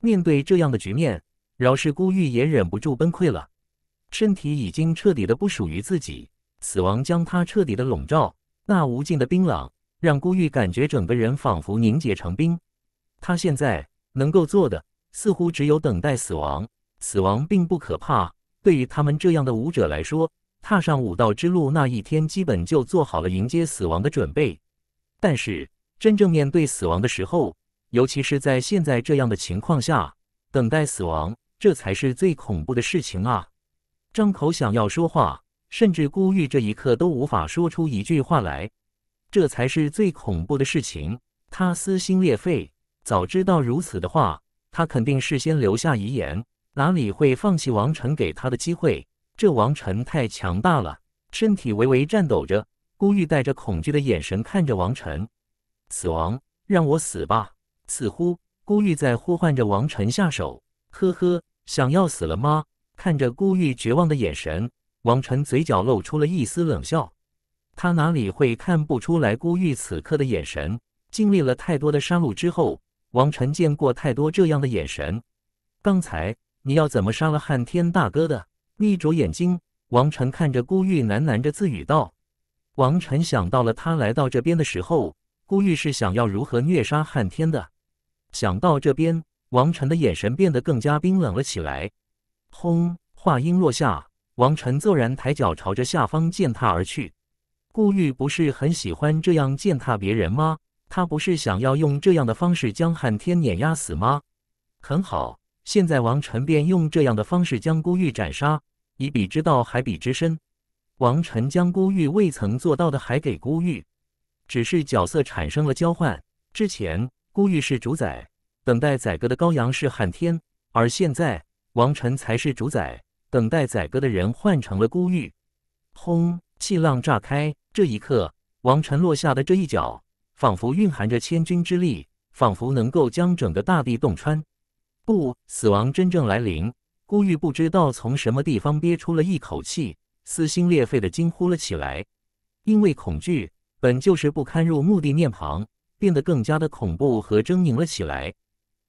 面对这样的局面，饶是孤玉也忍不住崩溃了，身体已经彻底的不属于自己，死亡将他彻底的笼罩，那无尽的冰冷。让孤玉感觉整个人仿佛凝结成冰，他现在能够做的似乎只有等待死亡。死亡并不可怕，对于他们这样的武者来说，踏上武道之路那一天，基本就做好了迎接死亡的准备。但是真正面对死亡的时候，尤其是在现在这样的情况下，等待死亡这才是最恐怖的事情啊！张口想要说话，甚至孤玉这一刻都无法说出一句话来。这才是最恐怖的事情。他撕心裂肺，早知道如此的话，他肯定事先留下遗言，哪里会放弃王晨给他的机会？这王晨太强大了，身体微微颤抖着，孤玉带着恐惧的眼神看着王晨。死亡，让我死吧！似乎？孤玉在呼唤着王晨下手。呵呵，想要死了吗？看着孤玉绝望的眼神，王晨嘴角露出了一丝冷笑。他哪里会看不出来？孤玉此刻的眼神，经历了太多的杀戮之后，王晨见过太多这样的眼神。刚才你要怎么杀了汉天大哥的？眯着眼睛，王晨看着孤玉，喃喃着自语道：“王晨想到了他来到这边的时候，孤玉是想要如何虐杀汉天的。”想到这边，王晨的眼神变得更加冰冷了起来。轰！话音落下，王晨骤然抬脚朝着下方践踏而去。顾玉不是很喜欢这样践踏别人吗？他不是想要用这样的方式将汉天碾压死吗？很好，现在王晨便用这样的方式将孤玉斩杀。以彼之道还彼之身，王晨将孤玉未曾做到的还给孤玉，只是角色产生了交换。之前孤玉是主宰，等待宰割的羔羊是汉天，而现在王晨才是主宰，等待宰割的人换成了孤玉。轰，气浪炸开。这一刻，王晨落下的这一脚，仿佛蕴含着千钧之力，仿佛能够将整个大地洞穿。不，死亡真正来临，孤玉不知道从什么地方憋出了一口气，撕心裂肺的惊呼了起来。因为恐惧，本就是不堪入目的面庞，变得更加的恐怖和狰狞了起来。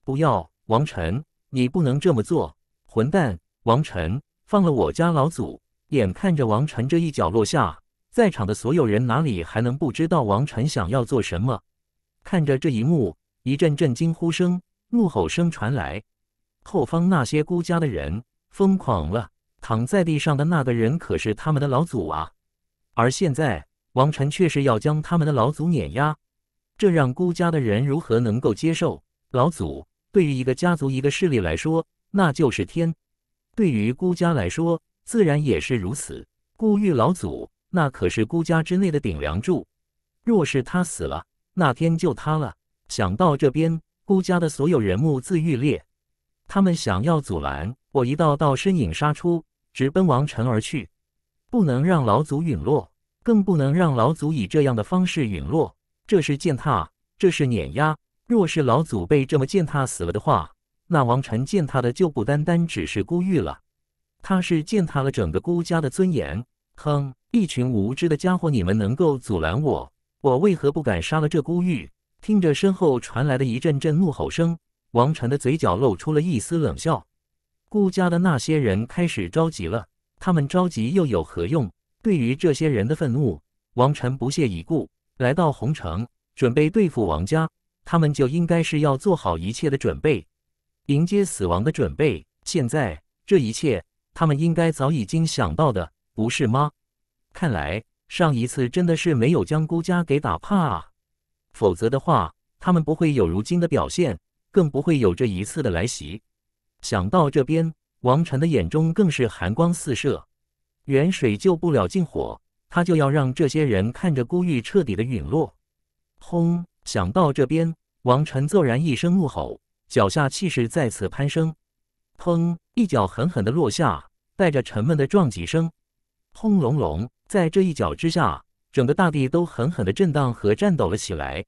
不要，王晨，你不能这么做，混蛋！王晨，放了我家老祖！眼看着王晨这一脚落下。在场的所有人哪里还能不知道王晨想要做什么？看着这一幕，一阵阵惊呼声、怒吼声传来。后方那些孤家的人疯狂了，躺在地上的那个人可是他们的老祖啊！而现在王晨却是要将他们的老祖碾压，这让孤家的人如何能够接受？老祖对于一个家族、一个势力来说，那就是天；对于孤家来说，自然也是如此。孤玉老祖。那可是孤家之内的顶梁柱，若是他死了，那天就塌了。想到这边，孤家的所有人目眦欲裂。他们想要阻拦，我一道道身影杀出，直奔王辰而去。不能让老祖陨落，更不能让老祖以这样的方式陨落。这是践踏，这是碾压。若是老祖被这么践踏死了的话，那王辰践踏的就不单单只是孤玉了，他是践踏了整个孤家的尊严。哼！一群无知的家伙，你们能够阻拦我？我为何不敢杀了这孤玉？听着身后传来的一阵阵怒吼声，王晨的嘴角露出了一丝冷笑。顾家的那些人开始着急了，他们着急又有何用？对于这些人的愤怒，王晨不屑一顾。来到红城，准备对付王家，他们就应该是要做好一切的准备，迎接死亡的准备。现在这一切，他们应该早已经想到的。不是吗？看来上一次真的是没有将孤家给打怕啊，否则的话，他们不会有如今的表现，更不会有这一次的来袭。想到这边，王晨的眼中更是寒光四射。远水救不了近火，他就要让这些人看着孤玉彻底的陨落。轰！想到这边，王晨骤然一声怒吼，脚下气势再次攀升。砰！一脚狠狠的落下，带着沉闷的撞击声。轰隆隆，在这一脚之下，整个大地都狠狠的震荡和颤抖了起来。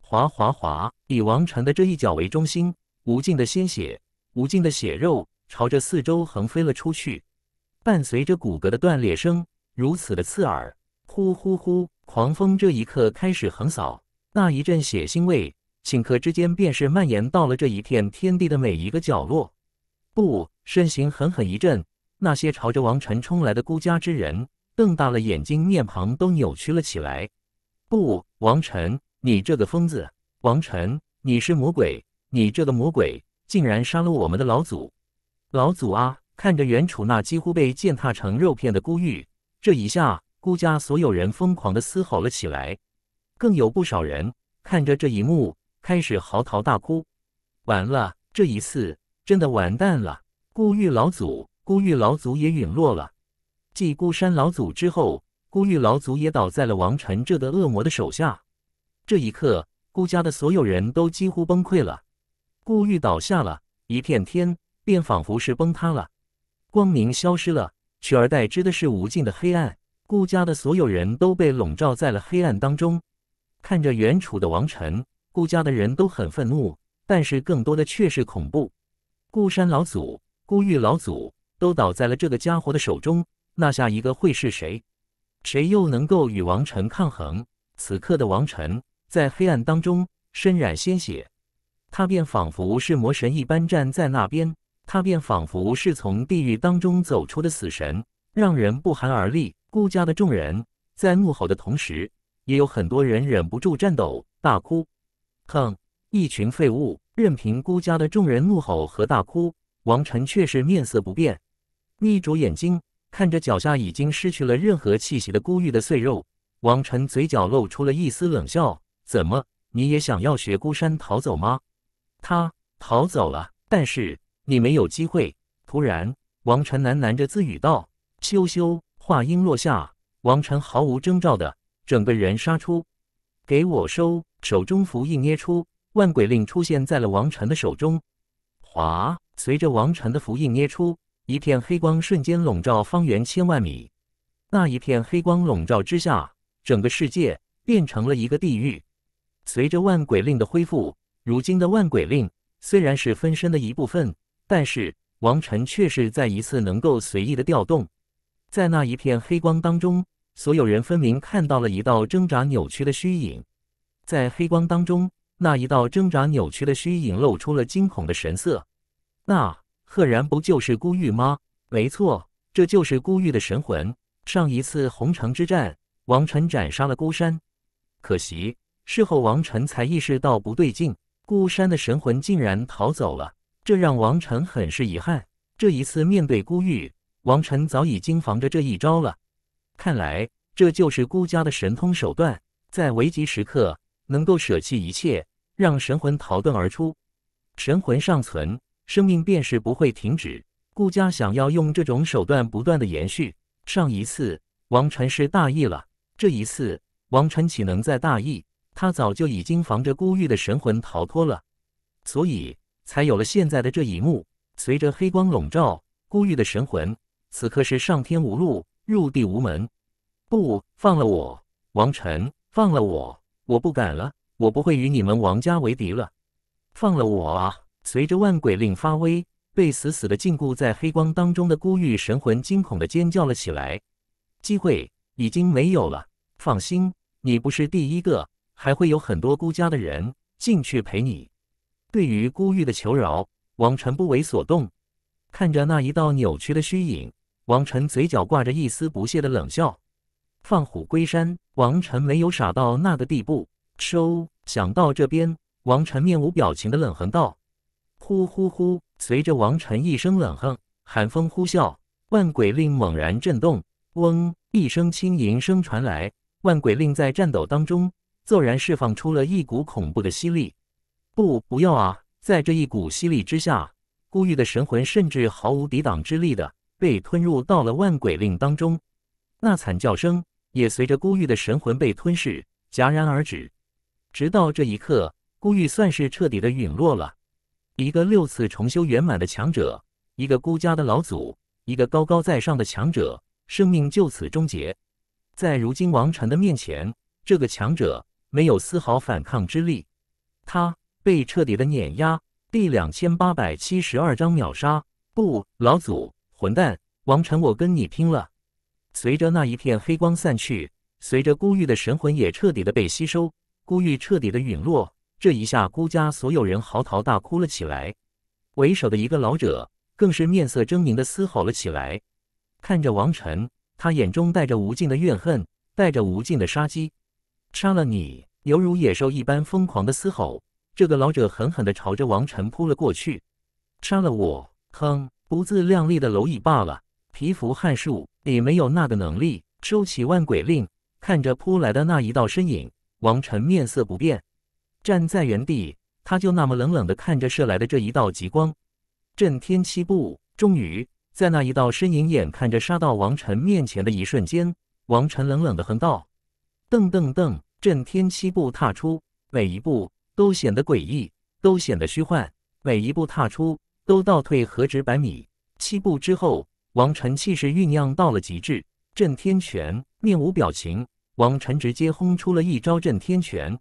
哗哗哗，以王禅的这一脚为中心，无尽的鲜血、无尽的血肉朝着四周横飞了出去，伴随着骨骼的断裂声，如此的刺耳。呼呼呼，狂风这一刻开始横扫，那一阵血腥味顷刻之间便是蔓延到了这一片天地的每一个角落。不，身形狠狠一震。那些朝着王晨冲来的孤家之人瞪大了眼睛，面庞都扭曲了起来。不，王晨，你这个疯子！王晨，你是魔鬼！你这个魔鬼竟然杀了我们的老祖！老祖啊！看着袁楚那几乎被践踏成肉片的孤玉，这一下，孤家所有人疯狂的嘶吼了起来。更有不少人看着这一幕，开始嚎啕大哭。完了，这一次真的完蛋了！孤玉老祖！孤玉老祖也陨落了，继孤山老祖之后，孤玉老祖也倒在了王辰这个恶魔的手下。这一刻，孤家的所有人都几乎崩溃了。孤玉倒下了，一片天便仿佛是崩塌了，光明消失了，取而代之的是无尽的黑暗。孤家的所有人都被笼罩在了黑暗当中。看着远处的王辰，孤家的人都很愤怒，但是更多的却是恐怖。孤山老祖，孤玉老祖。都倒在了这个家伙的手中，那下一个会是谁？谁又能够与王晨抗衡？此刻的王晨在黑暗当中身染鲜血，他便仿佛是魔神一般站在那边，他便仿佛是从地狱当中走出的死神，让人不寒而栗。孤家的众人在怒吼的同时，也有很多人忍不住颤抖、大哭。哼，一群废物！任凭孤家的众人怒吼和大哭，王晨却是面色不变。眯着眼睛看着脚下已经失去了任何气息的孤玉的碎肉，王晨嘴角露出了一丝冷笑：“怎么，你也想要学孤山逃走吗？”他逃走了，但是你没有机会。突然，王晨喃喃着自语道：“羞羞。”话音落下，王晨毫无征兆的整个人杀出，给我收！手中符印捏出，万鬼令出现在了王晨的手中。哗，随着王晨的符印捏出。一片黑光瞬间笼罩方圆千万米，那一片黑光笼罩之下，整个世界变成了一个地狱。随着万鬼令的恢复，如今的万鬼令虽然是分身的一部分，但是王晨却是再一次能够随意的调动。在那一片黑光当中，所有人分明看到了一道挣扎扭曲的虚影。在黑光当中，那一道挣扎扭曲的虚影露出了惊恐的神色。那。赫然不就是孤玉吗？没错，这就是孤玉的神魂。上一次红城之战，王晨斩杀了孤山，可惜事后王晨才意识到不对劲，孤山的神魂竟然逃走了，这让王晨很是遗憾。这一次面对孤玉，王晨早已经防着这一招了。看来这就是孤家的神通手段，在危急时刻能够舍弃一切，让神魂逃遁而出，神魂尚存。生命便是不会停止。顾家想要用这种手段不断的延续。上一次王晨是大意了，这一次王晨岂能再大意？他早就已经防着孤玉的神魂逃脱了，所以才有了现在的这一幕。随着黑光笼罩，孤玉的神魂此刻是上天无路，入地无门。不放了我，王晨，放了我！我不敢了，我不会与你们王家为敌了。放了我啊！随着万鬼令发威，被死死的禁锢在黑光当中的孤玉神魂惊恐的尖叫了起来。机会已经没有了，放心，你不是第一个，还会有很多孤家的人进去陪你。对于孤玉的求饶，王晨不为所动。看着那一道扭曲的虚影，王晨嘴角挂着一丝不屑的冷笑。放虎归山，王晨没有傻到那个地步。收。想到这边，王晨面无表情的冷哼道。呼呼呼！随着王晨一声冷哼，寒风呼啸，万鬼令猛然震动。嗡！一声轻吟声传来，万鬼令在战斗当中骤然释放出了一股恐怖的吸力。不，不要啊！在这一股吸力之下，孤玉的神魂甚至毫无抵挡之力的被吞入到了万鬼令当中。那惨叫声也随着孤玉的神魂被吞噬戛然而止。直到这一刻，孤玉算是彻底的陨落了。一个六次重修圆满的强者，一个孤家的老祖，一个高高在上的强者，生命就此终结。在如今王禅的面前，这个强者没有丝毫反抗之力，他被彻底的碾压。第两千八百七十二章秒杀！不，老祖，混蛋，王禅，我跟你拼了！随着那一片黑光散去，随着孤玉的神魂也彻底的被吸收，孤玉彻底的陨落。这一下，孤家所有人嚎啕大哭了起来。为首的一个老者更是面色狰狞的嘶吼了起来，看着王晨，他眼中带着无尽的怨恨，带着无尽的杀机，杀了你，犹如野兽一般疯狂的嘶吼。这个老者狠狠的朝着王晨扑了过去，杀了我，哼，不自量力的蝼蚁罢了。皮蜉汉术，你没有那个能力。收起万鬼令，看着扑来的那一道身影，王晨面色不变。站在原地，他就那么冷冷的看着射来的这一道极光。震天七步，终于在那一道身影眼看着杀到王晨面前的一瞬间，王晨冷冷的哼道：“噔噔噔！”震天七步踏出，每一步都显得诡异，都显得虚幻，每一步踏出都倒退何止百米。七步之后，王晨气势酝酿到了极致，震天拳，面无表情，王晨直接轰出了一招震天拳。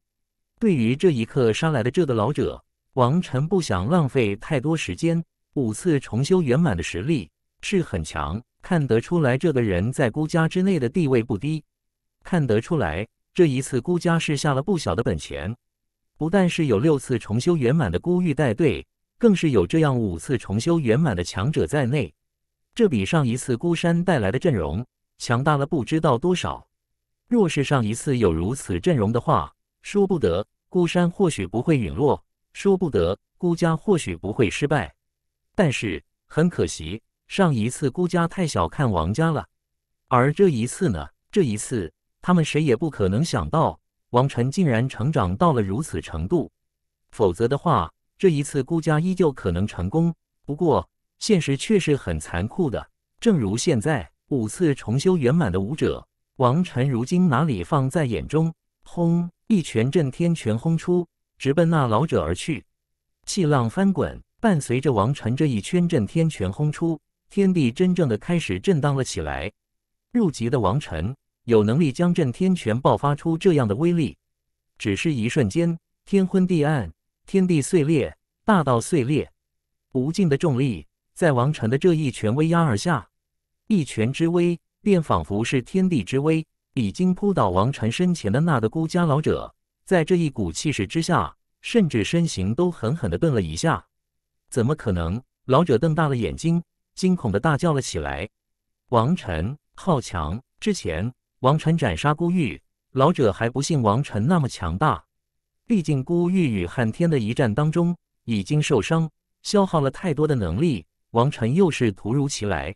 对于这一刻杀来的这个老者，王晨不想浪费太多时间。五次重修圆满的实力是很强，看得出来这个人在孤家之内的地位不低。看得出来，这一次孤家是下了不小的本钱，不但是有六次重修圆满的孤玉带队，更是有这样五次重修圆满的强者在内。这比上一次孤山带来的阵容强大了不知道多少。若是上一次有如此阵容的话。说不得，孤山或许不会陨落；说不得，孤家或许不会失败。但是很可惜，上一次孤家太小看王家了，而这一次呢？这一次，他们谁也不可能想到王晨竟然成长到了如此程度。否则的话，这一次孤家依旧可能成功。不过，现实却是很残酷的，正如现在五次重修圆满的武者，王晨如今哪里放在眼中？轰！一拳震天拳轰出，直奔那老者而去。气浪翻滚，伴随着王晨这一圈震天拳轰出，天地真正的开始震荡了起来。入级的王晨有能力将震天拳爆发出这样的威力。只是一瞬间，天昏地暗，天地碎裂，大道碎裂，无尽的重力在王晨的这一拳威压而下，一拳之威便仿佛是天地之威。已经扑倒王晨身前的那个孤家老者，在这一股气势之下，甚至身形都狠狠地顿了一下。怎么可能？老者瞪大了眼睛，惊恐地大叫了起来。王晨好强！之前王晨斩杀孤玉，老者还不信王晨那么强大。毕竟孤玉与汉天的一战当中已经受伤，消耗了太多的能力。王晨又是突如其来，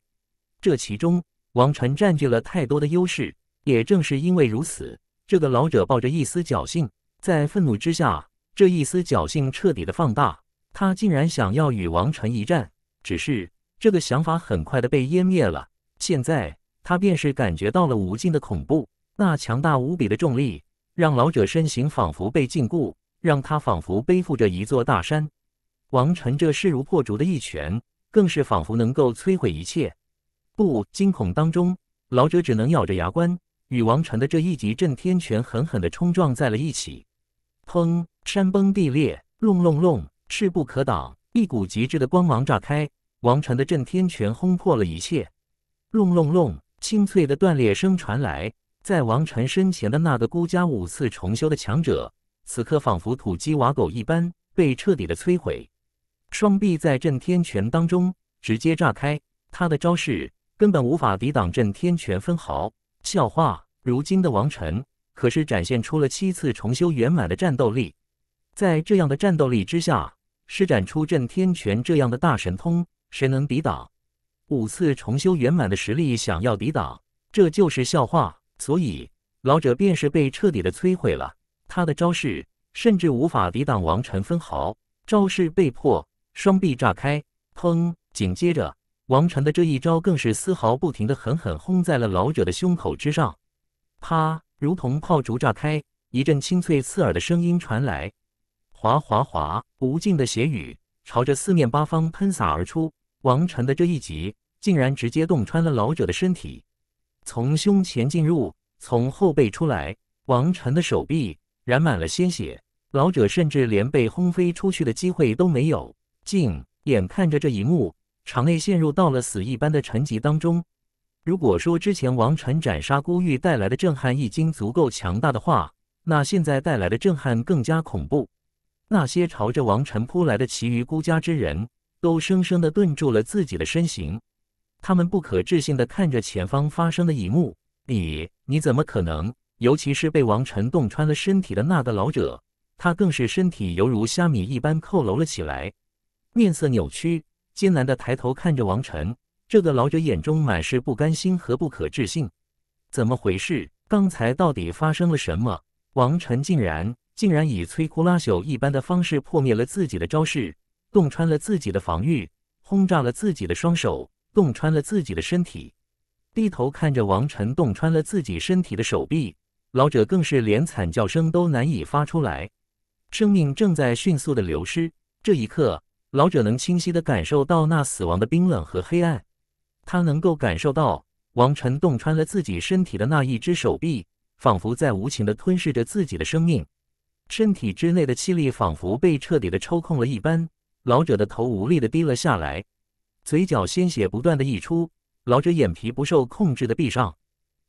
这其中王晨占据了太多的优势。也正是因为如此，这个老者抱着一丝侥幸，在愤怒之下，这一丝侥幸彻底的放大。他竟然想要与王晨一战，只是这个想法很快的被湮灭了。现在他便是感觉到了无尽的恐怖，那强大无比的重力让老者身形仿佛被禁锢，让他仿佛背负着一座大山。王晨这势如破竹的一拳，更是仿佛能够摧毁一切。不，惊恐当中，老者只能咬着牙关。与王晨的这一击震天拳狠狠地冲撞在了一起，砰！山崩地裂，隆隆隆，势不可挡。一股极致的光芒炸开，王晨的震天拳轰破了一切。隆隆隆，清脆的断裂声传来，在王晨身前的那个孤家五次重修的强者，此刻仿佛土鸡瓦狗一般被彻底的摧毁。双臂在震天拳当中直接炸开，他的招式根本无法抵挡震天拳分毫，笑话！如今的王臣可是展现出了七次重修圆满的战斗力，在这样的战斗力之下，施展出震天拳这样的大神通，谁能抵挡？五次重修圆满的实力想要抵挡，这就是笑话。所以老者便是被彻底的摧毁了，他的招式甚至无法抵挡王晨分毫，招式被迫双臂炸开，砰！紧接着，王晨的这一招更是丝毫不停的狠狠轰在了老者的胸口之上。啪！如同炮竹炸开，一阵清脆刺耳的声音传来，哗哗哗！无尽的血雨朝着四面八方喷洒而出。王晨的这一击竟然直接洞穿了老者的身体，从胸前进入，从后背出来。王晨的手臂染满了鲜血，老者甚至连被轰飞出去的机会都没有。竟眼看着这一幕，场内陷入到了死一般的沉寂当中。如果说之前王晨斩杀孤玉带来的震撼已经足够强大的话，那现在带来的震撼更加恐怖。那些朝着王晨扑来的其余孤家之人都生生的顿住了自己的身形，他们不可置信的看着前方发生的一幕：“你你怎么可能？”尤其是被王晨洞穿了身体的那个老者，他更是身体犹如虾米一般佝偻了起来，面色扭曲，艰难的抬头看着王晨。这个老者眼中满是不甘心和不可置信，怎么回事？刚才到底发生了什么？王晨竟然竟然以摧枯拉朽一般的方式破灭了自己的招式，洞穿了自己的防御，轰炸了自己的双手，洞穿了自己的身体。低头看着王晨洞穿了自己身体的手臂，老者更是连惨叫声都难以发出来，生命正在迅速的流失。这一刻，老者能清晰的感受到那死亡的冰冷和黑暗。他能够感受到王晨洞穿了自己身体的那一只手臂，仿佛在无情的吞噬着自己的生命。身体之内的气力仿佛被彻底的抽空了一般。老者的头无力的低了下来，嘴角鲜血不断的溢出，老者眼皮不受控制的闭上，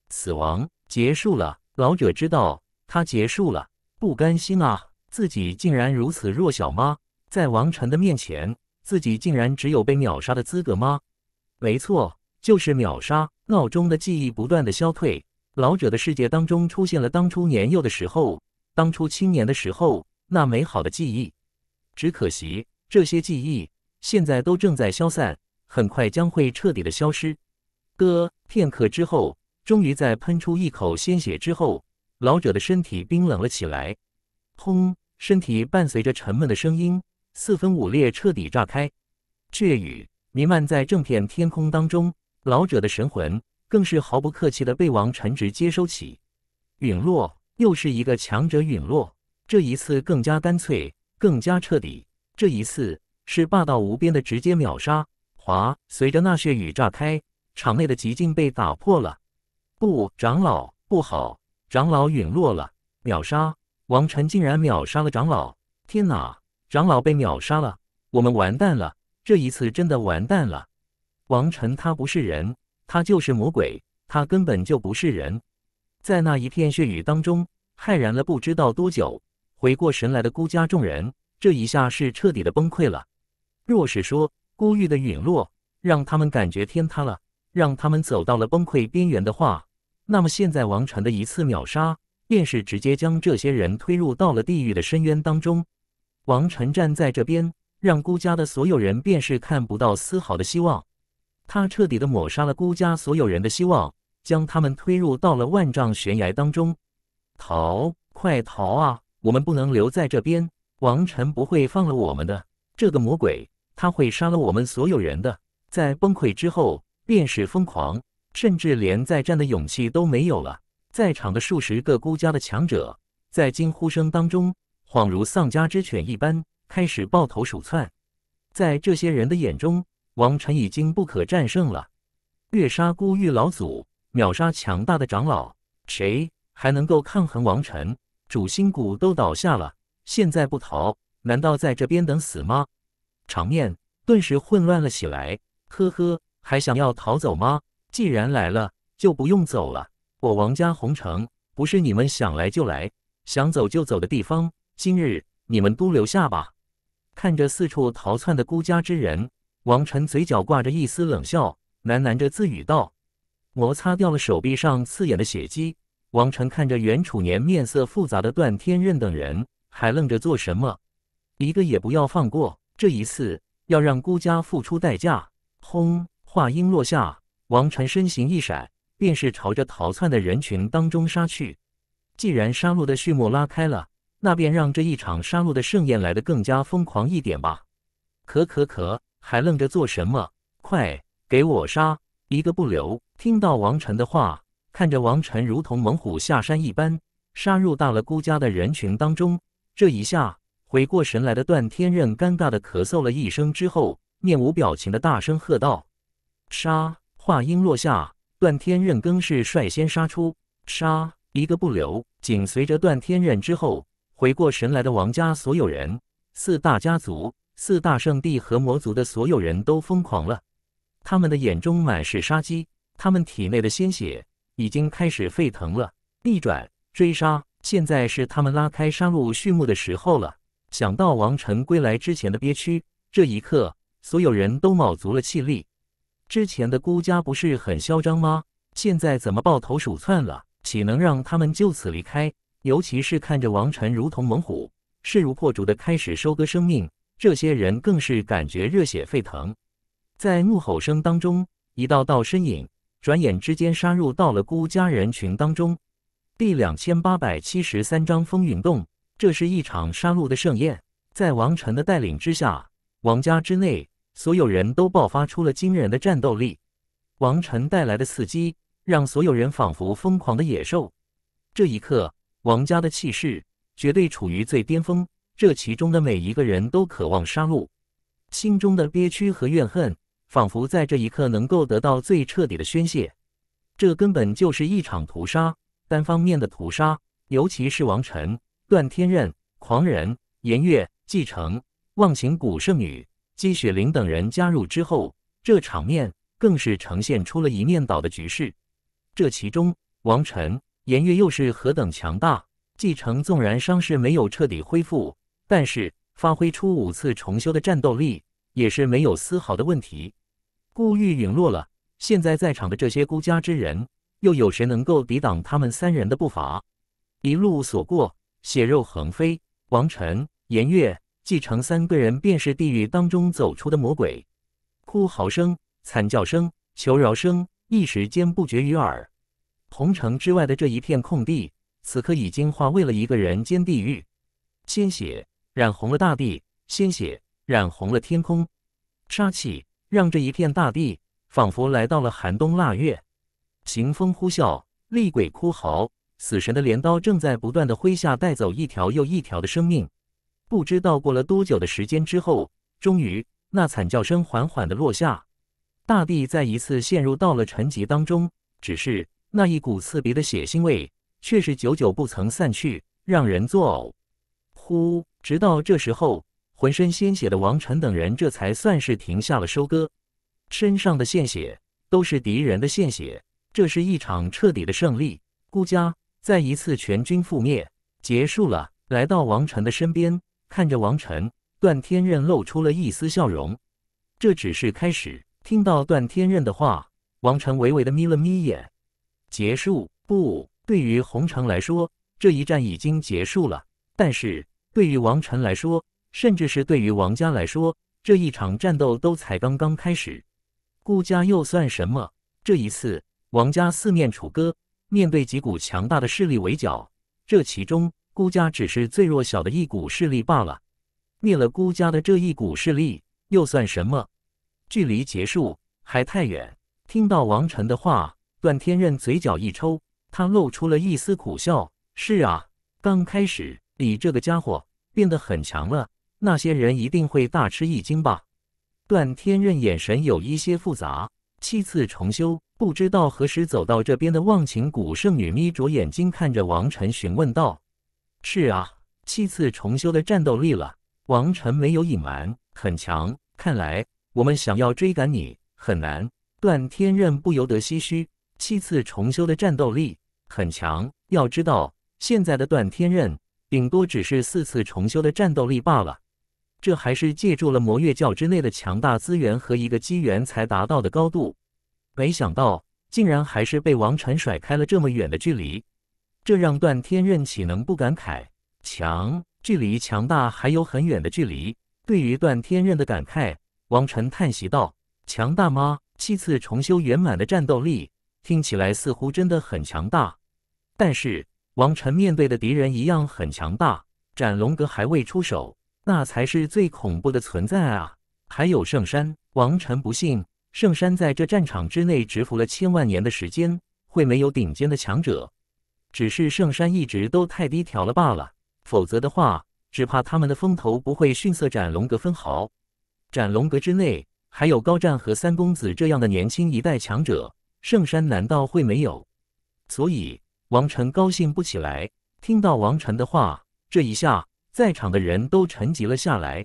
死亡结束了。老者知道他结束了，不甘心啊！自己竟然如此弱小吗？在王晨的面前，自己竟然只有被秒杀的资格吗？没错，就是秒杀。闹钟的记忆不断的消退，老者的世界当中出现了当初年幼的时候，当初青年的时候那美好的记忆。只可惜，这些记忆现在都正在消散，很快将会彻底的消失。的片刻之后，终于在喷出一口鲜血之后，老者的身体冰冷了起来。轰！身体伴随着沉闷的声音四分五裂，彻底炸开。血雨。弥漫在整片天空当中，老者的神魂更是毫不客气的被王晨直接收起。陨落，又是一个强者陨落。这一次更加干脆，更加彻底。这一次是霸道无边的直接秒杀。哗！随着那血雨炸开，场内的寂静被打破了。不，长老不好，长老陨落了！秒杀！王晨竟然秒杀了长老！天哪！长老被秒杀了！我们完蛋了！这一次真的完蛋了，王晨他不是人，他就是魔鬼，他根本就不是人。在那一片血雨当中，骇然了不知道多久，回过神来的孤家众人，这一下是彻底的崩溃了。若是说孤玉的陨落让他们感觉天塌了，让他们走到了崩溃边缘的话，那么现在王晨的一次秒杀，便是直接将这些人推入到了地狱的深渊当中。王晨站在这边。让孤家的所有人便是看不到丝毫的希望，他彻底的抹杀了孤家所有人的希望，将他们推入到了万丈悬崖当中。逃，快逃啊！我们不能留在这边，王臣不会放了我们的，这个魔鬼，他会杀了我们所有人的。在崩溃之后，便是疯狂，甚至连再战的勇气都没有了。在场的数十个孤家的强者，在惊呼声当中，恍如丧家之犬一般。开始抱头鼠窜，在这些人的眼中，王臣已经不可战胜了。虐杀孤玉老祖，秒杀强大的长老，谁还能够抗衡王臣？主心骨都倒下了，现在不逃，难道在这边等死吗？场面顿时混乱了起来。呵呵，还想要逃走吗？既然来了，就不用走了。我王家红城不是你们想来就来、想走就走的地方。今日你们都留下吧。看着四处逃窜的孤家之人，王晨嘴角挂着一丝冷笑，喃喃着自语道：“摩擦掉了手臂上刺眼的血迹。”王晨看着袁楚年面色复杂的段天任等人，还愣着做什么？一个也不要放过！这一次，要让孤家付出代价！轰！话音落下，王晨身形一闪，便是朝着逃窜的人群当中杀去。既然杀戮的序幕拉开了。那便让这一场杀戮的盛宴来得更加疯狂一点吧！可可可，还愣着做什么？快给我杀，一个不留！听到王晨的话，看着王晨如同猛虎下山一般杀入大了孤家的人群当中，这一下回过神来的段天任尴尬的咳嗽了一声之后，面无表情的大声喝道：“杀！”话音落下，段天任更是率先杀出，杀一个不留。紧随着段天任之后。回过神来的王家所有人、四大家族、四大圣地和魔族的所有人都疯狂了，他们的眼中满是杀机，他们体内的鲜血已经开始沸腾了。逆转追杀，现在是他们拉开杀戮序幕的时候了。想到王晨归来之前的憋屈，这一刻所有人都卯足了气力。之前的孤家不是很嚣张吗？现在怎么抱头鼠窜了？岂能让他们就此离开？尤其是看着王晨如同猛虎，势如破竹的开始收割生命，这些人更是感觉热血沸腾。在怒吼声当中，一道道身影转眼之间杀入到了孤家人群当中。第两千八百七十三章风云动，这是一场杀戮的盛宴。在王晨的带领之下，王家之内所有人都爆发出了惊人的战斗力。王晨带来的刺激，让所有人仿佛疯狂的野兽。这一刻。王家的气势绝对处于最巅峰，这其中的每一个人都渴望杀戮，心中的憋屈和怨恨仿佛在这一刻能够得到最彻底的宣泄。这根本就是一场屠杀，单方面的屠杀。尤其是王晨、段天任、狂人、颜月、继承、忘情谷圣女姬雪玲等人加入之后，这场面更是呈现出了一面倒的局势。这其中，王晨。颜月又是何等强大？继承纵然伤势没有彻底恢复，但是发挥出五次重修的战斗力也是没有丝毫的问题。顾玉陨落了，现在在场的这些孤家之人，又有谁能够抵挡他们三人的步伐？一路所过，血肉横飞。王晨、颜月、继承三个人便是地狱当中走出的魔鬼，哭嚎声、惨叫声、求饶声，一时间不绝于耳。红城之外的这一片空地，此刻已经化为了一个人间地狱。鲜血染红了大地，鲜血染红了天空，杀气让这一片大地仿佛来到了寒冬腊月。行风呼啸，厉鬼哭嚎，死神的镰刀正在不断的挥下，带走一条又一条的生命。不知道过了多久的时间之后，终于那惨叫声缓缓的落下，大地再一次陷入到了沉寂当中。只是。那一股刺鼻的血腥味却是久久不曾散去，让人作呕。呼，直到这时候，浑身鲜血的王晨等人这才算是停下了收割，身上的献血都是敌人的献血，这是一场彻底的胜利。孤家再一次全军覆灭，结束了。来到王晨的身边，看着王晨，段天任露出了一丝笑容。这只是开始。听到段天任的话，王晨微微的眯了眯眼。结束不？对于红尘来说，这一战已经结束了。但是，对于王尘来说，甚至是对于王家来说，这一场战斗都才刚刚开始。顾家又算什么？这一次，王家四面楚歌，面对几股强大的势力围剿，这其中，顾家只是最弱小的一股势力罢了。灭了顾家的这一股势力又算什么？距离结束还太远。听到王尘的话。段天任嘴角一抽，他露出了一丝苦笑。是啊，刚开始你这个家伙变得很强了，那些人一定会大吃一惊吧？段天任眼神有一些复杂。七次重修，不知道何时走到这边的忘情古圣女眯着眼睛看着王晨询问道：“是啊，七次重修的战斗力了。”王晨没有隐瞒，很强。看来我们想要追赶你很难。段天任不由得唏嘘。七次重修的战斗力很强，要知道现在的段天刃顶多只是四次重修的战斗力罢了，这还是借助了魔月教之内的强大资源和一个机缘才达到的高度。没想到竟然还是被王晨甩开了这么远的距离，这让段天刃岂能不感慨？强，距离强大还有很远的距离。对于段天刃的感慨，王晨叹息道：“强大吗？七次重修圆满的战斗力。”听起来似乎真的很强大，但是王晨面对的敌人一样很强大。斩龙阁还未出手，那才是最恐怖的存在啊！还有圣山，王晨不信，圣山在这战场之内蛰伏了千万年的时间，会没有顶尖的强者？只是圣山一直都太低调了罢了，否则的话，只怕他们的风头不会逊色斩龙阁分毫。斩龙阁之内还有高湛和三公子这样的年轻一代强者。圣山难道会没有？所以王晨高兴不起来。听到王晨的话，这一下在场的人都沉寂了下来。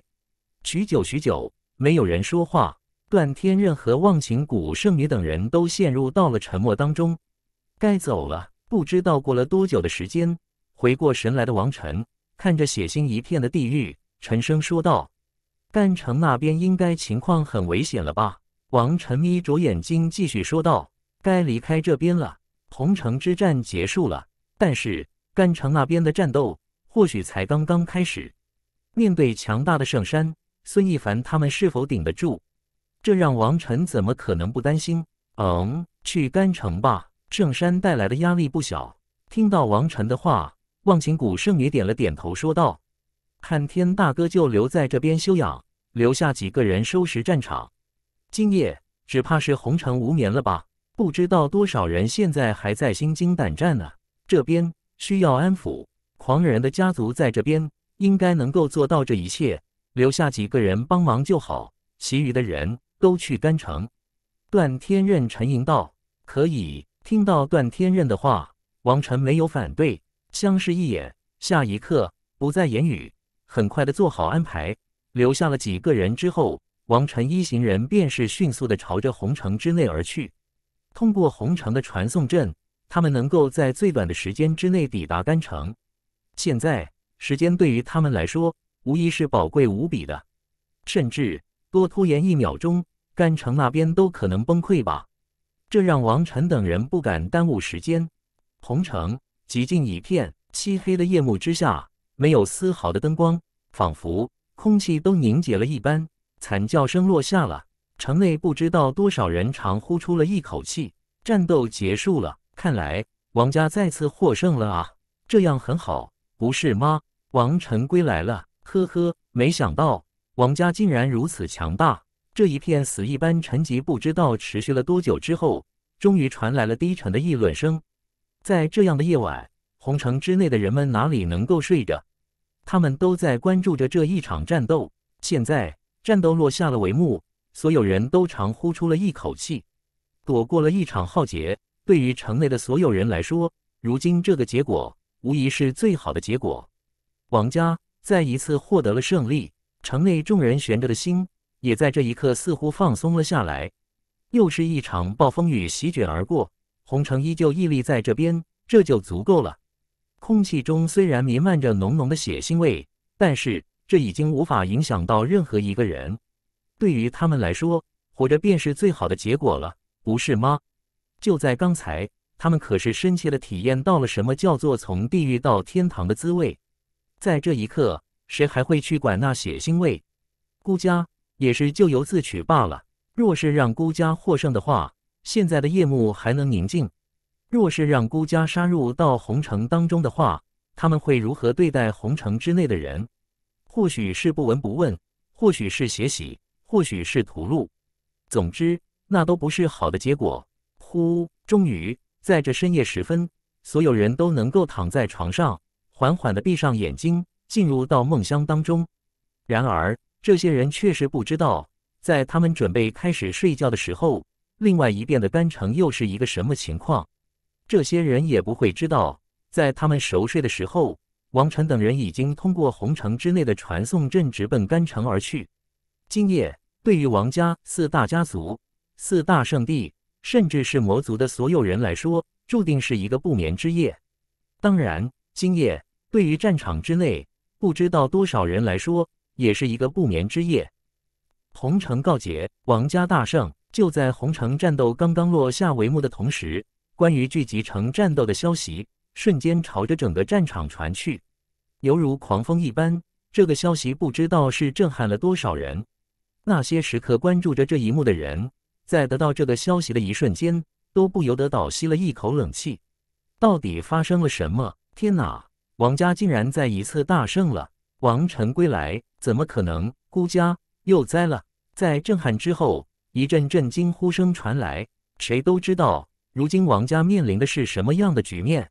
许久许久，没有人说话。段天任和忘情谷圣女等人都陷入到了沉默当中。该走了。不知道过了多久的时间，回过神来的王晨看着血腥一片的地狱，沉声说道：“干城那边应该情况很危险了吧？”王晨眯着眼睛继续说道。该离开这边了，红城之战结束了，但是甘城那边的战斗或许才刚刚开始。面对强大的圣山，孙一凡他们是否顶得住？这让王晨怎么可能不担心？嗯，去甘城吧，圣山带来的压力不小。听到王晨的话，忘情古圣也点了点头，说道：“看天大哥就留在这边休养，留下几个人收拾战场。今夜只怕是红尘无眠了吧。”不知道多少人现在还在心惊胆战呢，这边需要安抚狂人的家族，在这边应该能够做到这一切，留下几个人帮忙就好，其余的人都去干城。段天任沉吟道：“可以。”听到段天任的话，王晨没有反对，相视一眼，下一刻不再言语，很快的做好安排，留下了几个人之后，王晨一行人便是迅速的朝着红城之内而去。通过红城的传送阵，他们能够在最短的时间之内抵达干城。现在，时间对于他们来说无疑是宝贵无比的，甚至多拖延一秒钟，干城那边都可能崩溃吧。这让王晨等人不敢耽误时间。红城极尽一片，漆黑的夜幕之下没有丝毫的灯光，仿佛空气都凝结了一般。惨叫声落下了。城内不知道多少人长呼出了一口气，战斗结束了。看来王家再次获胜了啊！这样很好，不是吗？王晨归来了，呵呵，没想到王家竟然如此强大。这一片死一般沉寂，不知道持续了多久之后，终于传来了低沉的议论声。在这样的夜晚，红城之内的人们哪里能够睡着？他们都在关注着这一场战斗。现在战斗落下了帷幕。所有人都长呼出了一口气，躲过了一场浩劫。对于城内的所有人来说，如今这个结果无疑是最好的结果。王家再一次获得了胜利，城内众人悬着的心也在这一刻似乎放松了下来。又是一场暴风雨席卷而过，红城依旧屹立在这边，这就足够了。空气中虽然弥漫着浓浓的血腥味，但是这已经无法影响到任何一个人。对于他们来说，活着便是最好的结果了，不是吗？就在刚才，他们可是深切的体验到了什么叫做从地狱到天堂的滋味。在这一刻，谁还会去管那血腥味？孤家也是咎由自取罢了。若是让孤家获胜的话，现在的夜幕还能宁静；若是让孤家杀入到红城当中的话，他们会如何对待红城之内的人？或许是不闻不问，或许是血洗。或许是屠戮，总之那都不是好的结果。呼，终于在这深夜时分，所有人都能够躺在床上，缓缓的闭上眼睛，进入到梦乡当中。然而，这些人确实不知道，在他们准备开始睡觉的时候，另外一边的干城又是一个什么情况。这些人也不会知道，在他们熟睡的时候，王晨等人已经通过红城之内的传送阵，直奔干城而去。今夜。对于王家、四大家族、四大圣地，甚至是魔族的所有人来说，注定是一个不眠之夜。当然，今夜对于战场之内，不知道多少人来说，也是一个不眠之夜。红城告捷，王家大胜。就在红城战斗刚刚落下帷幕的同时，关于聚集成战斗的消息，瞬间朝着整个战场传去，犹如狂风一般。这个消息不知道是震撼了多少人。那些时刻关注着这一幕的人，在得到这个消息的一瞬间，都不由得倒吸了一口冷气。到底发生了什么？天哪！王家竟然再一次大胜了！王晨归来，怎么可能？孤家又栽了！在震撼之后，一阵阵惊呼声传来。谁都知道，如今王家面临的是什么样的局面：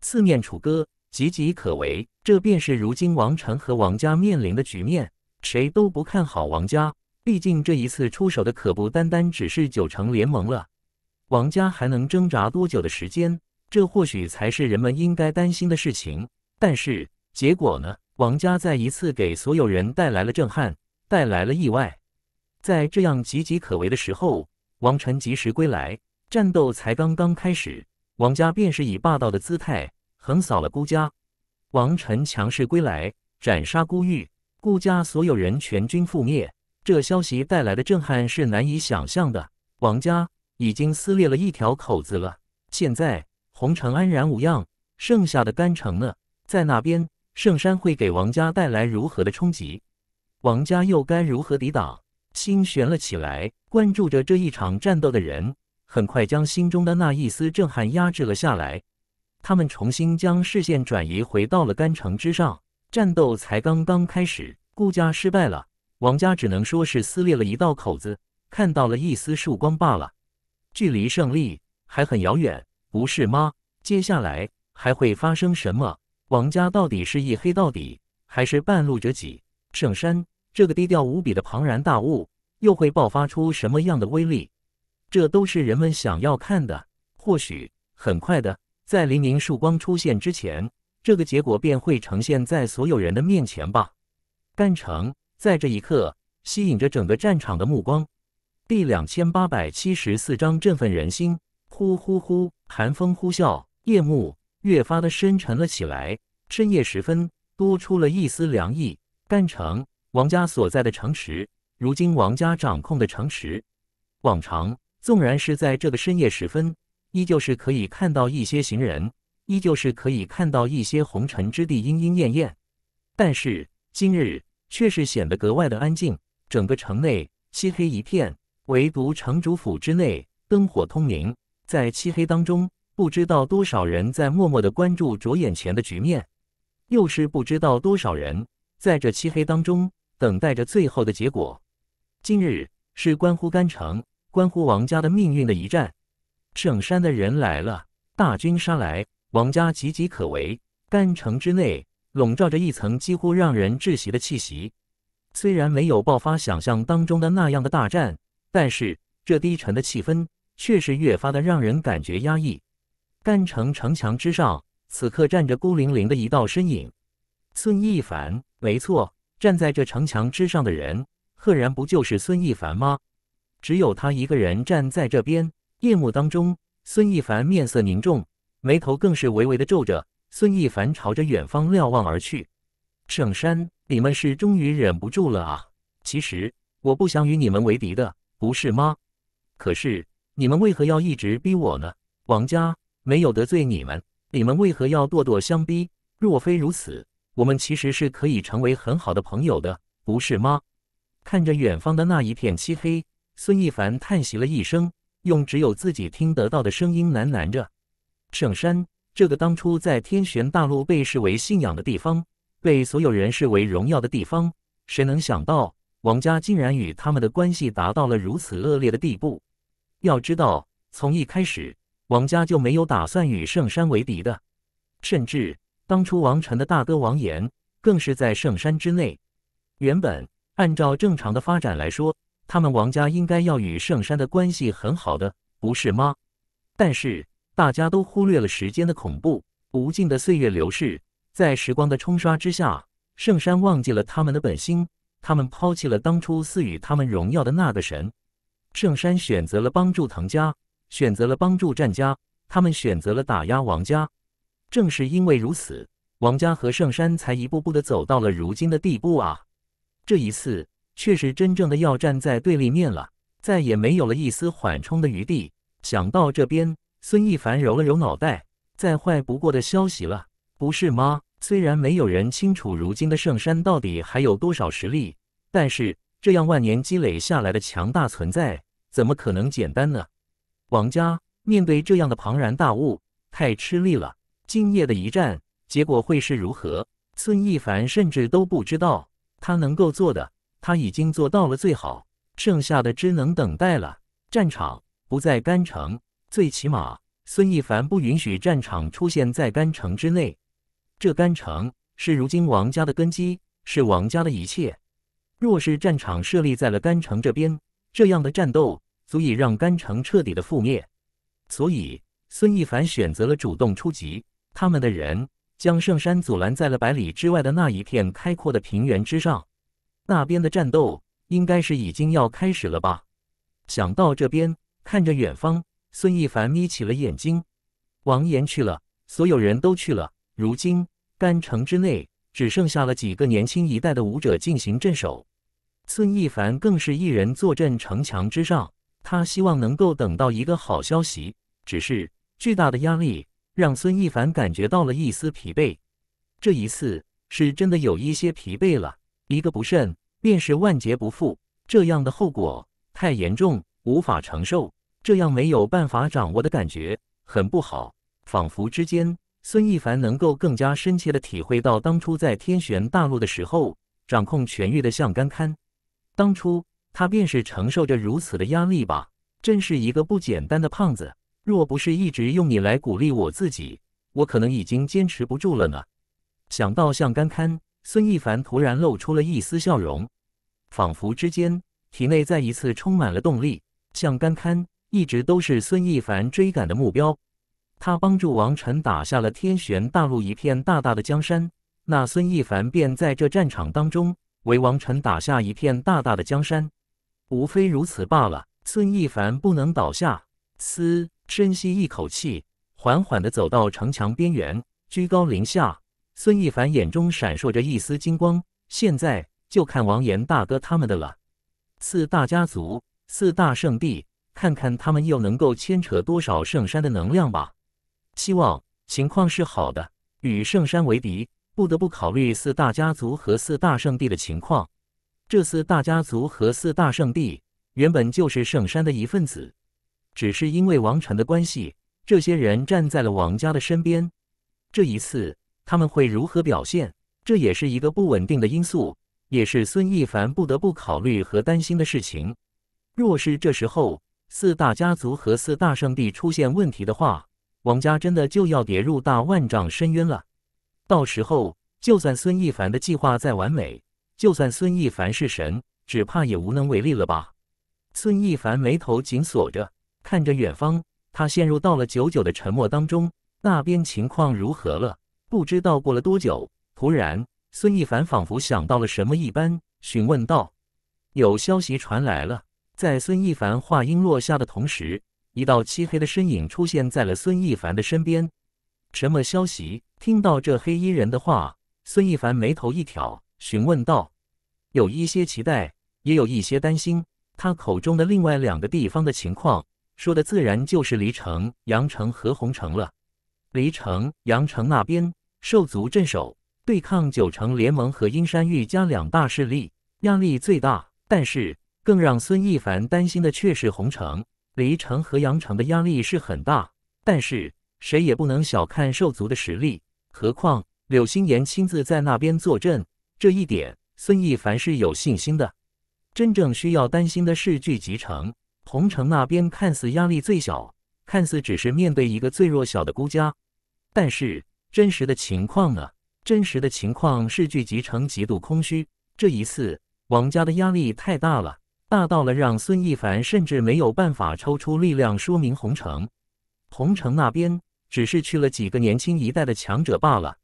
四面楚歌，岌岌可危。这便是如今王晨和王家面临的局面。谁都不看好王家。毕竟这一次出手的可不单单只是九城联盟了，王家还能挣扎多久的时间？这或许才是人们应该担心的事情。但是结果呢？王家再一次给所有人带来了震撼，带来了意外。在这样岌岌可危的时候，王晨及时归来，战斗才刚刚开始，王家便是以霸道的姿态横扫了孤家。王晨强势归来，斩杀孤玉，孤家所有人全军覆灭。这消息带来的震撼是难以想象的，王家已经撕裂了一条口子了。现在红城安然无恙，剩下的干城呢？在那边，圣山会给王家带来如何的冲击？王家又该如何抵挡？心悬了起来。关注着这一场战斗的人，很快将心中的那一丝震撼压制了下来。他们重新将视线转移回到了干城之上，战斗才刚刚开始。顾家失败了。王家只能说是撕裂了一道口子，看到了一丝曙光罢了，距离胜利还很遥远，不是吗？接下来还会发生什么？王家到底是一黑到底，还是半路者几？圣山这个低调无比的庞然大物，又会爆发出什么样的威力？这都是人们想要看的。或许很快的，在黎明曙光出现之前，这个结果便会呈现在所有人的面前吧。干城。在这一刻，吸引着整个战场的目光。第两千八百七十四章，振奋人心。呼呼呼，寒风呼啸，夜幕越发的深沉了起来。深夜时分，多出了一丝凉意。干城王家所在的城池，如今王家掌控的城池。往常，纵然是在这个深夜时分，依旧是可以看到一些行人，依旧是可以看到一些红尘之地莺莺燕燕。但是今日。却是显得格外的安静，整个城内漆黑一片，唯独城主府之内灯火通明。在漆黑当中，不知道多少人在默默的关注着眼前的局面，又是不知道多少人在这漆黑当中等待着最后的结果。今日是关乎甘城、关乎王家的命运的一战，圣山的人来了，大军杀来，王家岌岌可危，甘城之内。笼罩着一层几乎让人窒息的气息。虽然没有爆发想象当中的那样的大战，但是这低沉的气氛却是越发的让人感觉压抑。干城城墙之上，此刻站着孤零零的一道身影——孙一凡。没错，站在这城墙之上的人，赫然不就是孙一凡吗？只有他一个人站在这边。夜幕当中，孙一凡面色凝重，眉头更是微微的皱着。孙一凡朝着远方瞭望而去。圣山，你们是终于忍不住了啊！其实我不想与你们为敌的，不是吗？可是你们为何要一直逼我呢？王家没有得罪你们，你们为何要咄咄相逼？若非如此，我们其实是可以成为很好的朋友的，不是吗？看着远方的那一片漆黑，孙一凡叹息了一声，用只有自己听得到的声音喃喃着：“圣山。”这个当初在天玄大陆被视为信仰的地方，被所有人视为荣耀的地方，谁能想到王家竟然与他们的关系达到了如此恶劣的地步？要知道，从一开始王家就没有打算与圣山为敌的，甚至当初王晨的大哥王岩更是在圣山之内。原本按照正常的发展来说，他们王家应该要与圣山的关系很好的，不是吗？但是。大家都忽略了时间的恐怖，无尽的岁月流逝，在时光的冲刷之下，圣山忘记了他们的本心，他们抛弃了当初赐予他们荣耀的那个神。圣山选择了帮助唐家，选择了帮助战家，他们选择了打压王家。正是因为如此，王家和圣山才一步步的走到了如今的地步啊！这一次，却是真正的要站在对立面了，再也没有了一丝缓冲的余地。想到这边。孙一凡揉了揉脑袋，再坏不过的消息了，不是吗？虽然没有人清楚如今的圣山到底还有多少实力，但是这样万年积累下来的强大存在，怎么可能简单呢？王家面对这样的庞然大物，太吃力了。今夜的一战，结果会是如何？孙一凡甚至都不知道，他能够做的，他已经做到了最好，剩下的只能等待了。战场不在甘城。最起码，孙一凡不允许战场出现在甘城之内。这甘城是如今王家的根基，是王家的一切。若是战场设立在了甘城这边，这样的战斗足以让甘城彻底的覆灭。所以，孙一凡选择了主动出击。他们的人将圣山阻拦在了百里之外的那一片开阔的平原之上。那边的战斗应该是已经要开始了吧？想到这边，看着远方。孙一凡眯起了眼睛，王岩去了，所有人都去了。如今，甘城之内只剩下了几个年轻一代的武者进行镇守。孙一凡更是一人坐镇城墙之上，他希望能够等到一个好消息。只是巨大的压力让孙一凡感觉到了一丝疲惫，这一次是真的有一些疲惫了。一个不慎，便是万劫不复，这样的后果太严重，无法承受。这样没有办法掌握的感觉很不好，仿佛之间，孙一凡能够更加深切的体会到当初在天玄大陆的时候，掌控全域的向干堪，当初他便是承受着如此的压力吧。真是一个不简单的胖子，若不是一直用你来鼓励我自己，我可能已经坚持不住了呢。想到向干堪，孙一凡突然露出了一丝笑容，仿佛之间，体内再一次充满了动力。向干堪。一直都是孙一凡追赶的目标，他帮助王晨打下了天玄大陆一片大大的江山，那孙一凡便在这战场当中为王晨打下一片大大的江山，无非如此罢了。孙一凡不能倒下，嘶！深吸一口气，缓缓地走到城墙边缘，居高临下。孙一凡眼中闪烁着一丝金光，现在就看王岩大哥他们的了。四大家族，四大圣地。看看他们又能够牵扯多少圣山的能量吧。希望情况是好的。与圣山为敌，不得不考虑四大家族和四大圣地的情况。这四大家族和四大圣地原本就是圣山的一份子，只是因为王辰的关系，这些人站在了王家的身边。这一次他们会如何表现？这也是一个不稳定的因素，也是孙一凡不得不考虑和担心的事情。若是这时候，四大家族和四大圣地出现问题的话，王家真的就要跌入大万丈深渊了。到时候，就算孙一凡的计划再完美，就算孙一凡是神，只怕也无能为力了吧？孙一凡眉头紧锁着，看着远方，他陷入到了久久的沉默当中。那边情况如何了？不知道过了多久，突然，孙一凡仿佛想到了什么一般，询问道：“有消息传来了。”在孙一凡话音落下的同时，一道漆黑的身影出现在了孙一凡的身边。什么消息？听到这黑衣人的话，孙一凡眉头一挑，询问道：“有一些期待，也有一些担心。”他口中的另外两个地方的情况，说的自然就是黎城、阳城和洪城了。黎城、阳城那边受族镇守，对抗九城联盟和阴山玉家两大势力，压力最大。但是，更让孙一凡担心的却是红城、黎城和阳城的压力是很大，但是谁也不能小看兽族的实力，何况柳心言亲自在那边坐镇，这一点孙一凡是有信心的。真正需要担心的是聚集城，红城那边看似压力最小，看似只是面对一个最弱小的孤家，但是真实的情况呢？真实的情况是聚集城极度空虚，这一次王家的压力太大了。大到了让孙一凡甚至没有办法抽出力量说明红城，红城那边只是去了几个年轻一代的强者罢了。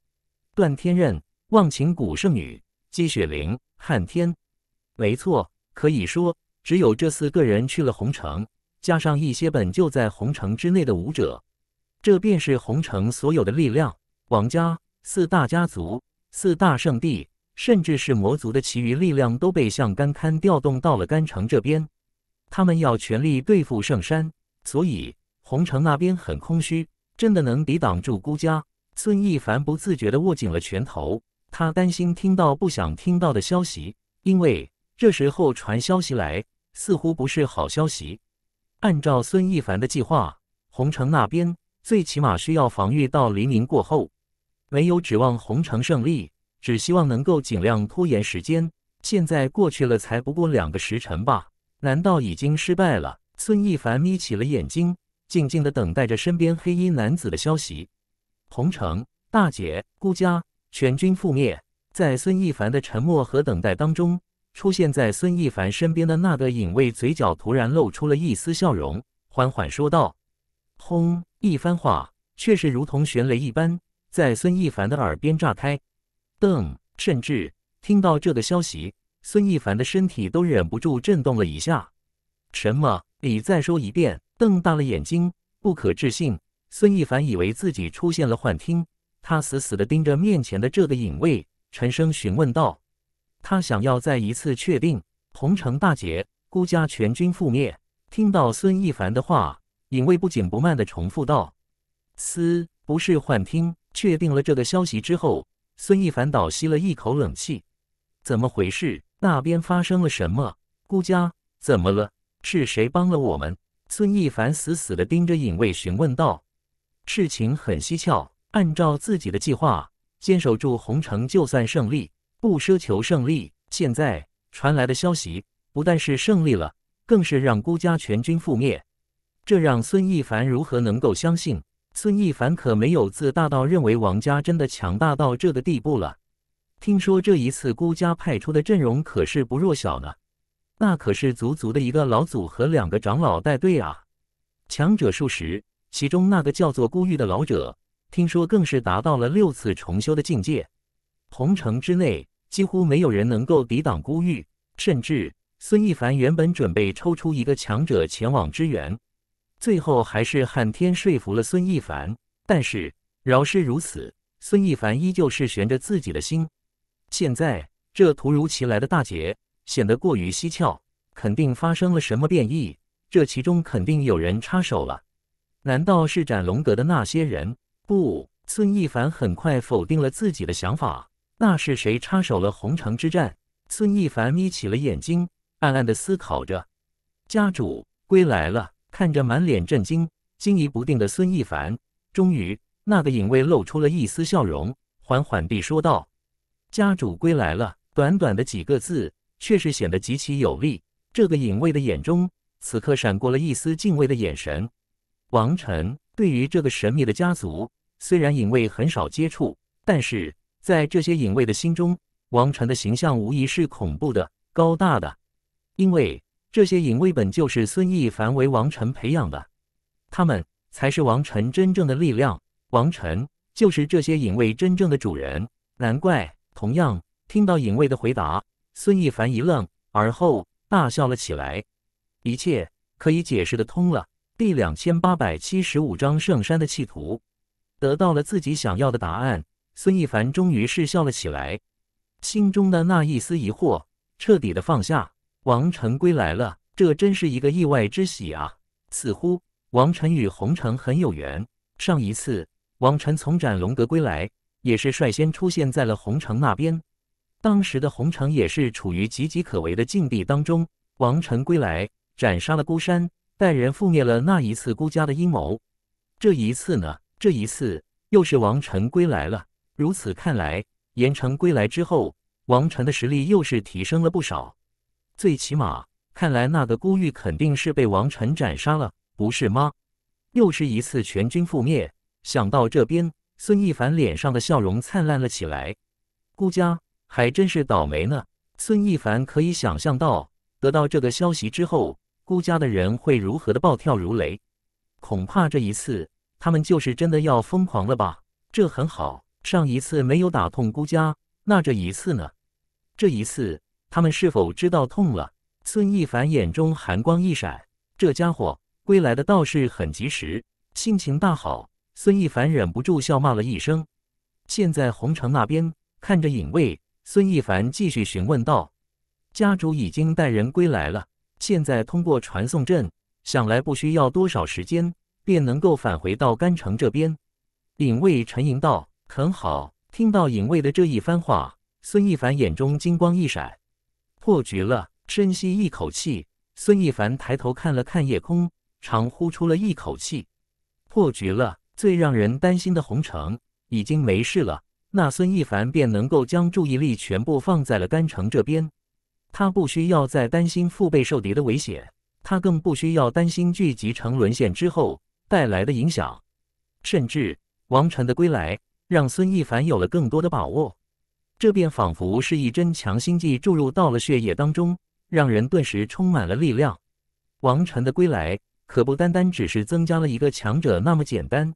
段天任、忘情谷圣女、姬雪玲、汉天，没错，可以说只有这四个人去了红城，加上一些本就在红城之内的武者，这便是红城所有的力量。王家、四大家族、四大圣地。甚至是魔族的其余力量都被向甘堪调动到了甘城这边，他们要全力对付圣山，所以红城那边很空虚。真的能抵挡住孤家？孙一凡不自觉地握紧了拳头，他担心听到不想听到的消息，因为这时候传消息来似乎不是好消息。按照孙一凡的计划，红城那边最起码需要防御到黎明过后，没有指望红城胜利。只希望能够尽量拖延时间。现在过去了才不过两个时辰吧？难道已经失败了？孙一凡眯起了眼睛，静静的等待着身边黑衣男子的消息。红城大姐孤家全军覆灭。在孙一凡的沉默和等待当中，出现在孙一凡身边的那个影卫嘴角突然露出了一丝笑容，缓缓说道：“轰！”一番话却是如同玄雷一般，在孙一凡的耳边炸开。邓甚至听到这个消息，孙一凡的身体都忍不住震动了一下。什么？你再说一遍！瞪大了眼睛，不可置信。孙一凡以为自己出现了幻听，他死死地盯着面前的这个影卫，沉声询问道：“他想要再一次确定，洪城大捷，孤家全军覆灭。”听到孙一凡的话，影卫不紧不慢地重复道：“嘶，不是幻听？确定了这个消息之后。”孙一凡倒吸了一口冷气，怎么回事？那边发生了什么？孤家怎么了？是谁帮了我们？孙一凡死死地盯着影卫，询问道：“事情很蹊跷。按照自己的计划，坚守住洪城就算胜利，不奢求胜利。现在传来的消息，不但是胜利了，更是让孤家全军覆灭。这让孙一凡如何能够相信？”孙一凡可没有自大到认为王家真的强大到这个地步了。听说这一次孤家派出的阵容可是不弱小呢，那可是足足的一个老祖和两个长老带队啊，强者数十，其中那个叫做孤玉的老者，听说更是达到了六次重修的境界。红城之内几乎没有人能够抵挡孤玉，甚至孙一凡原本准备抽出一个强者前往支援。最后还是汉天说服了孙一凡，但是饶是如此，孙一凡依旧是悬着自己的心。现在这突如其来的大劫显得过于蹊跷，肯定发生了什么变异，这其中肯定有人插手了。难道是斩龙阁的那些人？不，孙一凡很快否定了自己的想法。那是谁插手了红城之战？孙一凡眯起了眼睛，暗暗的思考着。家主归来了。看着满脸震惊、惊疑不定的孙一凡，终于，那个影卫露出了一丝笑容，缓缓地说道：“家主归来了。”短短的几个字，却是显得极其有力。这个影卫的眼中，此刻闪过了一丝敬畏的眼神。王晨对于这个神秘的家族，虽然影卫很少接触，但是在这些影卫的心中，王晨的形象无疑是恐怖的、高大的，因为。这些隐卫本就是孙逸凡为王晨培养的，他们才是王晨真正的力量。王晨就是这些隐卫真正的主人，难怪。同样听到隐卫的回答，孙一凡一愣，而后大笑了起来。一切可以解释得通了。第两千八百七十五章圣山的企图，得到了自己想要的答案，孙一凡终于是笑了起来，心中的那一丝疑惑彻底的放下。王晨归来了，这真是一个意外之喜啊！似乎王晨与红尘很有缘。上一次王晨从斩龙阁归来，也是率先出现在了红尘那边。当时的红尘也是处于岌岌可危的境地当中。王晨归来，斩杀了孤山，带人覆灭了那一次孤家的阴谋。这一次呢？这一次又是王晨归来了。如此看来，盐城归来之后，王晨的实力又是提升了不少。最起码看来，那个孤玉肯定是被王晨斩杀了，不是吗？又是一次全军覆灭。想到这边，孙一凡脸上的笑容灿烂了起来。孤家还真是倒霉呢。孙一凡可以想象到，得到这个消息之后，孤家的人会如何的暴跳如雷。恐怕这一次，他们就是真的要疯狂了吧？这很好，上一次没有打痛孤家，那这一次呢？这一次。他们是否知道痛了？孙一凡眼中寒光一闪，这家伙归来的倒是很及时，心情大好。孙一凡忍不住笑骂了一声。现在红城那边看着影卫，孙一凡继续询问道：“家主已经带人归来了，现在通过传送阵，想来不需要多少时间，便能够返回到甘城这边。”影卫沉吟道：“很好。”听到影卫的这一番话，孙一凡眼中金光一闪。破局了！深吸一口气，孙一凡抬头看了看夜空，长呼出了一口气。破局了！最让人担心的红城已经没事了，那孙一凡便能够将注意力全部放在了干城这边。他不需要再担心腹背受敌的危险，他更不需要担心聚集成沦陷之后带来的影响。甚至王晨的归来，让孙一凡有了更多的把握。这便仿佛是一针强心剂注入到了血液当中，让人顿时充满了力量。王晨的归来可不单单只是增加了一个强者那么简单。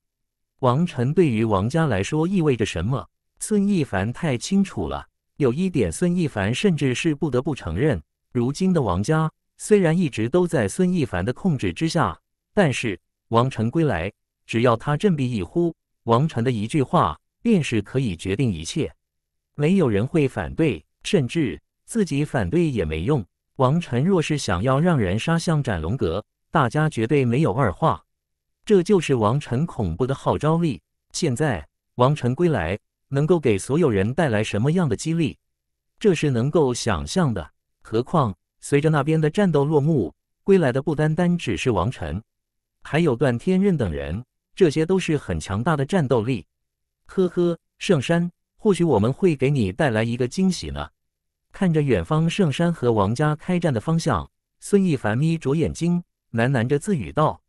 王晨对于王家来说意味着什么？孙一凡太清楚了。有一点，孙一凡甚至是不得不承认：如今的王家虽然一直都在孙一凡的控制之下，但是王晨归来，只要他振臂一呼，王晨的一句话便是可以决定一切。没有人会反对，甚至自己反对也没用。王晨若是想要让人杀向斩龙阁，大家绝对没有二话。这就是王晨恐怖的号召力。现在王晨归来，能够给所有人带来什么样的激励，这是能够想象的。何况随着那边的战斗落幕，归来的不单单只是王晨，还有段天任等人，这些都是很强大的战斗力。呵呵，圣山。或许我们会给你带来一个惊喜呢。看着远方圣山和王家开战的方向，孙一凡眯着眼睛，喃喃着自语道：“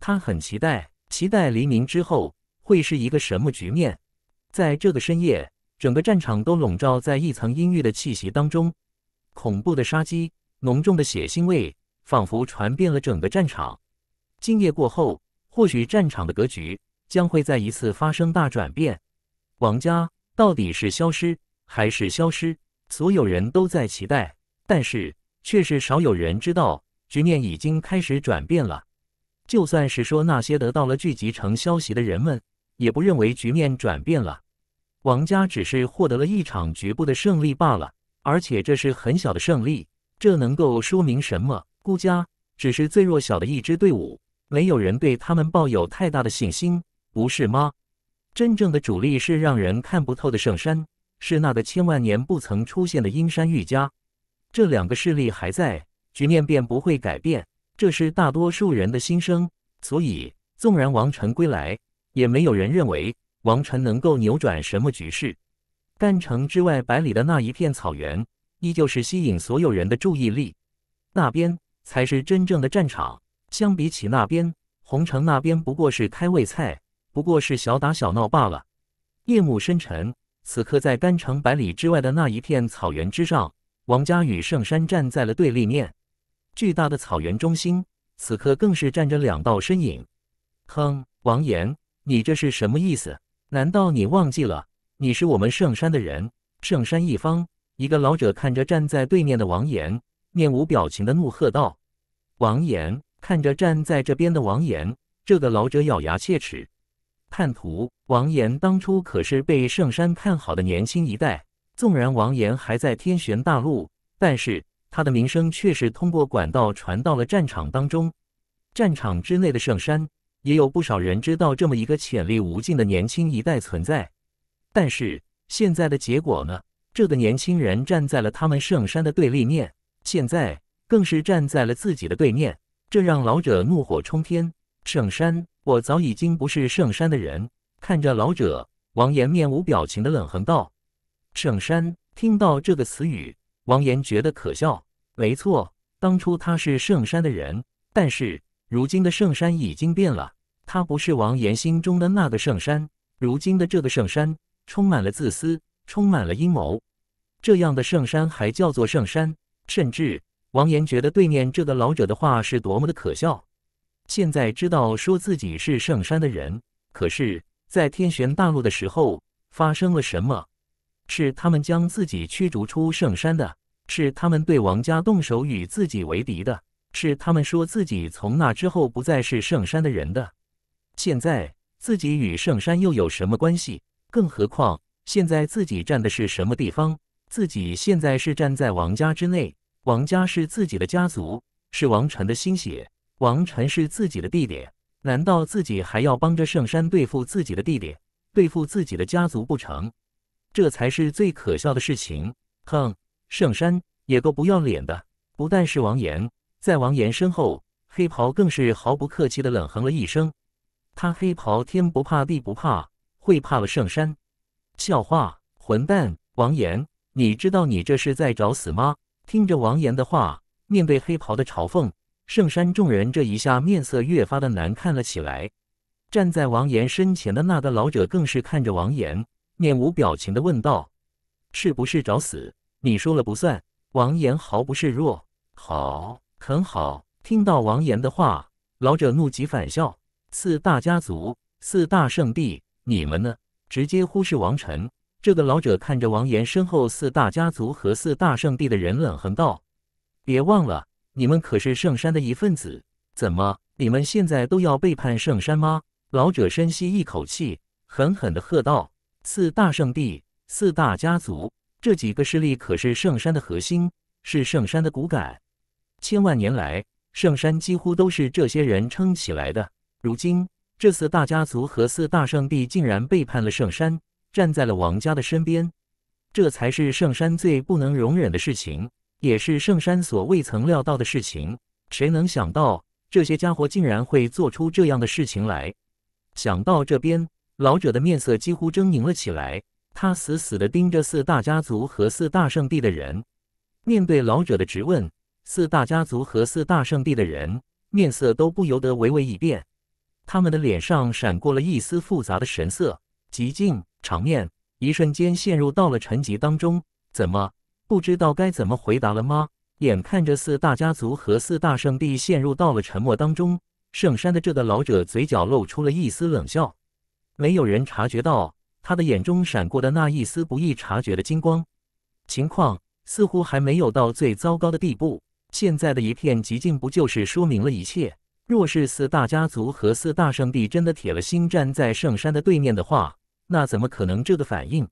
他很期待，期待黎明之后会是一个什么局面。”在这个深夜，整个战场都笼罩在一层阴郁的气息当中，恐怖的杀机，浓重的血腥味，仿佛传遍了整个战场。今夜过后，或许战场的格局将会再一次发生大转变。王家。到底是消失还是消失？所有人都在期待，但是却是少有人知道，局面已经开始转变了。就算是说那些得到了聚集成消息的人们，也不认为局面转变了。王家只是获得了一场局部的胜利罢了，而且这是很小的胜利。这能够说明什么？孤家只是最弱小的一支队伍，没有人对他们抱有太大的信心，不是吗？真正的主力是让人看不透的圣山，是那个千万年不曾出现的阴山玉家。这两个势力还在，局面便不会改变。这是大多数人的心声。所以，纵然王晨归来，也没有人认为王晨能够扭转什么局势。丹城之外百里的那一片草原，依旧是吸引所有人的注意力。那边才是真正的战场。相比起那边，红城那边不过是开胃菜。不过是小打小闹罢了。夜幕深沉，此刻在甘城百里之外的那一片草原之上，王家与圣山站在了对立面。巨大的草原中心，此刻更是站着两道身影。哼，王岩，你这是什么意思？难道你忘记了，你是我们圣山的人？圣山一方，一个老者看着站在对面的王岩，面无表情的怒喝道：“王岩，看着站在这边的王岩，这个老者咬牙切齿。”叛徒王岩当初可是被圣山看好的年轻一代，纵然王岩还在天玄大陆，但是他的名声却是通过管道传到了战场当中。战场之内的圣山也有不少人知道这么一个潜力无尽的年轻一代存在，但是现在的结果呢？这个年轻人站在了他们圣山的对立面，现在更是站在了自己的对面，这让老者怒火冲天。圣山，我早已经不是圣山的人。看着老者，王岩面无表情的冷哼道：“圣山。”听到这个词语，王岩觉得可笑。没错，当初他是圣山的人，但是如今的圣山已经变了。他不是王岩心中的那个圣山，如今的这个圣山充满了自私，充满了阴谋。这样的圣山还叫做圣山？甚至王岩觉得对面这个老者的话是多么的可笑。现在知道说自己是圣山的人，可是，在天玄大陆的时候发生了什么？是他们将自己驱逐出圣山的？是他们对王家动手，与自己为敌的？是他们说自己从那之后不再是圣山的人的？现在自己与圣山又有什么关系？更何况，现在自己站的是什么地方？自己现在是站在王家之内，王家是自己的家族，是王晨的心血。王禅是自己的弟弟，难道自己还要帮着圣山对付自己的弟弟，对付自己的家族不成？这才是最可笑的事情！哼，圣山也够不要脸的，不但是王岩，在王岩身后，黑袍更是毫不客气的冷哼了一声。他黑袍天不怕地不怕，会怕了圣山？笑话！混蛋，王岩，你知道你这是在找死吗？听着王岩的话，面对黑袍的嘲讽。圣山众人这一下面色越发的难看了起来。站在王岩身前的那个老者更是看着王岩，面无表情的问道：“是不是找死？你说了不算。”王岩毫不示弱：“好，很好。”听到王岩的话，老者怒极反笑：“四大家族，四大圣地，你们呢？直接忽视王晨。”这个老者看着王岩身后四大家族和四大圣地的人，冷哼道：“别忘了。”你们可是圣山的一份子，怎么，你们现在都要背叛圣山吗？老者深吸一口气，狠狠地喝道：“四大圣地、四大家族这几个势力可是圣山的核心，是圣山的骨感。千万年来，圣山几乎都是这些人撑起来的。如今，这四大家族和四大圣地竟然背叛了圣山，站在了王家的身边，这才是圣山最不能容忍的事情。”也是圣山所未曾料到的事情，谁能想到这些家伙竟然会做出这样的事情来？想到这边，老者的面色几乎狰狞了起来，他死死地盯着四大家族和四大圣地的人。面对老者的质问，四大家族和四大圣地的人面色都不由得微微一变，他们的脸上闪过了一丝复杂的神色。极尽场面，一瞬间陷入到了沉寂当中。怎么？不知道该怎么回答了吗？眼看着四大家族和四大圣地陷入到了沉默当中，圣山的这个老者嘴角露出了一丝冷笑。没有人察觉到他的眼中闪过的那一丝不易察觉的金光。情况似乎还没有到最糟糕的地步。现在的一片寂静不就是说明了一切？若是四大家族和四大圣地真的铁了心站在圣山的对面的话，那怎么可能这个反应？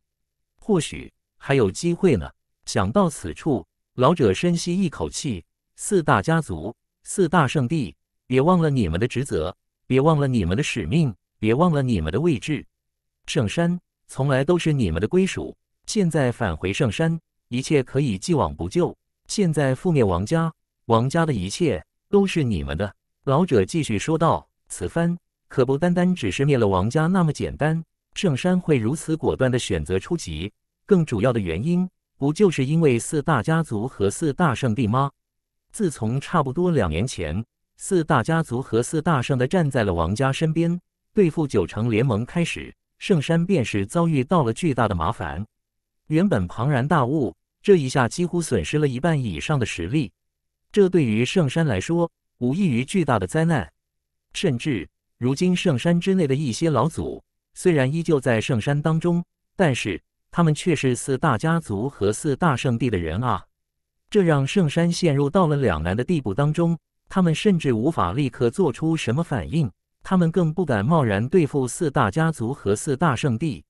或许还有机会呢。想到此处，老者深吸一口气：“四大家族，四大圣地，别忘了你们的职责，别忘了你们的使命，别忘了你们的位置。圣山从来都是你们的归属。现在返回圣山，一切可以既往不咎。现在覆灭王家，王家的一切都是你们的。”老者继续说道：“此番可不单单只是灭了王家那么简单。圣山会如此果断的选择出击，更主要的原因……”不就是因为四大家族和四大圣地吗？自从差不多两年前，四大家族和四大圣的站在了王家身边，对付九城联盟开始，圣山便是遭遇到了巨大的麻烦。原本庞然大物，这一下几乎损失了一半以上的实力，这对于圣山来说，无异于巨大的灾难。甚至如今圣山之内的一些老祖，虽然依旧在圣山当中，但是。他们却是四大家族和四大圣地的人啊，这让圣山陷入到了两难的地步当中。他们甚至无法立刻做出什么反应，他们更不敢贸然对付四大家族和四大圣地。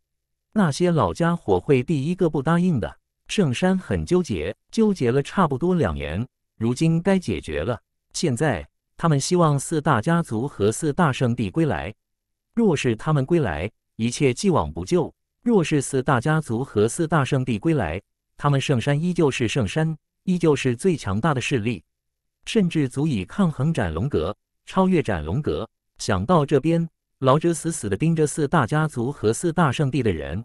那些老家伙会第一个不答应的。圣山很纠结，纠结了差不多两年，如今该解决了。现在他们希望四大家族和四大圣地归来。若是他们归来，一切既往不咎。若是四大家族和四大圣地归来，他们圣山依旧是圣山，依旧是最强大的势力，甚至足以抗衡斩龙阁，超越斩龙阁。想到这边，老者死死的盯着四大家族和四大圣地的人，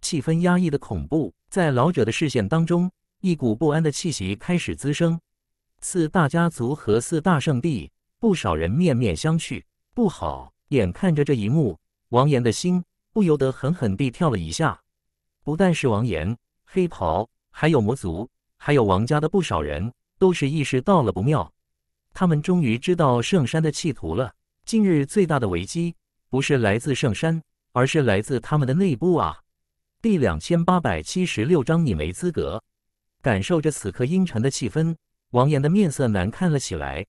气氛压抑的恐怖。在老者的视线当中，一股不安的气息开始滋生。四大家族和四大圣地，不少人面面相觑，不好。眼看着这一幕，王岩的心。不由得狠狠地跳了一下，不但是王岩、黑袍，还有魔族，还有王家的不少人，都是意识到了不妙。他们终于知道圣山的企图了。今日最大的危机，不是来自圣山，而是来自他们的内部啊！第两千八百七十六章，你没资格。感受着此刻阴沉的气氛，王岩的面色难看了起来。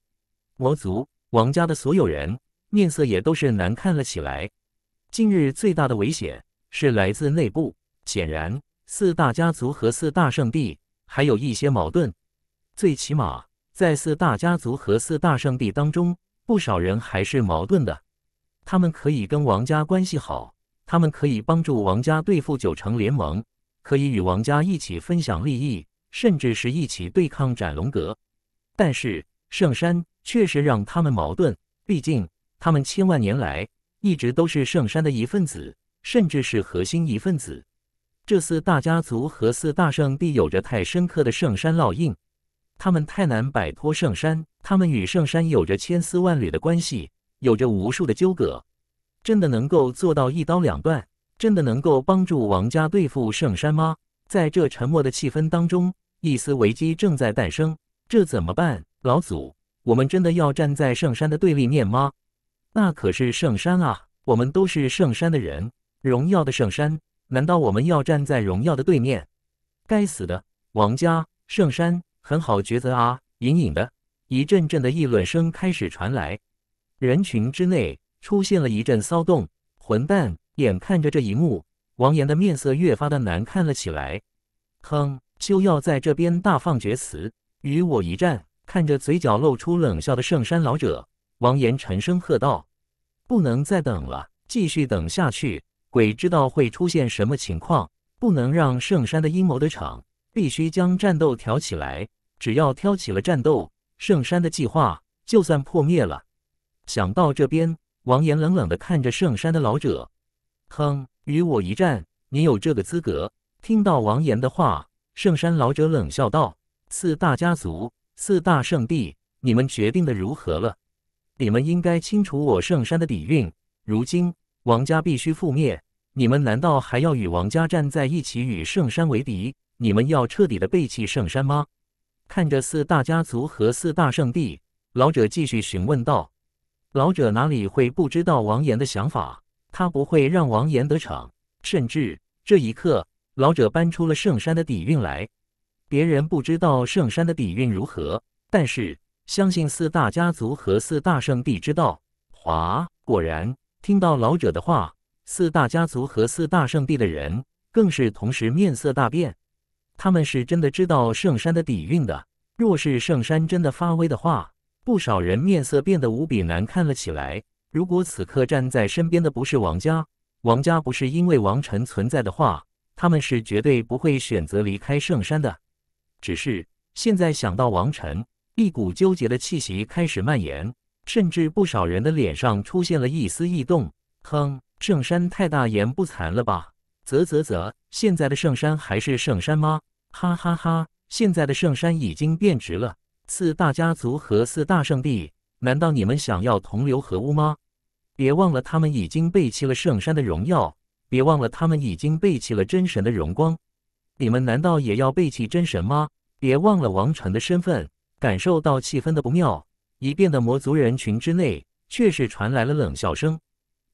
魔族、王家的所有人面色也都是难看了起来。近日最大的危险是来自内部。显然，四大家族和四大圣地还有一些矛盾。最起码在四大家族和四大圣地当中，不少人还是矛盾的。他们可以跟王家关系好，他们可以帮助王家对付九城联盟，可以与王家一起分享利益，甚至是一起对抗斩龙阁。但是圣山确实让他们矛盾，毕竟他们千万年来。一直都是圣山的一份子，甚至是核心一份子。这四大家族和四大圣地有着太深刻的圣山烙印，他们太难摆脱圣山，他们与圣山有着千丝万缕的关系，有着无数的纠葛。真的能够做到一刀两断？真的能够帮助王家对付圣山吗？在这沉默的气氛当中，一丝危机正在诞生。这怎么办？老祖，我们真的要站在圣山的对立面吗？那可是圣山啊！我们都是圣山的人，荣耀的圣山，难道我们要站在荣耀的对面？该死的王家圣山，很好抉择啊！隐隐的一阵阵的议论声开始传来，人群之内出现了一阵骚动。混蛋！眼看着这一幕，王岩的面色越发的难看了起来。哼，就要在这边大放厥词，与我一战！看着嘴角露出冷笑的圣山老者。王岩沉声喝道：“不能再等了，继续等下去，鬼知道会出现什么情况。不能让圣山的阴谋得逞，必须将战斗挑起来。只要挑起了战斗，圣山的计划就算破灭了。”想到这边，王岩冷冷的看着圣山的老者，“哼，与我一战，你有这个资格？”听到王岩的话，圣山老者冷笑道：“四大家族，四大圣地，你们决定的如何了？”你们应该清楚我圣山的底蕴。如今王家必须覆灭，你们难道还要与王家站在一起，与圣山为敌？你们要彻底的背弃圣山吗？看着四大家族和四大圣地，老者继续询问道：“老者哪里会不知道王岩的想法？他不会让王岩得逞。甚至这一刻，老者搬出了圣山的底蕴来。别人不知道圣山的底蕴如何，但是……”相信四大家族和四大圣地之道。哗！果然，听到老者的话，四大家族和四大圣地的人更是同时面色大变。他们是真的知道圣山的底蕴的。若是圣山真的发威的话，不少人面色变得无比难看了起来。如果此刻站在身边的不是王家，王家不是因为王晨存在的话，他们是绝对不会选择离开圣山的。只是现在想到王晨。一股纠结的气息开始蔓延，甚至不少人的脸上出现了一丝异动。哼，圣山太大言不惭了吧？啧啧啧，现在的圣山还是圣山吗？哈哈哈，现在的圣山已经变值了。四大家族和四大圣地，难道你们想要同流合污吗？别忘了，他们已经背弃了圣山的荣耀，别忘了，他们已经背弃了真神的荣光。你们难道也要背弃真神吗？别忘了王晨的身份。感受到气氛的不妙，一变的魔族人群之内却是传来了冷笑声。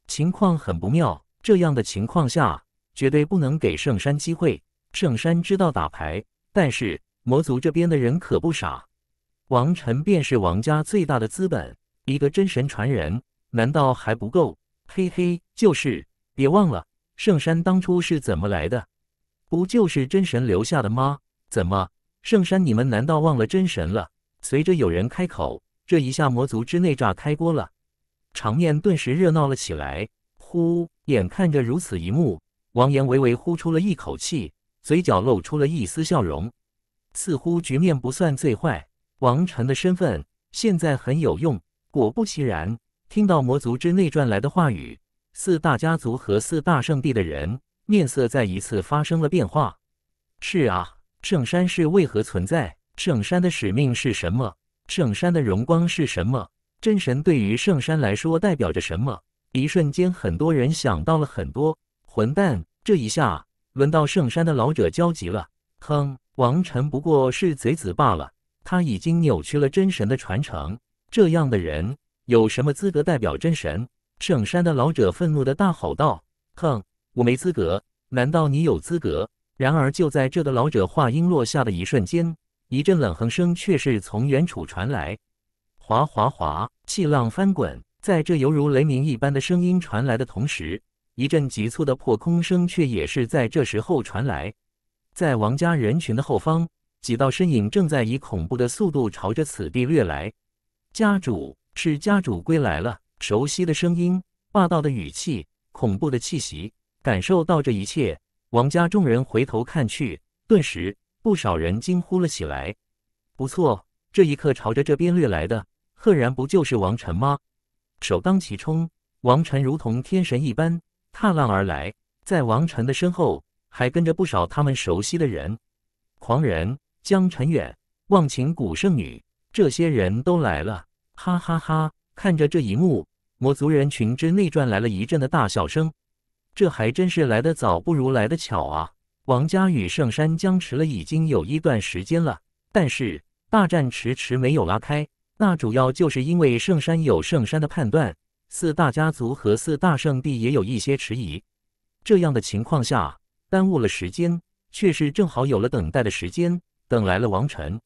情况很不妙，这样的情况下绝对不能给圣山机会。圣山知道打牌，但是魔族这边的人可不傻。王晨便是王家最大的资本，一个真神传人，难道还不够？嘿嘿，就是，别忘了圣山当初是怎么来的，不就是真神留下的吗？怎么，圣山你们难道忘了真神了？随着有人开口，这一下魔族之内炸开锅了，场面顿时热闹了起来。呼，眼看着如此一幕，王岩微微呼出了一口气，嘴角露出了一丝笑容，似乎局面不算最坏。王晨的身份现在很有用。果不其然，听到魔族之内传来的话语，四大家族和四大圣地的人面色再一次发生了变化。是啊，圣山是为何存在？圣山的使命是什么？圣山的荣光是什么？真神对于圣山来说代表着什么？一瞬间，很多人想到了很多。混蛋！这一下，轮到圣山的老者焦急了。哼，王臣不过是贼子罢了。他已经扭曲了真神的传承，这样的人有什么资格代表真神？圣山的老者愤怒的大吼道：“哼，我没资格，难道你有资格？”然而，就在这个老者话音落下的一瞬间。一阵冷哼声却是从远处传来，哗哗哗，气浪翻滚。在这犹如雷鸣一般的声音传来的同时，一阵急促的破空声却也是在这时候传来。在王家人群的后方，几道身影正在以恐怖的速度朝着此地掠来。家主，是家主归来了！熟悉的声音，霸道的语气，恐怖的气息。感受到这一切，王家众人回头看去，顿时。不少人惊呼了起来。不错，这一刻朝着这边掠来的，赫然不就是王晨吗？首当其冲，王晨如同天神一般踏浪而来，在王晨的身后还跟着不少他们熟悉的人：狂人、江辰远、忘情谷圣女，这些人都来了。哈哈哈！看着这一幕，魔族人群之内传来了一阵的大笑声。这还真是来得早不如来得巧啊！王家与圣山僵持了已经有一段时间了，但是大战迟迟没有拉开，那主要就是因为圣山有圣山的判断，四大家族和四大圣地也有一些迟疑。这样的情况下，耽误了时间，却是正好有了等待的时间，等来了王晨。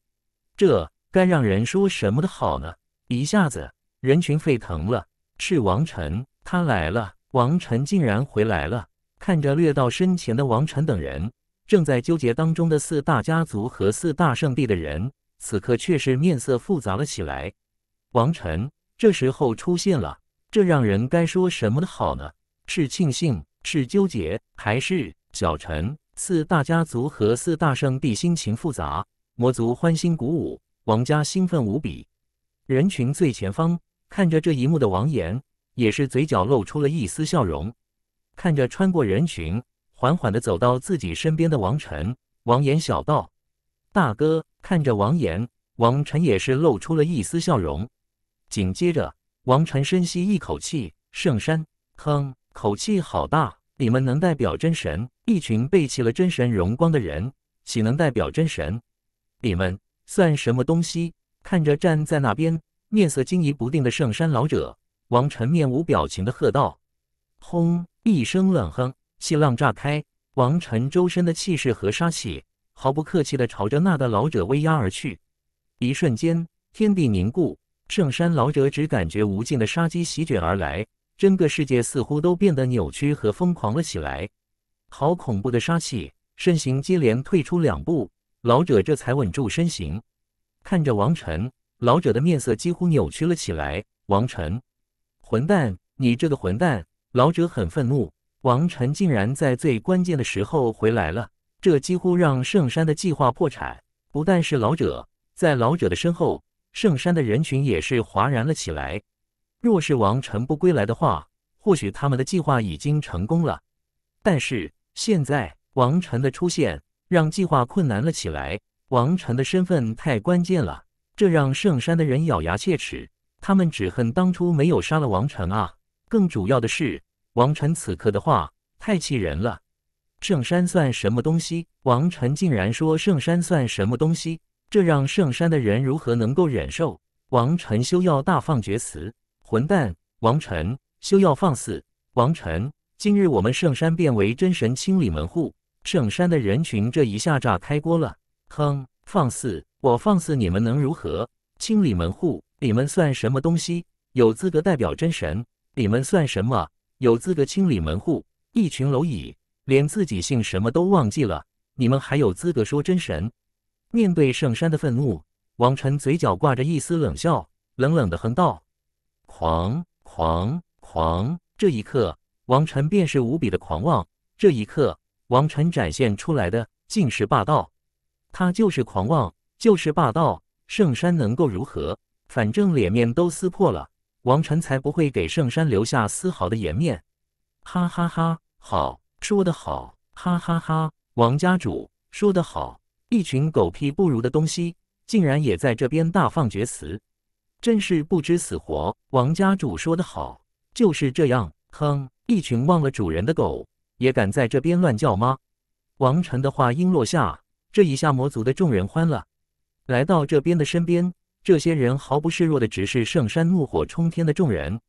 这该让人说什么的好呢？一下子人群沸腾了，是王晨，他来了，王晨竟然回来了。看着掠到身前的王晨等人，正在纠结当中的四大家族和四大圣地的人，此刻却是面色复杂了起来。王晨这时候出现了，这让人该说什么的好呢？是庆幸，是纠结，还是……小陈，四大家族和四大圣地心情复杂，魔族欢欣鼓舞，王家兴奋无比。人群最前方看着这一幕的王岩，也是嘴角露出了一丝笑容。看着穿过人群，缓缓地走到自己身边的王辰，王岩笑道：“大哥。”看着王岩，王辰也是露出了一丝笑容。紧接着，王辰深吸一口气：“圣山，哼，口气好大！你们能代表真神？一群背弃了真神荣光的人，岂能代表真神？你们算什么东西？”看着站在那边，面色惊疑不定的圣山老者，王辰面无表情地喝道。轰！一声冷哼，气浪炸开，王晨周身的气势和杀气毫不客气地朝着那的老者威压而去。一瞬间，天地凝固，圣山老者只感觉无尽的杀机席卷而来，整个世界似乎都变得扭曲和疯狂了起来。好恐怖的杀气！身形接连退出两步，老者这才稳住身形，看着王晨，老者的面色几乎扭曲了起来。王晨，混蛋！你这个混蛋！老者很愤怒，王晨竟然在最关键的时候回来了，这几乎让圣山的计划破产。不但是老者，在老者的身后，圣山的人群也是哗然了起来。若是王晨不归来的话，或许他们的计划已经成功了。但是现在王晨的出现，让计划困难了起来。王晨的身份太关键了，这让圣山的人咬牙切齿，他们只恨当初没有杀了王晨啊。更主要的是，王晨此刻的话太气人了。圣山算什么东西？王晨竟然说圣山算什么东西，这让圣山的人如何能够忍受？王晨休要大放厥词，混蛋！王晨休要放肆！王晨，今日我们圣山变为真神，清理门户，圣山的人群这一下炸开锅了。哼，放肆！我放肆，你们能如何？清理门户，你们算什么东西？有资格代表真神？你们算什么？有资格清理门户？一群蝼蚁，连自己姓什么都忘记了，你们还有资格说真神？面对圣山的愤怒，王晨嘴角挂着一丝冷笑，冷冷的哼道：“狂狂狂！”这一刻，王晨便是无比的狂妄。这一刻，王晨展现出来的竟是霸道。他就是狂妄，就是霸道。圣山能够如何？反正脸面都撕破了。王晨才不会给圣山留下丝毫的颜面，哈哈哈，好，说的好，哈哈哈，王家主说的好，一群狗屁不如的东西，竟然也在这边大放厥词，真是不知死活。王家主说的好，就是这样，哼，一群忘了主人的狗，也敢在这边乱叫吗？王晨的话音落下，这一下魔族的众人欢了，来到这边的身边。这些人毫不示弱的直视圣山怒火冲天的众人，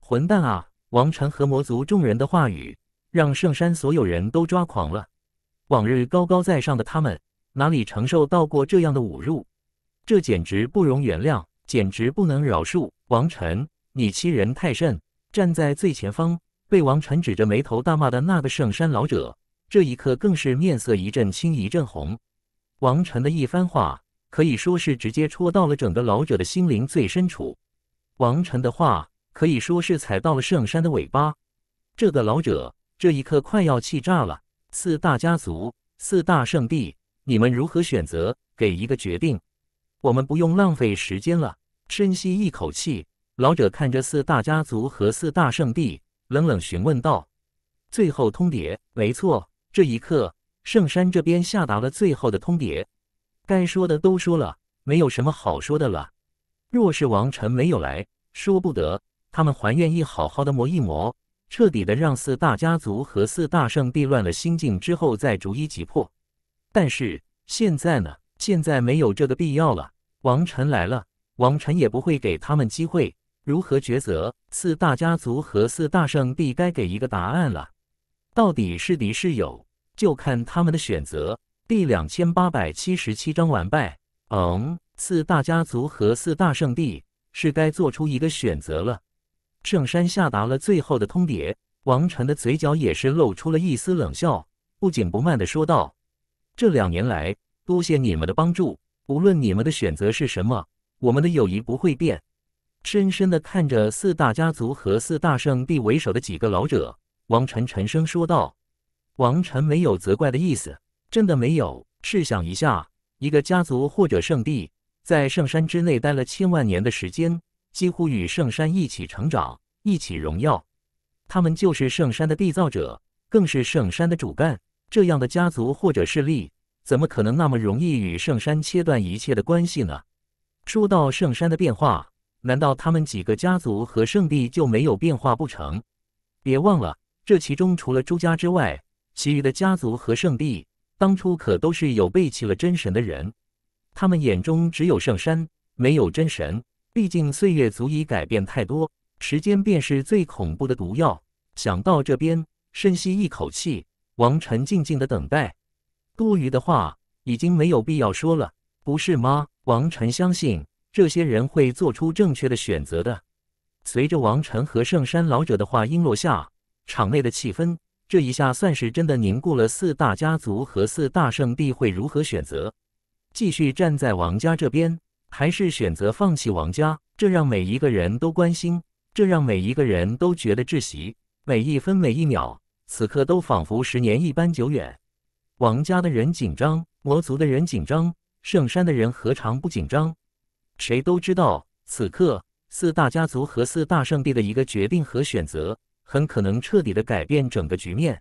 混蛋啊！王臣和魔族众人的话语，让圣山所有人都抓狂了。往日高高在上的他们，哪里承受到过这样的侮辱？这简直不容原谅，简直不能饶恕！王晨，你欺人太甚！站在最前方，被王晨指着眉头大骂的那个圣山老者，这一刻更是面色一阵青一阵红。王晨的一番话。可以说是直接戳到了整个老者的心灵最深处。王晨的话可以说是踩到了圣山的尾巴。这个老者这一刻快要气炸了。四大家族、四大圣地，你们如何选择？给一个决定。我们不用浪费时间了。深吸一口气，老者看着四大家族和四大圣地，冷冷询问道：“最后通牒，没错。”这一刻，圣山这边下达了最后的通牒。该说的都说了，没有什么好说的了。若是王晨没有来，说不得，他们还愿意好好的磨一磨，彻底的让四大家族和四大圣地乱了心境之后再逐一击破。但是现在呢？现在没有这个必要了。王晨来了，王晨也不会给他们机会。如何抉择？四大家族和四大圣地该给一个答案了。到底是敌是友，就看他们的选择。第两千八百七十七章完败。嗯，四大家族和四大圣地是该做出一个选择了。圣山下达了最后的通牒。王晨的嘴角也是露出了一丝冷笑，不紧不慢的说道：“这两年来，多谢你们的帮助。无论你们的选择是什么，我们的友谊不会变。”深深的看着四大家族和四大圣地为首的几个老者，王晨沉声说道：“王晨没有责怪的意思。”真的没有。试想一下，一个家族或者圣地，在圣山之内待了千万年的时间，几乎与圣山一起成长，一起荣耀。他们就是圣山的缔造者，更是圣山的主干。这样的家族或者势力，怎么可能那么容易与圣山切断一切的关系呢？说到圣山的变化，难道他们几个家族和圣地就没有变化不成？别忘了，这其中除了朱家之外，其余的家族和圣地。当初可都是有背弃了真神的人，他们眼中只有圣山，没有真神。毕竟岁月足以改变太多，时间便是最恐怖的毒药。想到这边，深吸一口气，王晨静静的等待。多余的话已经没有必要说了，不是吗？王晨相信这些人会做出正确的选择的。随着王晨和圣山老者的话音落下，场内的气氛。这一下算是真的凝固了，四大家族和四大圣地会如何选择？继续站在王家这边，还是选择放弃王家？这让每一个人都关心，这让每一个人都觉得窒息。每一分每一秒，此刻都仿佛十年一般久远。王家的人紧张，魔族的人紧张，圣山的人何尝不紧张？谁都知道，此刻四大家族和四大圣地的一个决定和选择。很可能彻底的改变整个局面。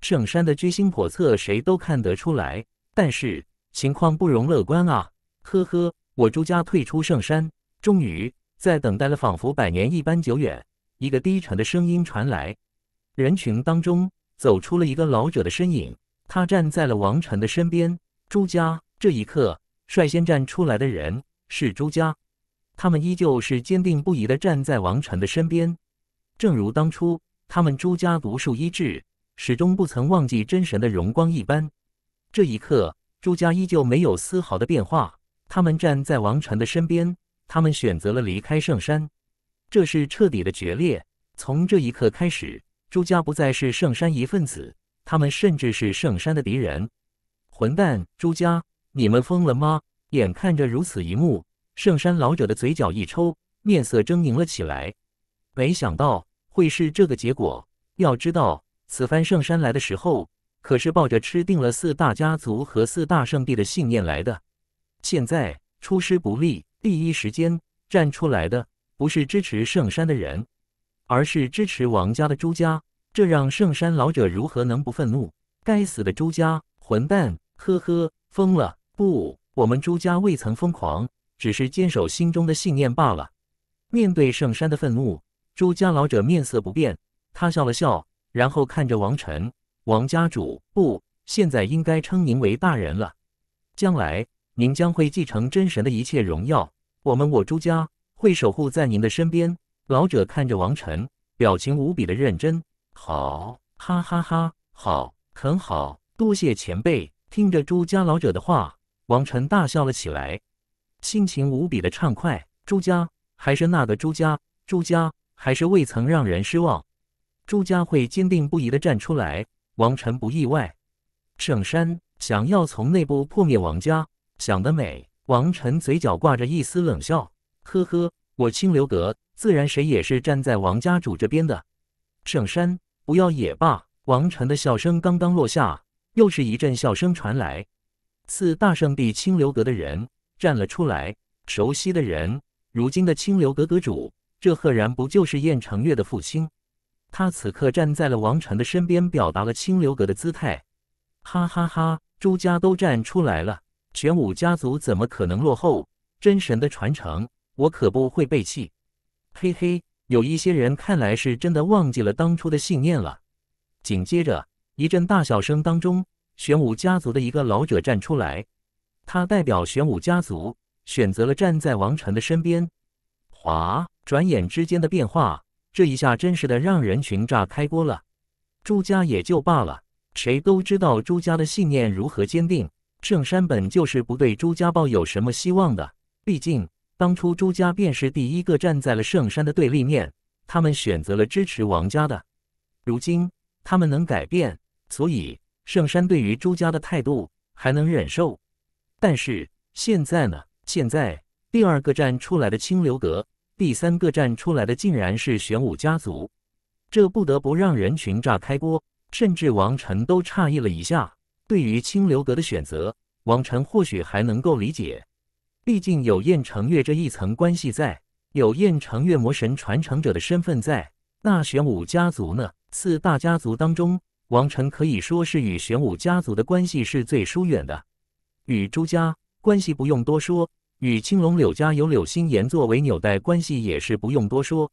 圣山的居心叵测，谁都看得出来。但是情况不容乐观啊！呵呵，我朱家退出圣山，终于在等待了仿佛百年一般久远。一个低沉的声音传来，人群当中走出了一个老者的身影，他站在了王晨的身边。朱家这一刻率先站出来的人是朱家，他们依旧是坚定不移的站在王晨的身边。正如当初他们朱家独树一帜，始终不曾忘记真神的荣光一般，这一刻，朱家依旧没有丝毫的变化。他们站在王禅的身边，他们选择了离开圣山，这是彻底的决裂。从这一刻开始，朱家不再是圣山一份子，他们甚至是圣山的敌人。混蛋，朱家，你们疯了吗？眼看着如此一幕，圣山老者的嘴角一抽，面色狰狞了起来。没想到。会是这个结果？要知道，此番圣山来的时候，可是抱着吃定了四大家族和四大圣地的信念来的。现在出师不利，第一时间站出来的不是支持圣山的人，而是支持王家的朱家，这让圣山老者如何能不愤怒？该死的朱家，混蛋！呵呵，疯了不？我们朱家未曾疯狂，只是坚守心中的信念罢了。面对圣山的愤怒。朱家老者面色不变，他笑了笑，然后看着王晨，王家主不，现在应该称您为大人了。将来您将会继承真神的一切荣耀，我们我朱家会守护在您的身边。老者看着王晨，表情无比的认真。好，哈哈哈，好，很好，多谢前辈。听着朱家老者的话，王晨大笑了起来，心情无比的畅快。朱家还是那个朱家，朱家。还是未曾让人失望，朱家慧坚定不移地站出来。王晨不意外，圣山想要从内部破灭王家，想得美。王晨嘴角挂着一丝冷笑：“呵呵，我清流阁自然谁也是站在王家主这边的。”圣山不要也罢。王晨的笑声刚刚落下，又是一阵笑声传来。四大圣地清流阁的人站了出来，熟悉的人，如今的清流阁阁主。这赫然不就是燕城月的父亲？他此刻站在了王禅的身边，表达了清流阁的姿态。哈哈哈！朱家都站出来了，玄武家族怎么可能落后？真神的传承，我可不会背弃。嘿嘿，有一些人看来是真的忘记了当初的信念了。紧接着一阵大笑声当中，玄武家族的一个老者站出来，他代表玄武家族选择了站在王禅的身边。哗！转眼之间的变化，这一下真是的让人群炸开锅了。朱家也就罢了，谁都知道朱家的信念如何坚定。圣山本就是不对朱家抱有什么希望的，毕竟当初朱家便是第一个站在了圣山的对立面，他们选择了支持王家的。如今他们能改变，所以圣山对于朱家的态度还能忍受。但是现在呢？现在第二个站出来的清流阁。第三个站出来的竟然是玄武家族，这不得不让人群炸开锅，甚至王晨都诧异了一下。对于清流阁的选择，王晨或许还能够理解，毕竟有燕城月这一层关系在，有燕城月魔神传承者的身份在。那玄武家族呢？四大家族当中，王晨可以说是与玄武家族的关系是最疏远的，与朱家关系不用多说。与青龙柳家有柳心妍作为纽带关系也是不用多说，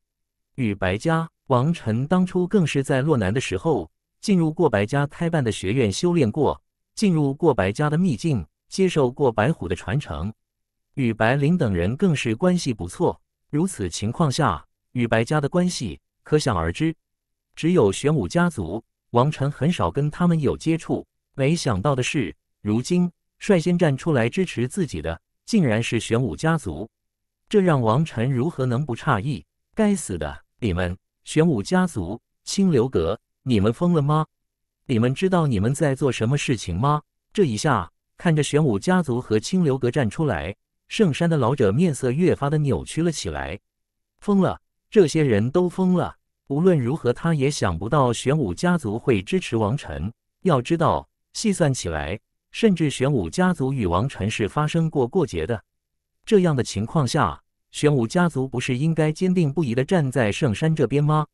与白家王晨当初更是在洛南的时候进入过白家开办的学院修炼过，进入过白家的秘境，接受过白虎的传承，与白灵等人更是关系不错。如此情况下，与白家的关系可想而知。只有玄武家族王晨很少跟他们有接触。没想到的是，如今率先站出来支持自己的。竟然是玄武家族，这让王晨如何能不诧异？该死的，你们玄武家族、清流阁，你们疯了吗？你们知道你们在做什么事情吗？这一下看着玄武家族和清流阁站出来，圣山的老者面色越发的扭曲了起来。疯了，这些人都疯了！无论如何，他也想不到玄武家族会支持王晨。要知道，细算起来。甚至玄武家族与王尘是发生过过节的，这样的情况下，玄武家族不是应该坚定不移的站在圣山这边吗？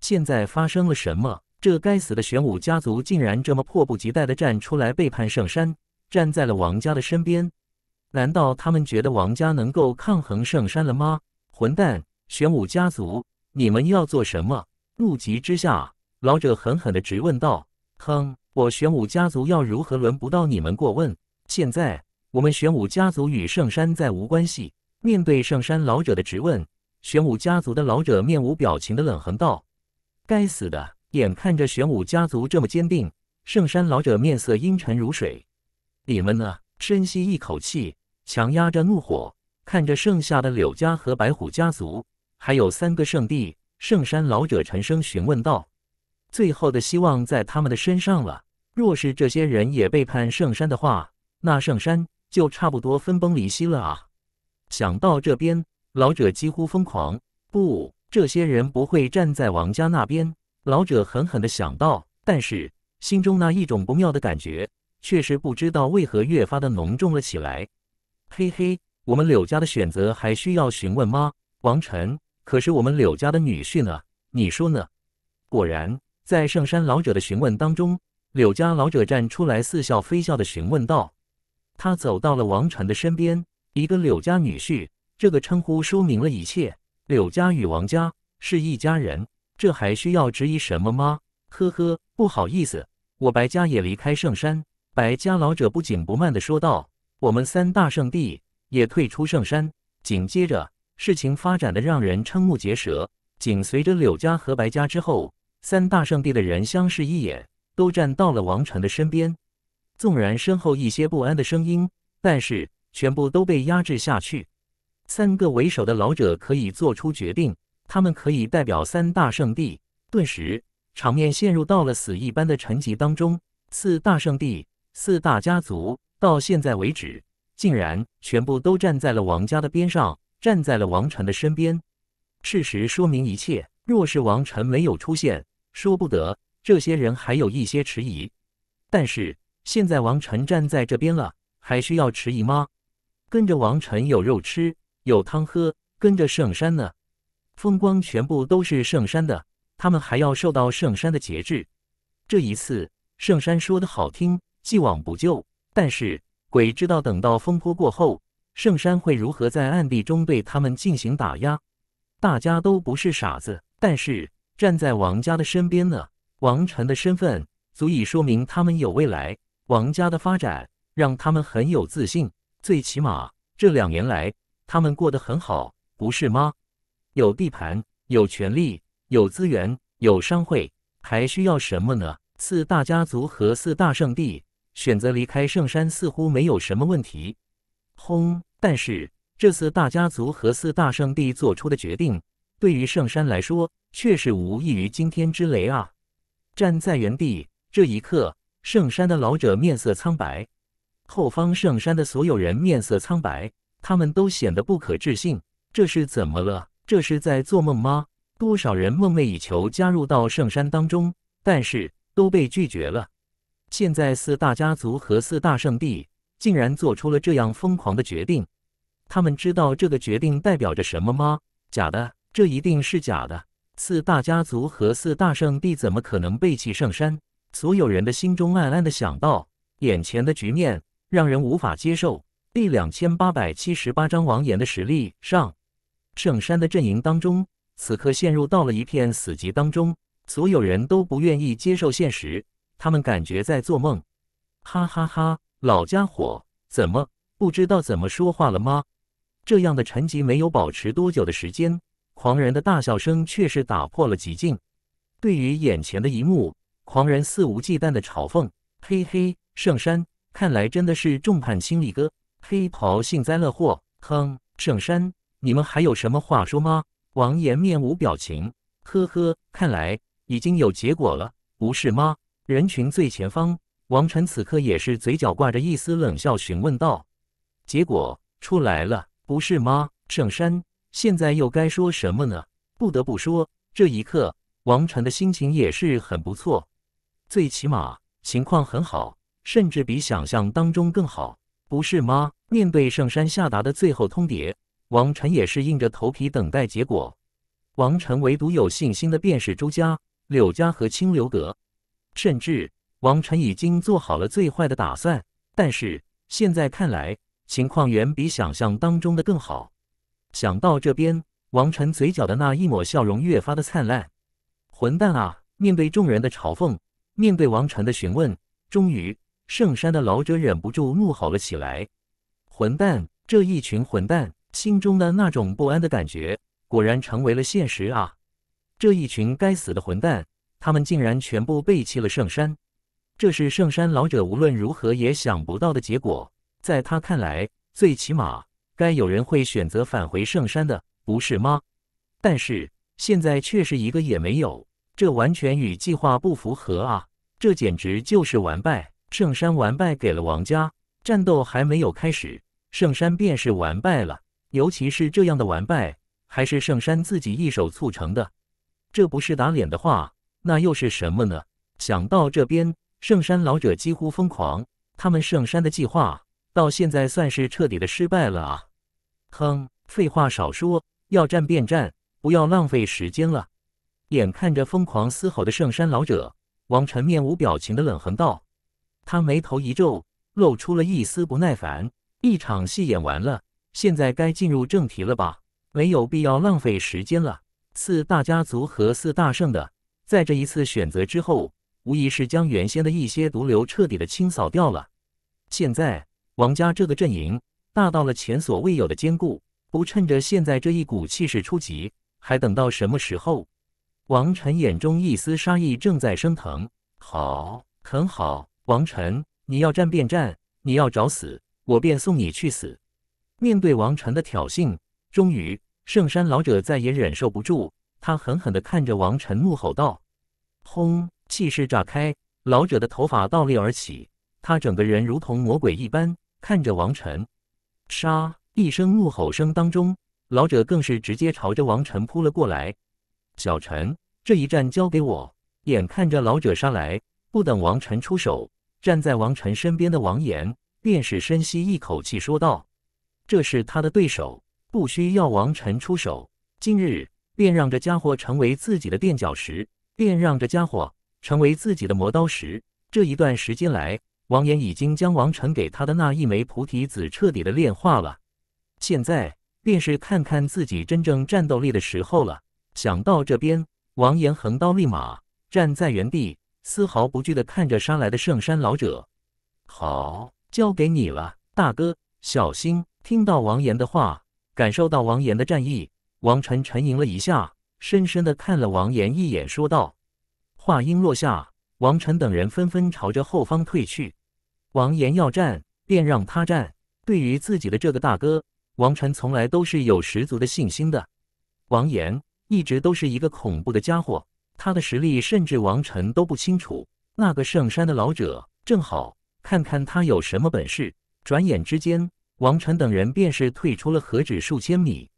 现在发生了什么？这该死的玄武家族竟然这么迫不及待地站出来背叛圣山，站在了王家的身边？难道他们觉得王家能够抗衡圣山了吗？混蛋，玄武家族，你们要做什么？怒极之下，老者狠狠地直问道：“哼！”我玄武家族要如何轮不到你们过问？现在我们玄武家族与圣山再无关系。面对圣山老者的质问，玄武家族的老者面无表情的冷哼道：“该死的！”眼看着玄武家族这么坚定，圣山老者面色阴沉如水。你们呢？深吸一口气，强压着怒火，看着剩下的柳家和白虎家族，还有三个圣地，圣山老者沉声询问道。最后的希望在他们的身上了。若是这些人也背叛圣山的话，那圣山就差不多分崩离析了啊！想到这边，老者几乎疯狂。不，这些人不会站在王家那边。老者狠狠的想到，但是心中那一种不妙的感觉，却是不知道为何越发的浓重了起来。嘿嘿，我们柳家的选择还需要询问吗？王晨可是我们柳家的女婿呢，你说呢？果然。在圣山老者的询问当中，柳家老者站出来，似笑非笑的询问道：“他走到了王传的身边，一个柳家女婿，这个称呼说明了一切。柳家与王家是一家人，这还需要质疑什么吗？”呵呵，不好意思，我白家也离开圣山。白家老者不紧不慢的说道：“我们三大圣地也退出圣山。”紧接着，事情发展的让人瞠目结舌，紧随着柳家和白家之后。三大圣地的人相视一眼，都站到了王晨的身边。纵然身后一些不安的声音，但是全部都被压制下去。三个为首的老者可以做出决定，他们可以代表三大圣地。顿时，场面陷入到了死一般的沉寂当中。四大圣地、四大家族到现在为止，竟然全部都站在了王家的边上，站在了王晨的身边。事实说明一切。若是王晨没有出现，说不得，这些人还有一些迟疑，但是现在王晨站在这边了，还需要迟疑吗？跟着王晨有肉吃，有汤喝，跟着圣山呢，风光全部都是圣山的，他们还要受到圣山的节制。这一次圣山说的好听，既往不咎，但是鬼知道等到风波过后，圣山会如何在暗地中对他们进行打压。大家都不是傻子，但是。站在王家的身边呢，王晨的身份足以说明他们有未来。王家的发展让他们很有自信，最起码这两年来他们过得很好，不是吗？有地盘，有权利，有资源，有商会，还需要什么呢？四大家族和四大圣地选择离开圣山似乎没有什么问题。轰！但是这四大家族和四大圣地做出的决定。对于圣山来说，却是无异于惊天之雷啊！站在原地，这一刻，圣山的老者面色苍白，后方圣山的所有人面色苍白，他们都显得不可置信：这是怎么了？这是在做梦吗？多少人梦寐以求加入到圣山当中，但是都被拒绝了。现在四大家族和四大圣地竟然做出了这样疯狂的决定，他们知道这个决定代表着什么吗？假的。这一定是假的！四大家族和四大圣地怎么可能背弃圣山？所有人的心中暗暗的想到，眼前的局面让人无法接受。第两千八百七十八章王岩的实力上，圣山的阵营当中，此刻陷入到了一片死寂当中，所有人都不愿意接受现实，他们感觉在做梦。哈哈哈！老家伙，怎么不知道怎么说话了吗？这样的沉寂没有保持多久的时间。狂人的大笑声却是打破了寂静。对于眼前的一幕，狂人肆无忌惮的嘲讽：“嘿嘿，圣山，看来真的是众叛亲离。”哥，黑袍幸灾乐祸：“哼，圣山，你们还有什么话说吗？”王岩面无表情：“呵呵，看来已经有结果了，不是吗？”人群最前方，王晨此刻也是嘴角挂着一丝冷笑，询问道：“结果出来了，不是吗，圣山？”现在又该说什么呢？不得不说，这一刻王晨的心情也是很不错，最起码情况很好，甚至比想象当中更好，不是吗？面对圣山下达的最后通牒，王晨也是硬着头皮等待结果。王晨唯独有信心的便是朱家、柳家和清流阁，甚至王晨已经做好了最坏的打算，但是现在看来，情况远比想象当中的更好。想到这边，王晨嘴角的那一抹笑容越发的灿烂。混蛋啊！面对众人的嘲讽，面对王晨的询问，终于，圣山的老者忍不住怒吼了起来：“混蛋！这一群混蛋！”心中的那种不安的感觉，果然成为了现实啊！这一群该死的混蛋，他们竟然全部背弃了圣山，这是圣山老者无论如何也想不到的结果。在他看来，最起码……该有人会选择返回圣山的，不是吗？但是现在却是一个也没有，这完全与计划不符合啊！这简直就是完败，圣山完败给了王家。战斗还没有开始，圣山便是完败了。尤其是这样的完败，还是圣山自己一手促成的，这不是打脸的话，那又是什么呢？想到这边，圣山老者几乎疯狂。他们圣山的计划，到现在算是彻底的失败了啊！哼，废话少说，要战便战，不要浪费时间了。眼看着疯狂嘶吼的圣山老者，王晨面无表情的冷哼道。他眉头一皱，露出了一丝不耐烦。一场戏演完了，现在该进入正题了吧？没有必要浪费时间了。四大家族和四大圣的，在这一次选择之后，无疑是将原先的一些毒瘤彻底的清扫掉了。现在，王家这个阵营。大到了前所未有的坚固，不趁着现在这一股气势出击，还等到什么时候？王晨眼中一丝杀意正在升腾。好，很好，王晨，你要战便战，你要找死，我便送你去死。面对王晨的挑衅，终于圣山老者再也忍受不住，他狠狠地看着王晨，怒吼道：“轰！”气势炸开，老者的头发倒立而起，他整个人如同魔鬼一般看着王晨。杀！一声怒吼声当中，老者更是直接朝着王晨扑了过来。小陈，这一战交给我。眼看着老者杀来，不等王晨出手，站在王晨身边的王岩便是深吸一口气说道：“这是他的对手，不需要王晨出手。今日便让这家伙成为自己的垫脚石，便让这家伙成为自己的磨刀石。这一段时间来……”王岩已经将王晨给他的那一枚菩提子彻底的炼化了，现在便是看看自己真正战斗力的时候了。想到这边，王岩横刀立马，站在原地，丝毫不惧的看着杀来的圣山老者。好，交给你了，大哥，小心！听到王岩的话，感受到王岩的战意，王晨沉吟了一下，深深的看了王岩一眼，说道。话音落下，王晨等人纷纷朝着后方退去。王岩要战，便让他战。对于自己的这个大哥，王晨从来都是有十足的信心的。王岩一直都是一个恐怖的家伙，他的实力甚至王晨都不清楚。那个圣山的老者，正好看看他有什么本事。转眼之间，王晨等人便是退出了何止数千米。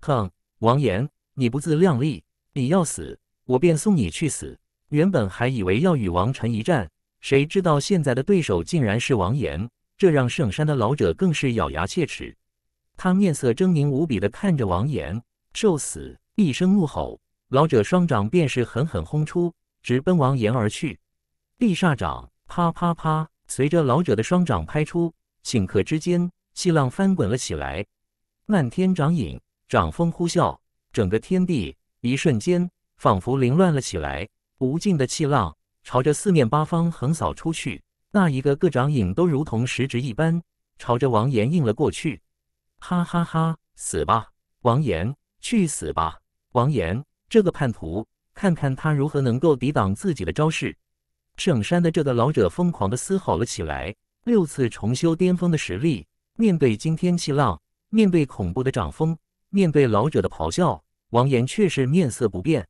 哼，王岩，你不自量力，你要死，我便送你去死。原本还以为要与王晨一战。谁知道现在的对手竟然是王岩，这让圣山的老者更是咬牙切齿。他面色狰狞无比的看着王岩，受死！一声怒吼，老者双掌便是狠狠轰出，直奔王岩而去。地煞掌，啪啪啪！随着老者的双掌拍出，顷刻之间，气浪翻滚了起来，漫天掌影，掌风呼啸，整个天地一瞬间仿佛凌乱了起来，无尽的气浪。朝着四面八方横扫出去，那一个个掌影都如同石质一般，朝着王岩印了过去。哈哈哈，死吧，王岩！去死吧，王岩！这个叛徒，看看他如何能够抵挡自己的招式！圣山的这个老者疯狂的嘶吼了起来。六次重修巅峰的实力，面对惊天气浪，面对恐怖的掌风，面对老者的咆哮，王岩却是面色不变，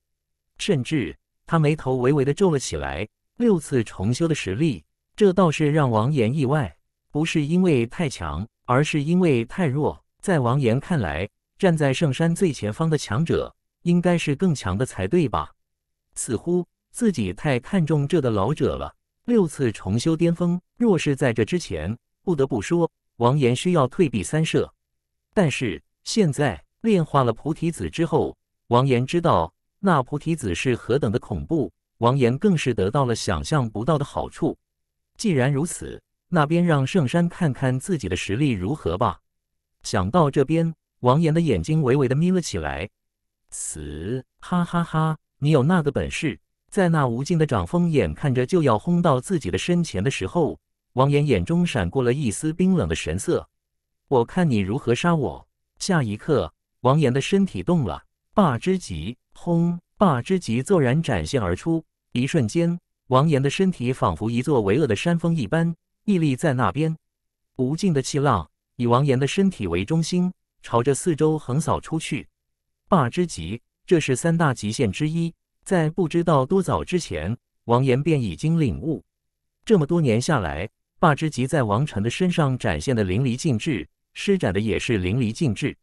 甚至……他眉头微微的皱了起来。六次重修的实力，这倒是让王岩意外。不是因为太强，而是因为太弱。在王岩看来，站在圣山最前方的强者，应该是更强的才对吧？似乎自己太看重这的老者了。六次重修巅峰，若是在这之前，不得不说，王岩需要退避三舍。但是现在炼化了菩提子之后，王岩知道。那菩提子是何等的恐怖，王岩更是得到了想象不到的好处。既然如此，那边让圣山看看自己的实力如何吧。想到这边，王岩的眼睛微微的眯了起来。死，哈哈哈！你有那个本事，在那无尽的掌风眼看着就要轰到自己的身前的时候，王岩眼中闪过了一丝冰冷的神色。我看你如何杀我。下一刻，王岩的身体动了，霸之极。轰！霸之极骤然展现而出，一瞬间，王岩的身体仿佛一座巍峨的山峰一般屹立在那边。无尽的气浪以王岩的身体为中心，朝着四周横扫出去。霸之极，这是三大极限之一，在不知道多早之前，王岩便已经领悟。这么多年下来，霸之极在王晨的身上展现的淋漓尽致，施展的也是淋漓尽致。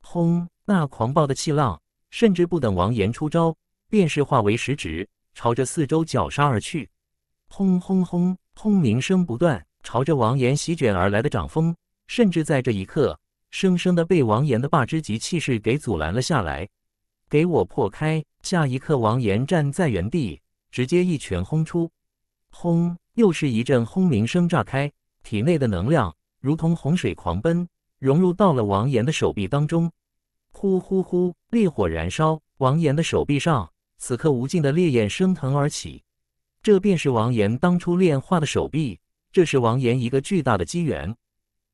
轰！那狂暴的气浪。甚至不等王岩出招，便是化为石指，朝着四周绞杀而去。轰轰轰！轰鸣声不断，朝着王岩席卷而来的掌风，甚至在这一刻，生生的被王岩的霸之极气势给阻拦了下来。给我破开！下一刻，王岩站在原地，直接一拳轰出。轰！又是一阵轰鸣声炸开，体内的能量如同洪水狂奔，融入到了王岩的手臂当中。呼呼呼！烈火燃烧，王岩的手臂上，此刻无尽的烈焰升腾而起。这便是王岩当初炼化的手臂，这是王岩一个巨大的机缘。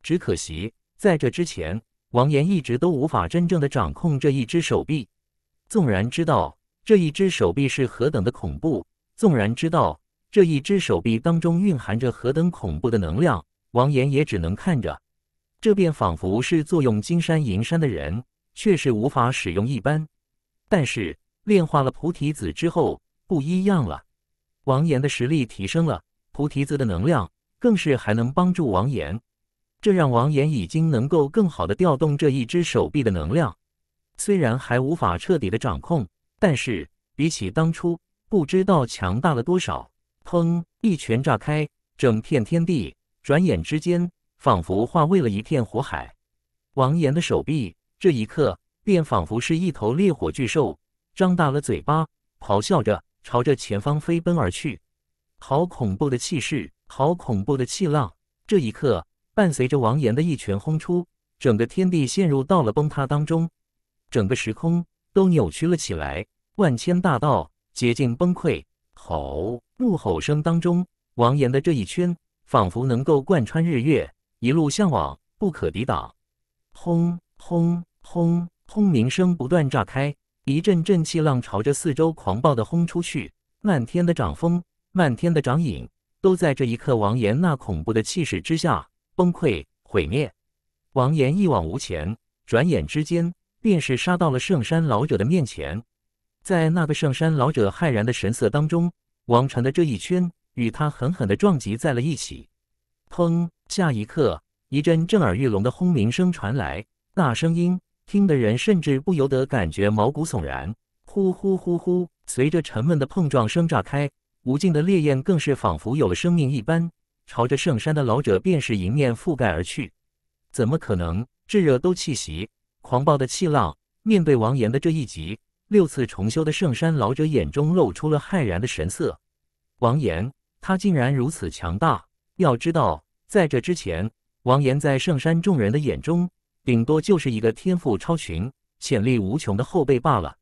只可惜，在这之前，王岩一直都无法真正的掌控这一只手臂。纵然知道这一只手臂是何等的恐怖，纵然知道这一只手臂当中蕴含着何等恐怖的能量，王岩也只能看着。这便仿佛是坐拥金山银山的人。却是无法使用一般，但是炼化了菩提子之后不一样了。王岩的实力提升了，菩提子的能量更是还能帮助王岩，这让王岩已经能够更好的调动这一只手臂的能量。虽然还无法彻底的掌控，但是比起当初不知道强大了多少。砰！一拳炸开，整片天地转眼之间仿佛化为了一片火海。王岩的手臂。这一刻，便仿佛是一头烈火巨兽，张大了嘴巴，咆哮着朝着前方飞奔而去。好恐怖的气势，好恐怖的气浪！这一刻，伴随着王岩的一拳轰出，整个天地陷入到了崩塌当中，整个时空都扭曲了起来，万千大道接近崩溃。吼！怒吼声当中，王岩的这一圈仿佛能够贯穿日月，一路向往，不可抵挡。轰轰！轰！轰鸣声不断炸开，一阵阵气浪朝着四周狂暴的轰出去，漫天的掌风，漫天的掌影，都在这一刻王岩那恐怖的气势之下崩溃毁灭。王岩一往无前，转眼之间便是杀到了圣山老者的面前，在那个圣山老者骇然的神色当中，王晨的这一圈与他狠狠的撞击在了一起。砰！下一刻，一阵震耳欲聋的轰鸣声传来，那声音。听的人甚至不由得感觉毛骨悚然。呼呼呼呼，随着沉闷的碰撞声炸开，无尽的烈焰更是仿佛有了生命一般，朝着圣山的老者便是迎面覆盖而去。怎么可能？炙热都气息，狂暴的气浪。面对王岩的这一击，六次重修的圣山老者眼中露出了骇然的神色。王岩，他竟然如此强大！要知道，在这之前，王岩在圣山众人的眼中。顶多就是一个天赋超群、潜力无穷的后辈罢了。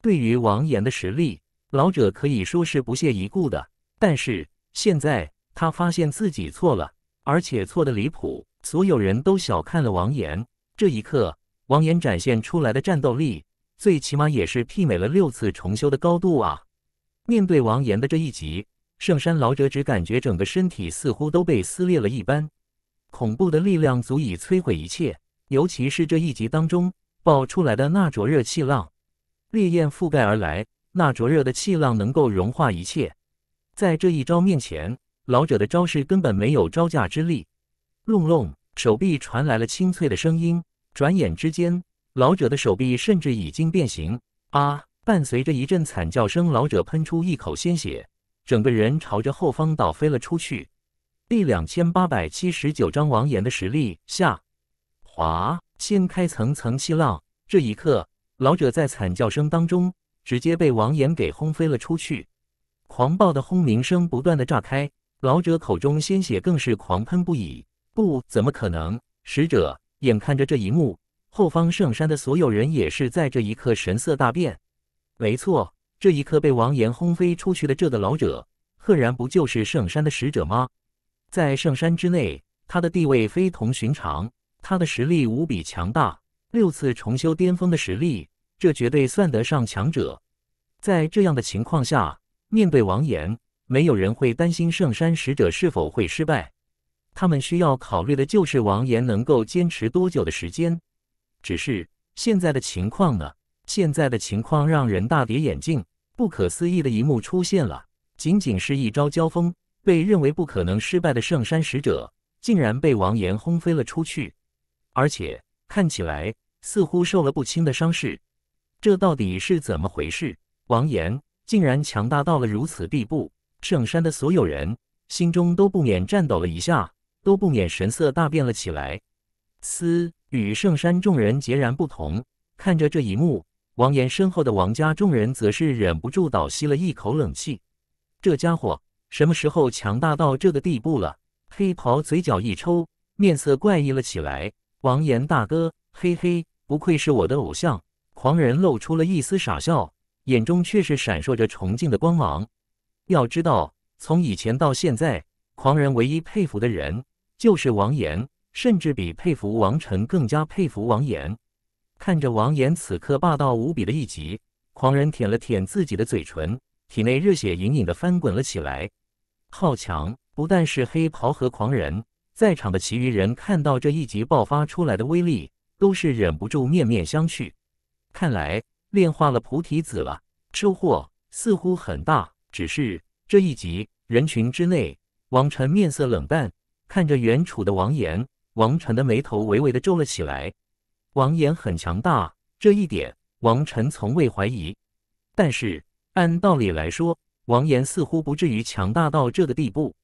对于王岩的实力，老者可以说是不屑一顾的。但是现在他发现自己错了，而且错的离谱。所有人都小看了王岩。这一刻，王岩展现出来的战斗力，最起码也是媲美了六次重修的高度啊！面对王岩的这一击，圣山老者只感觉整个身体似乎都被撕裂了一般，恐怖的力量足以摧毁一切。尤其是这一集当中爆出来的那灼热气浪，烈焰覆盖而来，那灼热的气浪能够融化一切。在这一招面前，老者的招式根本没有招架之力。隆隆，手臂传来了清脆的声音，转眼之间，老者的手臂甚至已经变形。啊！伴随着一阵惨叫声，老者喷出一口鲜血，整个人朝着后方倒飞了出去。第两千八百七十九章：王岩的实力下。滑掀开层层气浪，这一刻，老者在惨叫声当中，直接被王岩给轰飞了出去。狂暴的轰鸣声不断的炸开，老者口中鲜血更是狂喷不已。不，怎么可能？使者眼看着这一幕，后方圣山的所有人也是在这一刻神色大变。没错，这一刻被王岩轰飞出去的这个老者，赫然不就是圣山的使者吗？在圣山之内，他的地位非同寻常。他的实力无比强大，六次重修巅峰的实力，这绝对算得上强者。在这样的情况下，面对王岩，没有人会担心圣山使者是否会失败。他们需要考虑的就是王岩能够坚持多久的时间。只是现在的情况呢？现在的情况让人大跌眼镜，不可思议的一幕出现了：仅仅是一招交锋，被认为不可能失败的圣山使者，竟然被王岩轰飞了出去。而且看起来似乎受了不轻的伤势，这到底是怎么回事？王岩竟然强大到了如此地步！圣山的所有人心中都不免颤抖了一下，都不免神色大变了起来。嘶，与圣山众人截然不同，看着这一幕，王岩身后的王家众人则是忍不住倒吸了一口冷气。这家伙什么时候强大到这个地步了？黑袍嘴角一抽，面色怪异了起来。王岩大哥，嘿嘿，不愧是我的偶像。狂人露出了一丝傻笑，眼中却是闪烁着崇敬的光芒。要知道，从以前到现在，狂人唯一佩服的人就是王岩，甚至比佩服王晨更加佩服王岩。看着王岩此刻霸道无比的一击，狂人舔了舔自己的嘴唇，体内热血隐隐的翻滚了起来。好强！不但是黑袍和狂人。在场的其余人看到这一集爆发出来的威力，都是忍不住面面相觑。看来炼化了菩提子了，收获似乎很大。只是这一集人群之内，王晨面色冷淡，看着远处的王岩，王晨的眉头微微的皱了起来。王岩很强大，这一点王晨从未怀疑。但是按道理来说，王岩似乎不至于强大到这个地步。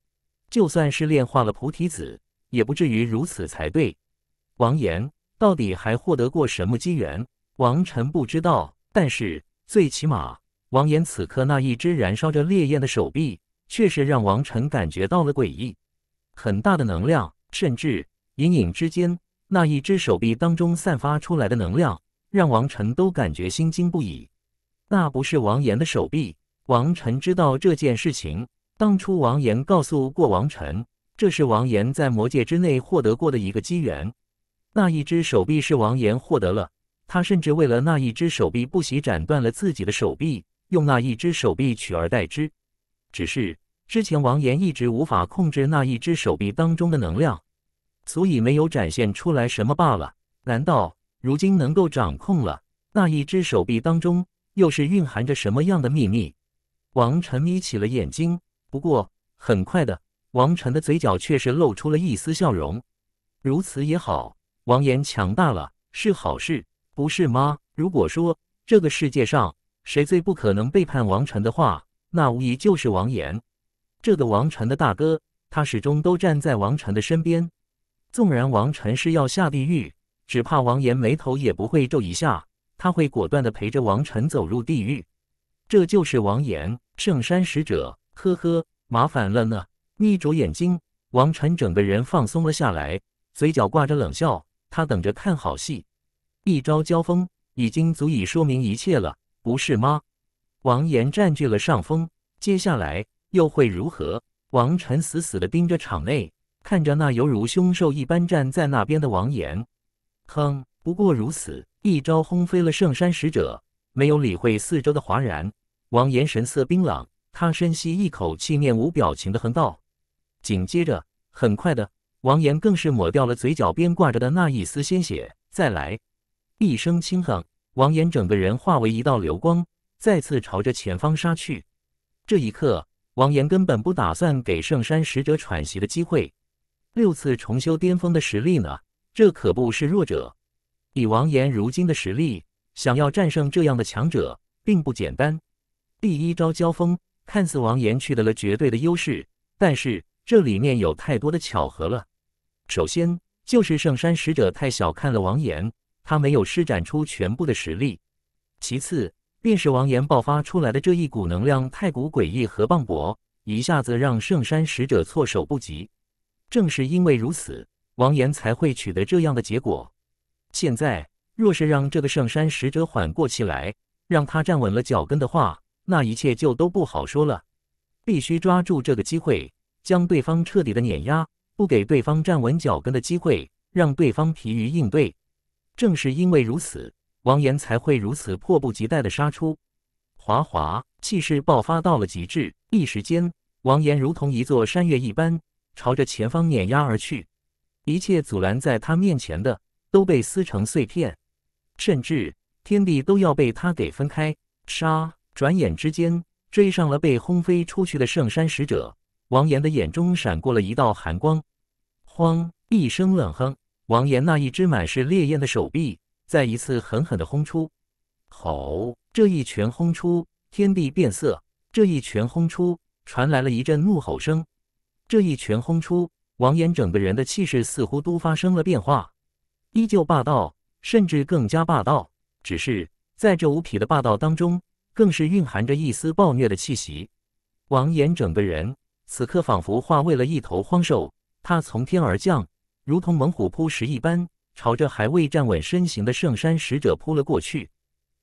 就算是炼化了菩提子，也不至于如此才对。王岩到底还获得过什么机缘？王晨不知道，但是最起码，王岩此刻那一只燃烧着烈焰的手臂，确实让王晨感觉到了诡异。很大的能量，甚至隐隐之间，那一只手臂当中散发出来的能量，让王晨都感觉心惊不已。那不是王岩的手臂，王晨知道这件事情。当初王岩告诉过王晨，这是王岩在魔界之内获得过的一个机缘。那一只手臂是王岩获得了，他甚至为了那一只手臂不惜斩断了自己的手臂，用那一只手臂取而代之。只是之前王岩一直无法控制那一只手臂当中的能量，所以没有展现出来什么罢了。难道如今能够掌控了？那一只手臂当中又是蕴含着什么样的秘密？王晨眯起了眼睛。不过很快的，王晨的嘴角却是露出了一丝笑容。如此也好，王岩强大了是好事，不是吗？如果说这个世界上谁最不可能背叛王晨的话，那无疑就是王岩。这个王晨的大哥，他始终都站在王晨的身边。纵然王晨是要下地狱，只怕王岩眉头也不会皱一下，他会果断的陪着王晨走入地狱。这就是王岩，圣山使者。呵呵，麻烦了呢。眯着眼睛，王晨整个人放松了下来，嘴角挂着冷笑。他等着看好戏，一招交锋已经足以说明一切了，不是吗？王岩占据了上风，接下来又会如何？王晨死死地盯着场内，看着那犹如凶兽一般站在那边的王岩。哼，不过如此。一招轰飞了圣山使者，没有理会四周的哗然。王岩神色冰冷。他深吸一口气，面无表情的哼道。紧接着，很快的，王岩更是抹掉了嘴角边挂着的那一丝鲜血。再来一声轻哼，王岩整个人化为一道流光，再次朝着前方杀去。这一刻，王岩根本不打算给圣山使者喘息的机会。六次重修巅峰的实力呢？这可不是弱者。以王岩如今的实力，想要战胜这样的强者，并不简单。第一招交锋。看似王岩取得了绝对的优势，但是这里面有太多的巧合了。首先就是圣山使者太小看了王岩，他没有施展出全部的实力；其次便是王岩爆发出来的这一股能量太古诡异和磅礴，一下子让圣山使者措手不及。正是因为如此，王岩才会取得这样的结果。现在若是让这个圣山使者缓过气来，让他站稳了脚跟的话。那一切就都不好说了，必须抓住这个机会，将对方彻底的碾压，不给对方站稳脚跟的机会，让对方疲于应对。正是因为如此，王岩才会如此迫不及待的杀出，华华气势爆发到了极致，一时间，王岩如同一座山岳一般，朝着前方碾压而去，一切阻拦在他面前的都被撕成碎片，甚至天地都要被他给分开。杀！转眼之间，追上了被轰飞出去的圣山使者。王岩的眼中闪过了一道寒光，慌一声冷哼，王岩那一只满是烈焰的手臂再一次狠狠的轰出。吼！这一拳轰出，天地变色。这一拳轰出，传来了一阵怒吼声。这一拳轰出，王岩整个人的气势似乎都发生了变化，依旧霸道，甚至更加霸道。只是在这无匹的霸道当中。更是蕴含着一丝暴虐的气息。王岩整个人此刻仿佛化为了一头荒兽，他从天而降，如同猛虎扑食一般，朝着还未站稳身形的圣山使者扑了过去。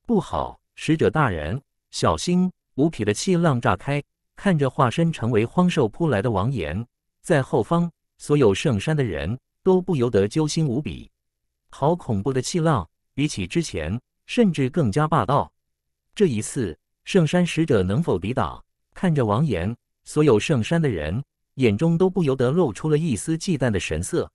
不好！使者大人，小心！无匹的气浪炸开，看着化身成为荒兽扑来的王岩，在后方所有圣山的人都不由得揪心无比。好恐怖的气浪，比起之前甚至更加霸道。这一次，圣山使者能否抵挡？看着王岩，所有圣山的人眼中都不由得露出了一丝忌惮的神色。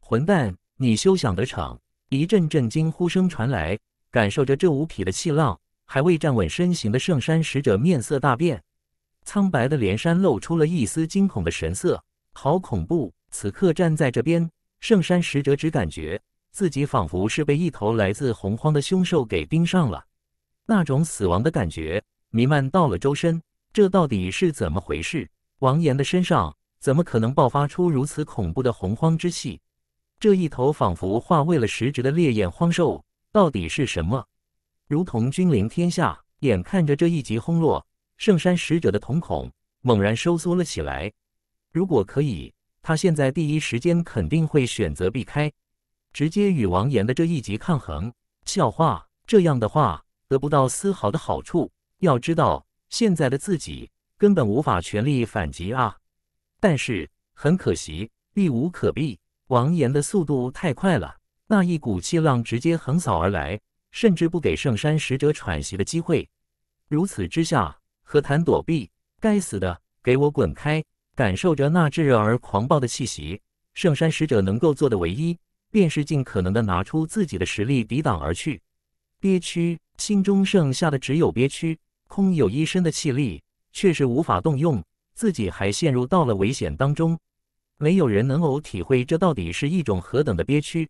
混蛋，你休想得逞！一阵阵惊呼声传来，感受着这无匹的气浪，还未站稳身形的圣山使者面色大变，苍白的连山露出了一丝惊恐的神色。好恐怖！此刻站在这边，圣山使者只感觉自己仿佛是被一头来自洪荒的凶兽给盯上了。那种死亡的感觉弥漫到了周身，这到底是怎么回事？王岩的身上怎么可能爆发出如此恐怖的洪荒之气？这一头仿佛化为了实质的烈焰荒兽，到底是什么？如同君临天下，眼看着这一击轰落，圣山使者的瞳孔猛然收缩了起来。如果可以，他现在第一时间肯定会选择避开，直接与王岩的这一击抗衡。笑话，这样的话。得不到丝毫的好处。要知道，现在的自己根本无法全力反击啊！但是很可惜，避无可避。王岩的速度太快了，那一股气浪直接横扫而来，甚至不给圣山使者喘息的机会。如此之下，何谈躲避？该死的，给我滚开！感受着那炙热而狂暴的气息，圣山使者能够做的唯一，便是尽可能的拿出自己的实力抵挡而去。憋屈，心中剩下的只有憋屈，空有一身的气力，却是无法动用，自己还陷入到了危险当中。没有人能偶体会这到底是一种何等的憋屈！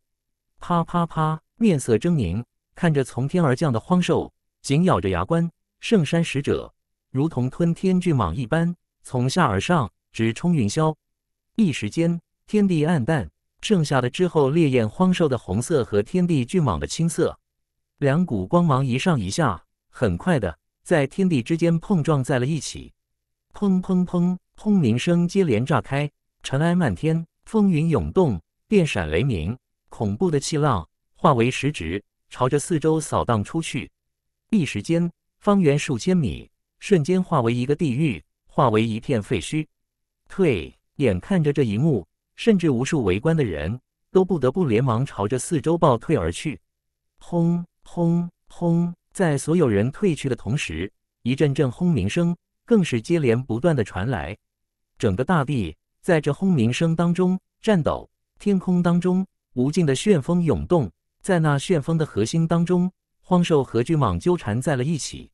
啪啪啪，面色狰狞，看着从天而降的荒兽，紧咬着牙关。圣山使者如同吞天巨蟒一般，从下而上直冲云霄。一时间，天地暗淡，剩下的之后，烈焰荒兽的红色和天地巨蟒的青色。两股光芒一上一下，很快的在天地之间碰撞在了一起，砰砰砰，轰鸣声接连炸开，尘埃漫天，风云涌动，电闪雷鸣，恐怖的气浪化为实质，朝着四周扫荡出去。一时间，方圆数千米瞬间化为一个地狱，化为一片废墟。退！眼看着这一幕，甚至无数围观的人都不得不连忙朝着四周暴退而去。轰！轰轰！在所有人退去的同时，一阵阵轰鸣声更是接连不断的传来。整个大地在这轰鸣声当中颤抖，天空当中无尽的旋风涌动。在那旋风的核心当中，荒兽和巨蟒纠缠在了一起，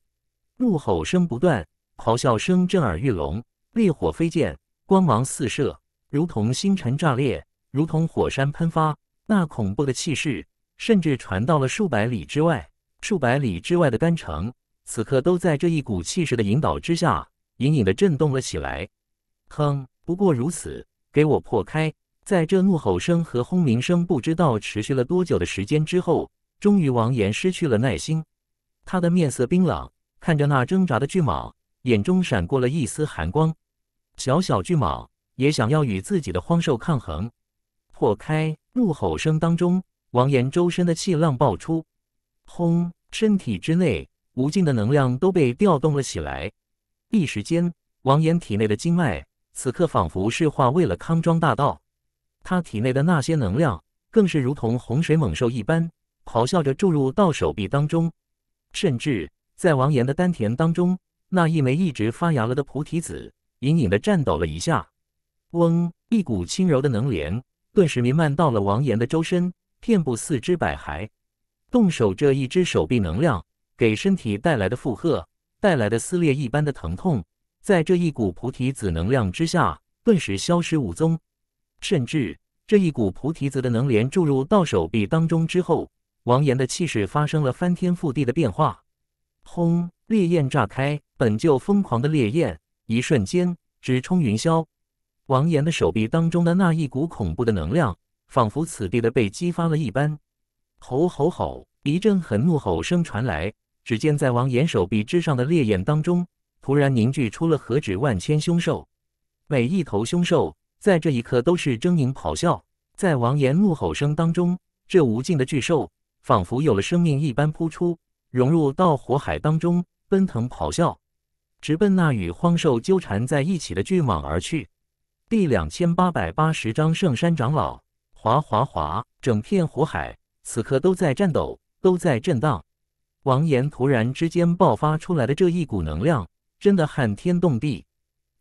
怒吼声不断，咆哮声震耳欲聋，烈火飞溅，光芒四射，如同星辰炸裂，如同火山喷发，那恐怖的气势。甚至传到了数百里之外，数百里之外的干城，此刻都在这一股气势的引导之下，隐隐的震动了起来。哼，不过如此，给我破开！在这怒吼声和轰鸣声不知道持续了多久的时间之后，终于王岩失去了耐心，他的面色冰冷，看着那挣扎的巨蟒，眼中闪过了一丝寒光。小小巨蟒也想要与自己的荒兽抗衡，破开！怒吼声当中。王岩周身的气浪爆出，轰！身体之内无尽的能量都被调动了起来。一时间，王岩体内的经脉此刻仿佛是化为了康庄大道。他体内的那些能量更是如同洪水猛兽一般咆哮着注入到手臂当中，甚至在王岩的丹田当中，那一枚一直发芽了的菩提子隐隐的颤抖了一下。嗡！一股轻柔的能量顿时弥漫到了王岩的周身。遍布四肢百骸，动手这一只手臂能量给身体带来的负荷，带来的撕裂一般的疼痛，在这一股菩提子能量之下，顿时消失无踪。甚至这一股菩提子的能量注入到手臂当中之后，王岩的气势发生了翻天覆地的变化。轰！烈焰炸开，本就疯狂的烈焰，一瞬间直冲云霄。王岩的手臂当中的那一股恐怖的能量。仿佛此地的被激发了一般，吼吼吼！一阵狠怒吼声传来。只见在王岩手臂之上的烈焰当中，突然凝聚出了何止万千凶兽。每一头凶兽在这一刻都是狰狞咆哮。在王岩怒吼声当中，这无尽的巨兽仿佛有了生命一般扑出，融入到火海当中，奔腾咆哮，直奔那与荒兽纠缠在一起的巨蟒而去。第两千八百八十章圣山长老。哗哗哗！整片火海此刻都在颤抖，都在震荡。王岩突然之间爆发出来的这一股能量，真的撼天动地。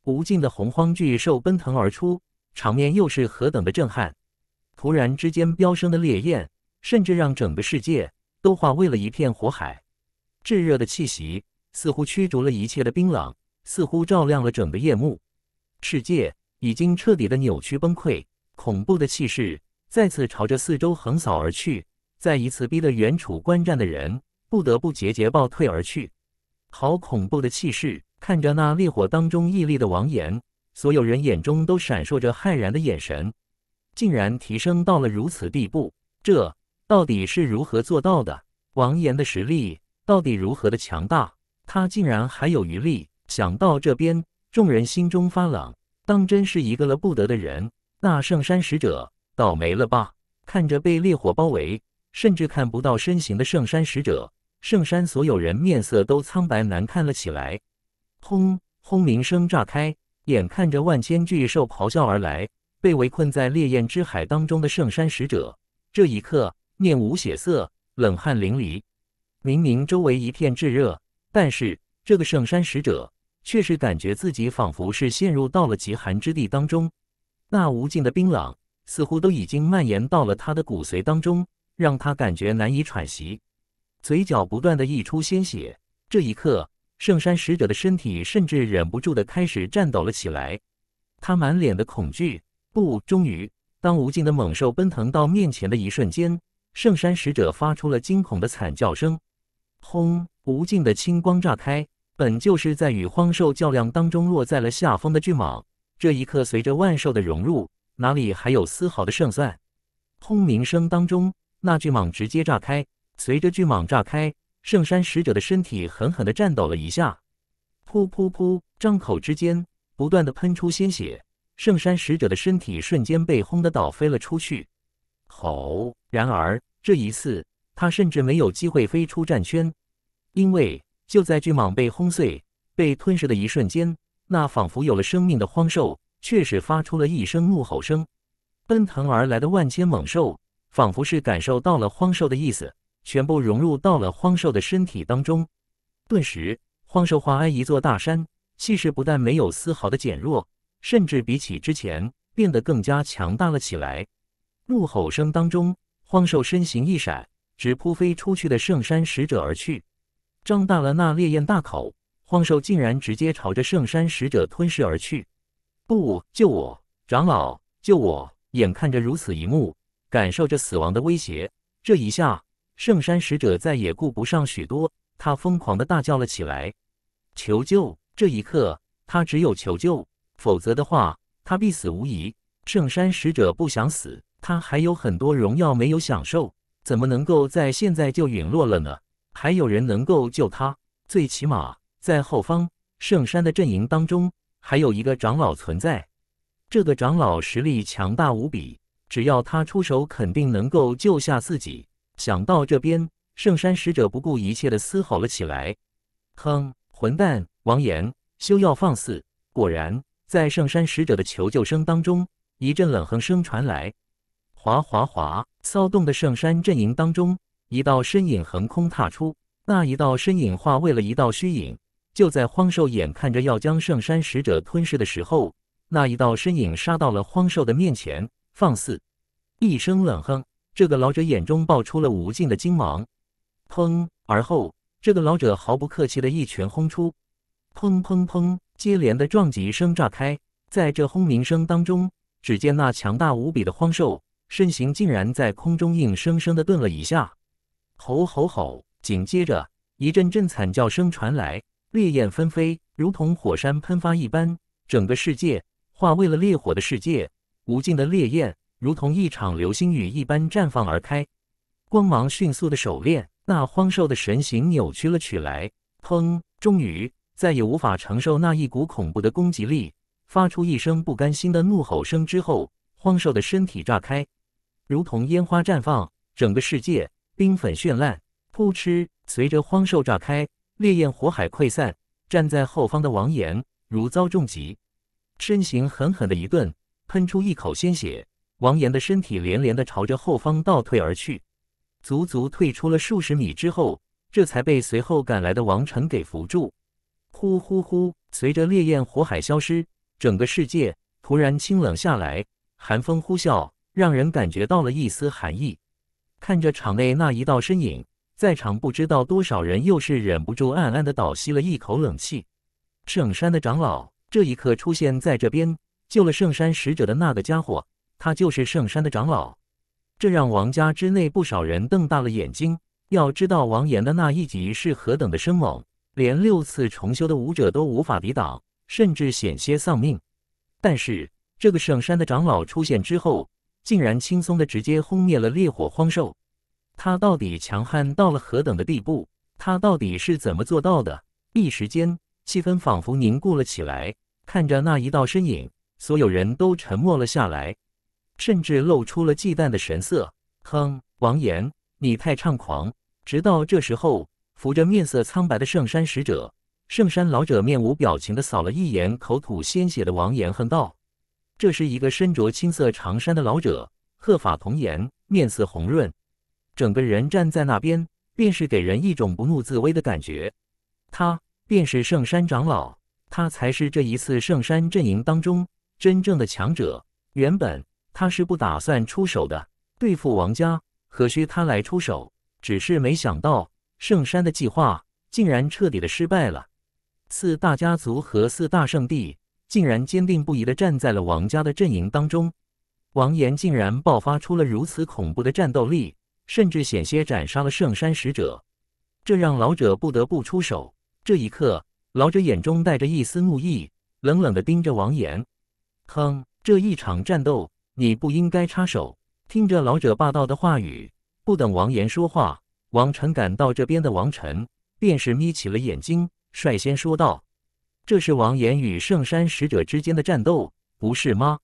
无尽的洪荒巨兽奔腾而出，场面又是何等的震撼！突然之间飙升的烈焰，甚至让整个世界都化为了一片火海。炙热的气息似乎驱逐了一切的冰冷，似乎照亮了整个夜幕。世界已经彻底的扭曲崩溃，恐怖的气势。再次朝着四周横扫而去，再一次逼得远处观战的人不得不节节暴退而去。好恐怖的气势！看着那烈火当中屹立的王岩，所有人眼中都闪烁着骇然的眼神。竟然提升到了如此地步，这到底是如何做到的？王岩的实力到底如何的强大？他竟然还有余力！想到这边，众人心中发冷，当真是一个了不得的人。那圣山使者。倒霉了吧！看着被烈火包围，甚至看不到身形的圣山使者，圣山所有人面色都苍白难看了起来。轰！轰鸣声炸开，眼看着万千巨兽咆哮而来，被围困在烈焰之海当中的圣山使者，这一刻面无血色，冷汗淋漓。明明周围一片炙热，但是这个圣山使者却是感觉自己仿佛是陷入到了极寒之地当中，那无尽的冰冷。似乎都已经蔓延到了他的骨髓当中，让他感觉难以喘息，嘴角不断的溢出鲜血。这一刻，圣山使者的身体甚至忍不住的开始颤抖了起来，他满脸的恐惧。不，终于，当无尽的猛兽奔腾到面前的一瞬间，圣山使者发出了惊恐的惨叫声。轰！无尽的青光炸开，本就是在与荒兽较量当中落在了下风的巨蟒，这一刻随着万兽的融入。哪里还有丝毫的胜算？轰鸣声当中，那巨蟒直接炸开。随着巨蟒炸开，圣山使者的身体狠狠的颤抖了一下。噗噗噗！张口之间，不断的喷出鲜血。圣山使者的身体瞬间被轰得倒飞了出去。吼！然而这一次，他甚至没有机会飞出战圈，因为就在巨蟒被轰碎、被吞噬的一瞬间，那仿佛有了生命的荒兽。却是发出了一声怒吼声，奔腾而来的万千猛兽仿佛是感受到了荒兽的意思，全部融入到了荒兽的身体当中。顿时，荒兽化为一座大山，气势不但没有丝毫的减弱，甚至比起之前变得更加强大了起来。怒吼声当中，荒兽身形一闪，直扑飞出去的圣山使者而去，张大了那烈焰大口，荒兽竟然直接朝着圣山使者吞噬而去。不，救我！长老，救我！眼看着如此一幕，感受着死亡的威胁，这一下圣山使者再也顾不上许多，他疯狂的大叫了起来，求救！这一刻，他只有求救，否则的话，他必死无疑。圣山使者不想死，他还有很多荣耀没有享受，怎么能够在现在就陨落了呢？还有人能够救他？最起码在后方圣山的阵营当中。还有一个长老存在，这个长老实力强大无比，只要他出手，肯定能够救下自己。想到这边，圣山使者不顾一切的嘶吼了起来：“哼，混蛋，王岩，休要放肆！”果然，在圣山使者的求救声当中，一阵冷哼声传来。哗哗哗！骚动的圣山阵营当中，一道身影横空踏出，那一道身影化为了一道虚影。就在荒兽眼看着要将圣山使者吞噬的时候，那一道身影杀到了荒兽的面前。放肆！一声冷哼，这个老者眼中爆出了无尽的金芒。砰！而后，这个老者毫不客气的一拳轰出。砰砰砰！接连的撞击声炸开，在这轰鸣声当中，只见那强大无比的荒兽身形竟然在空中硬生生的顿了一下。吼吼吼！紧接着，一阵阵惨叫声传来。烈焰纷飞，如同火山喷发一般，整个世界化为了烈火的世界。无尽的烈焰如同一场流星雨一般绽放而开，光芒迅速的手链，那荒兽的神形扭曲了起来。砰！终于再也无法承受那一股恐怖的攻击力，发出一声不甘心的怒吼声之后，荒兽的身体炸开，如同烟花绽放，整个世界冰粉绚烂。扑哧！随着荒兽炸开。烈焰火海溃散，站在后方的王岩如遭重击，身形狠狠的一顿，喷出一口鲜血。王岩的身体连连的朝着后方倒退而去，足足退出了数十米之后，这才被随后赶来的王晨给扶住。呼呼呼！随着烈焰火海消失，整个世界突然清冷下来，寒风呼啸，让人感觉到了一丝寒意。看着场内那一道身影。在场不知道多少人又是忍不住暗暗的倒吸了一口冷气。圣山的长老这一刻出现在这边，救了圣山使者的那个家伙，他就是圣山的长老。这让王家之内不少人瞪大了眼睛。要知道王岩的那一级是何等的生猛，连六次重修的武者都无法抵挡，甚至险些丧命。但是这个圣山的长老出现之后，竟然轻松的直接轰灭了烈火荒兽。他到底强悍到了何等的地步？他到底是怎么做到的？一时间，气氛仿佛凝固了起来。看着那一道身影，所有人都沉默了下来，甚至露出了忌惮的神色。哼，王岩，你太猖狂！直到这时候，扶着面色苍白的圣山使者，圣山老者面无表情地扫了一眼口吐鲜血的王岩，哼道：“这是一个身着青色长衫的老者，鹤发童颜，面色红润。”整个人站在那边，便是给人一种不怒自威的感觉。他便是圣山长老，他才是这一次圣山阵营当中真正的强者。原本他是不打算出手的，对付王家何须他来出手？只是没想到圣山的计划竟然彻底的失败了。四大家族和四大圣地竟然坚定不移的站在了王家的阵营当中，王岩竟然爆发出了如此恐怖的战斗力。甚至险些斩杀了圣山使者，这让老者不得不出手。这一刻，老者眼中带着一丝怒意，冷冷地盯着王岩：“哼，这一场战斗你不应该插手。”听着老者霸道的话语，不等王岩说话，王晨赶到这边的王晨便是眯起了眼睛，率先说道：“这是王岩与圣山使者之间的战斗，不是吗？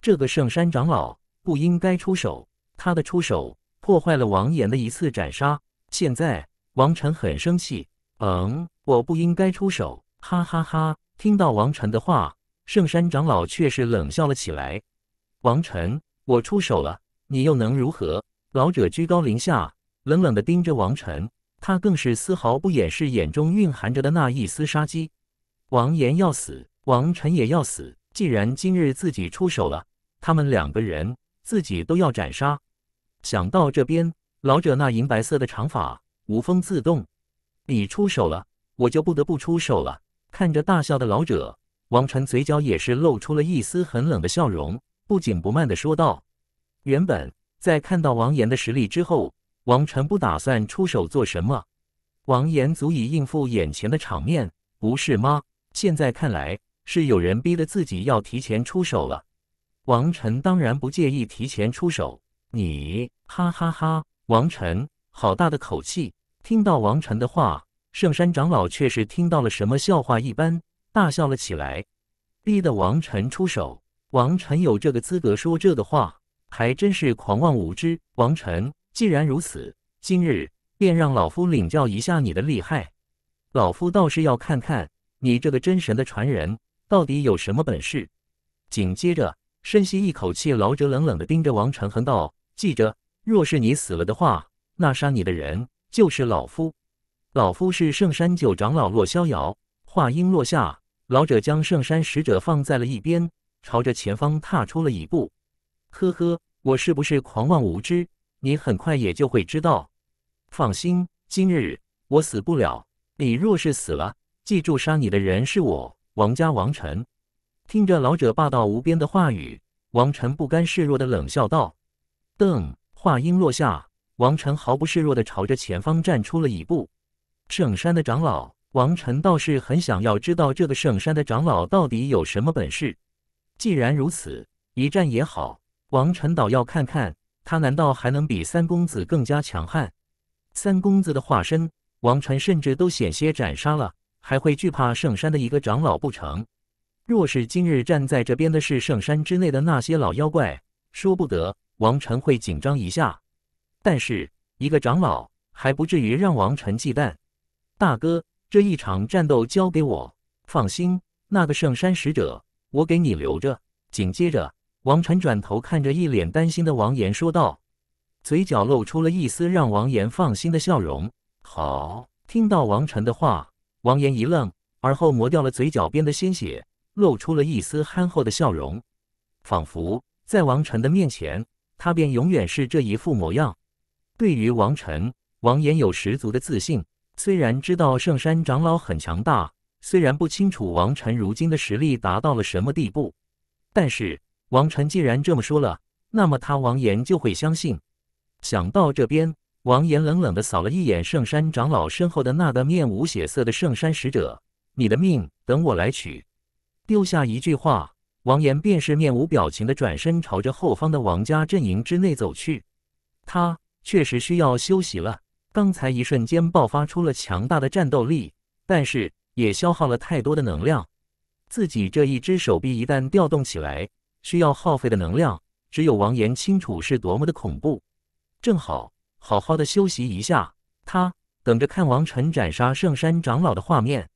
这个圣山长老不应该出手，他的出手。”破坏了王岩的一次斩杀，现在王晨很生气。嗯，我不应该出手。哈哈哈！听到王晨的话，圣山长老却是冷笑了起来。王晨，我出手了，你又能如何？老者居高临下，冷冷的盯着王晨，他更是丝毫不掩饰眼中蕴含着的那一丝杀机。王岩要死，王晨也要死。既然今日自己出手了，他们两个人自己都要斩杀。想到这边，老者那银白色的长发无风自动。你出手了，我就不得不出手了。看着大笑的老者，王晨嘴角也是露出了一丝很冷的笑容，不紧不慢的说道：“原本在看到王岩的实力之后，王晨不打算出手做什么。王岩足以应付眼前的场面，不是吗？现在看来是有人逼得自己要提前出手了。王晨当然不介意提前出手。”你哈哈哈！王晨，好大的口气！听到王晨的话，圣山长老却是听到了什么笑话一般，大笑了起来，逼得王晨出手。王晨有这个资格说这的话，还真是狂妄无知。王晨，既然如此，今日便让老夫领教一下你的厉害。老夫倒是要看看，你这个真神的传人到底有什么本事。紧接着，深吸一口气，老者冷冷的盯着王晨，哼道。记着，若是你死了的话，那杀你的人就是老夫。老夫是圣山九长老洛逍遥。话音落下，老者将圣山使者放在了一边，朝着前方踏出了一步。呵呵，我是不是狂妄无知？你很快也就会知道。放心，今日我死不了。你若是死了，记住杀你的人是我。王家王臣听着老者霸道无边的话语，王臣不甘示弱的冷笑道。邓话音落下，王晨毫不示弱的朝着前方站出了一步。圣山的长老，王晨倒是很想要知道这个圣山的长老到底有什么本事。既然如此，一战也好。王晨倒要看看，他难道还能比三公子更加强悍？三公子的化身，王晨甚至都险些斩杀了，还会惧怕圣山的一个长老不成？若是今日站在这边的是圣山之内的那些老妖怪，说不得。王晨会紧张一下，但是一个长老还不至于让王晨忌惮。大哥，这一场战斗交给我，放心，那个圣山使者我给你留着。紧接着，王晨转头看着一脸担心的王岩说道，嘴角露出了一丝让王岩放心的笑容。好，听到王晨的话，王岩一愣，而后抹掉了嘴角边的鲜血，露出了一丝憨厚的笑容，仿佛在王晨的面前。他便永远是这一副模样。对于王晨，王岩有十足的自信。虽然知道圣山长老很强大，虽然不清楚王晨如今的实力达到了什么地步，但是王晨既然这么说了，那么他王岩就会相信。想到这边，王岩冷冷的扫了一眼圣山长老身后的那个面无血色的圣山使者：“你的命，等我来取。”丢下一句话。王岩便是面无表情的转身，朝着后方的王家阵营之内走去。他确实需要休息了。刚才一瞬间爆发出了强大的战斗力，但是也消耗了太多的能量。自己这一只手臂一旦调动起来，需要耗费的能量，只有王岩清楚是多么的恐怖。正好好好的休息一下，他等着看王晨斩杀圣山长老的画面。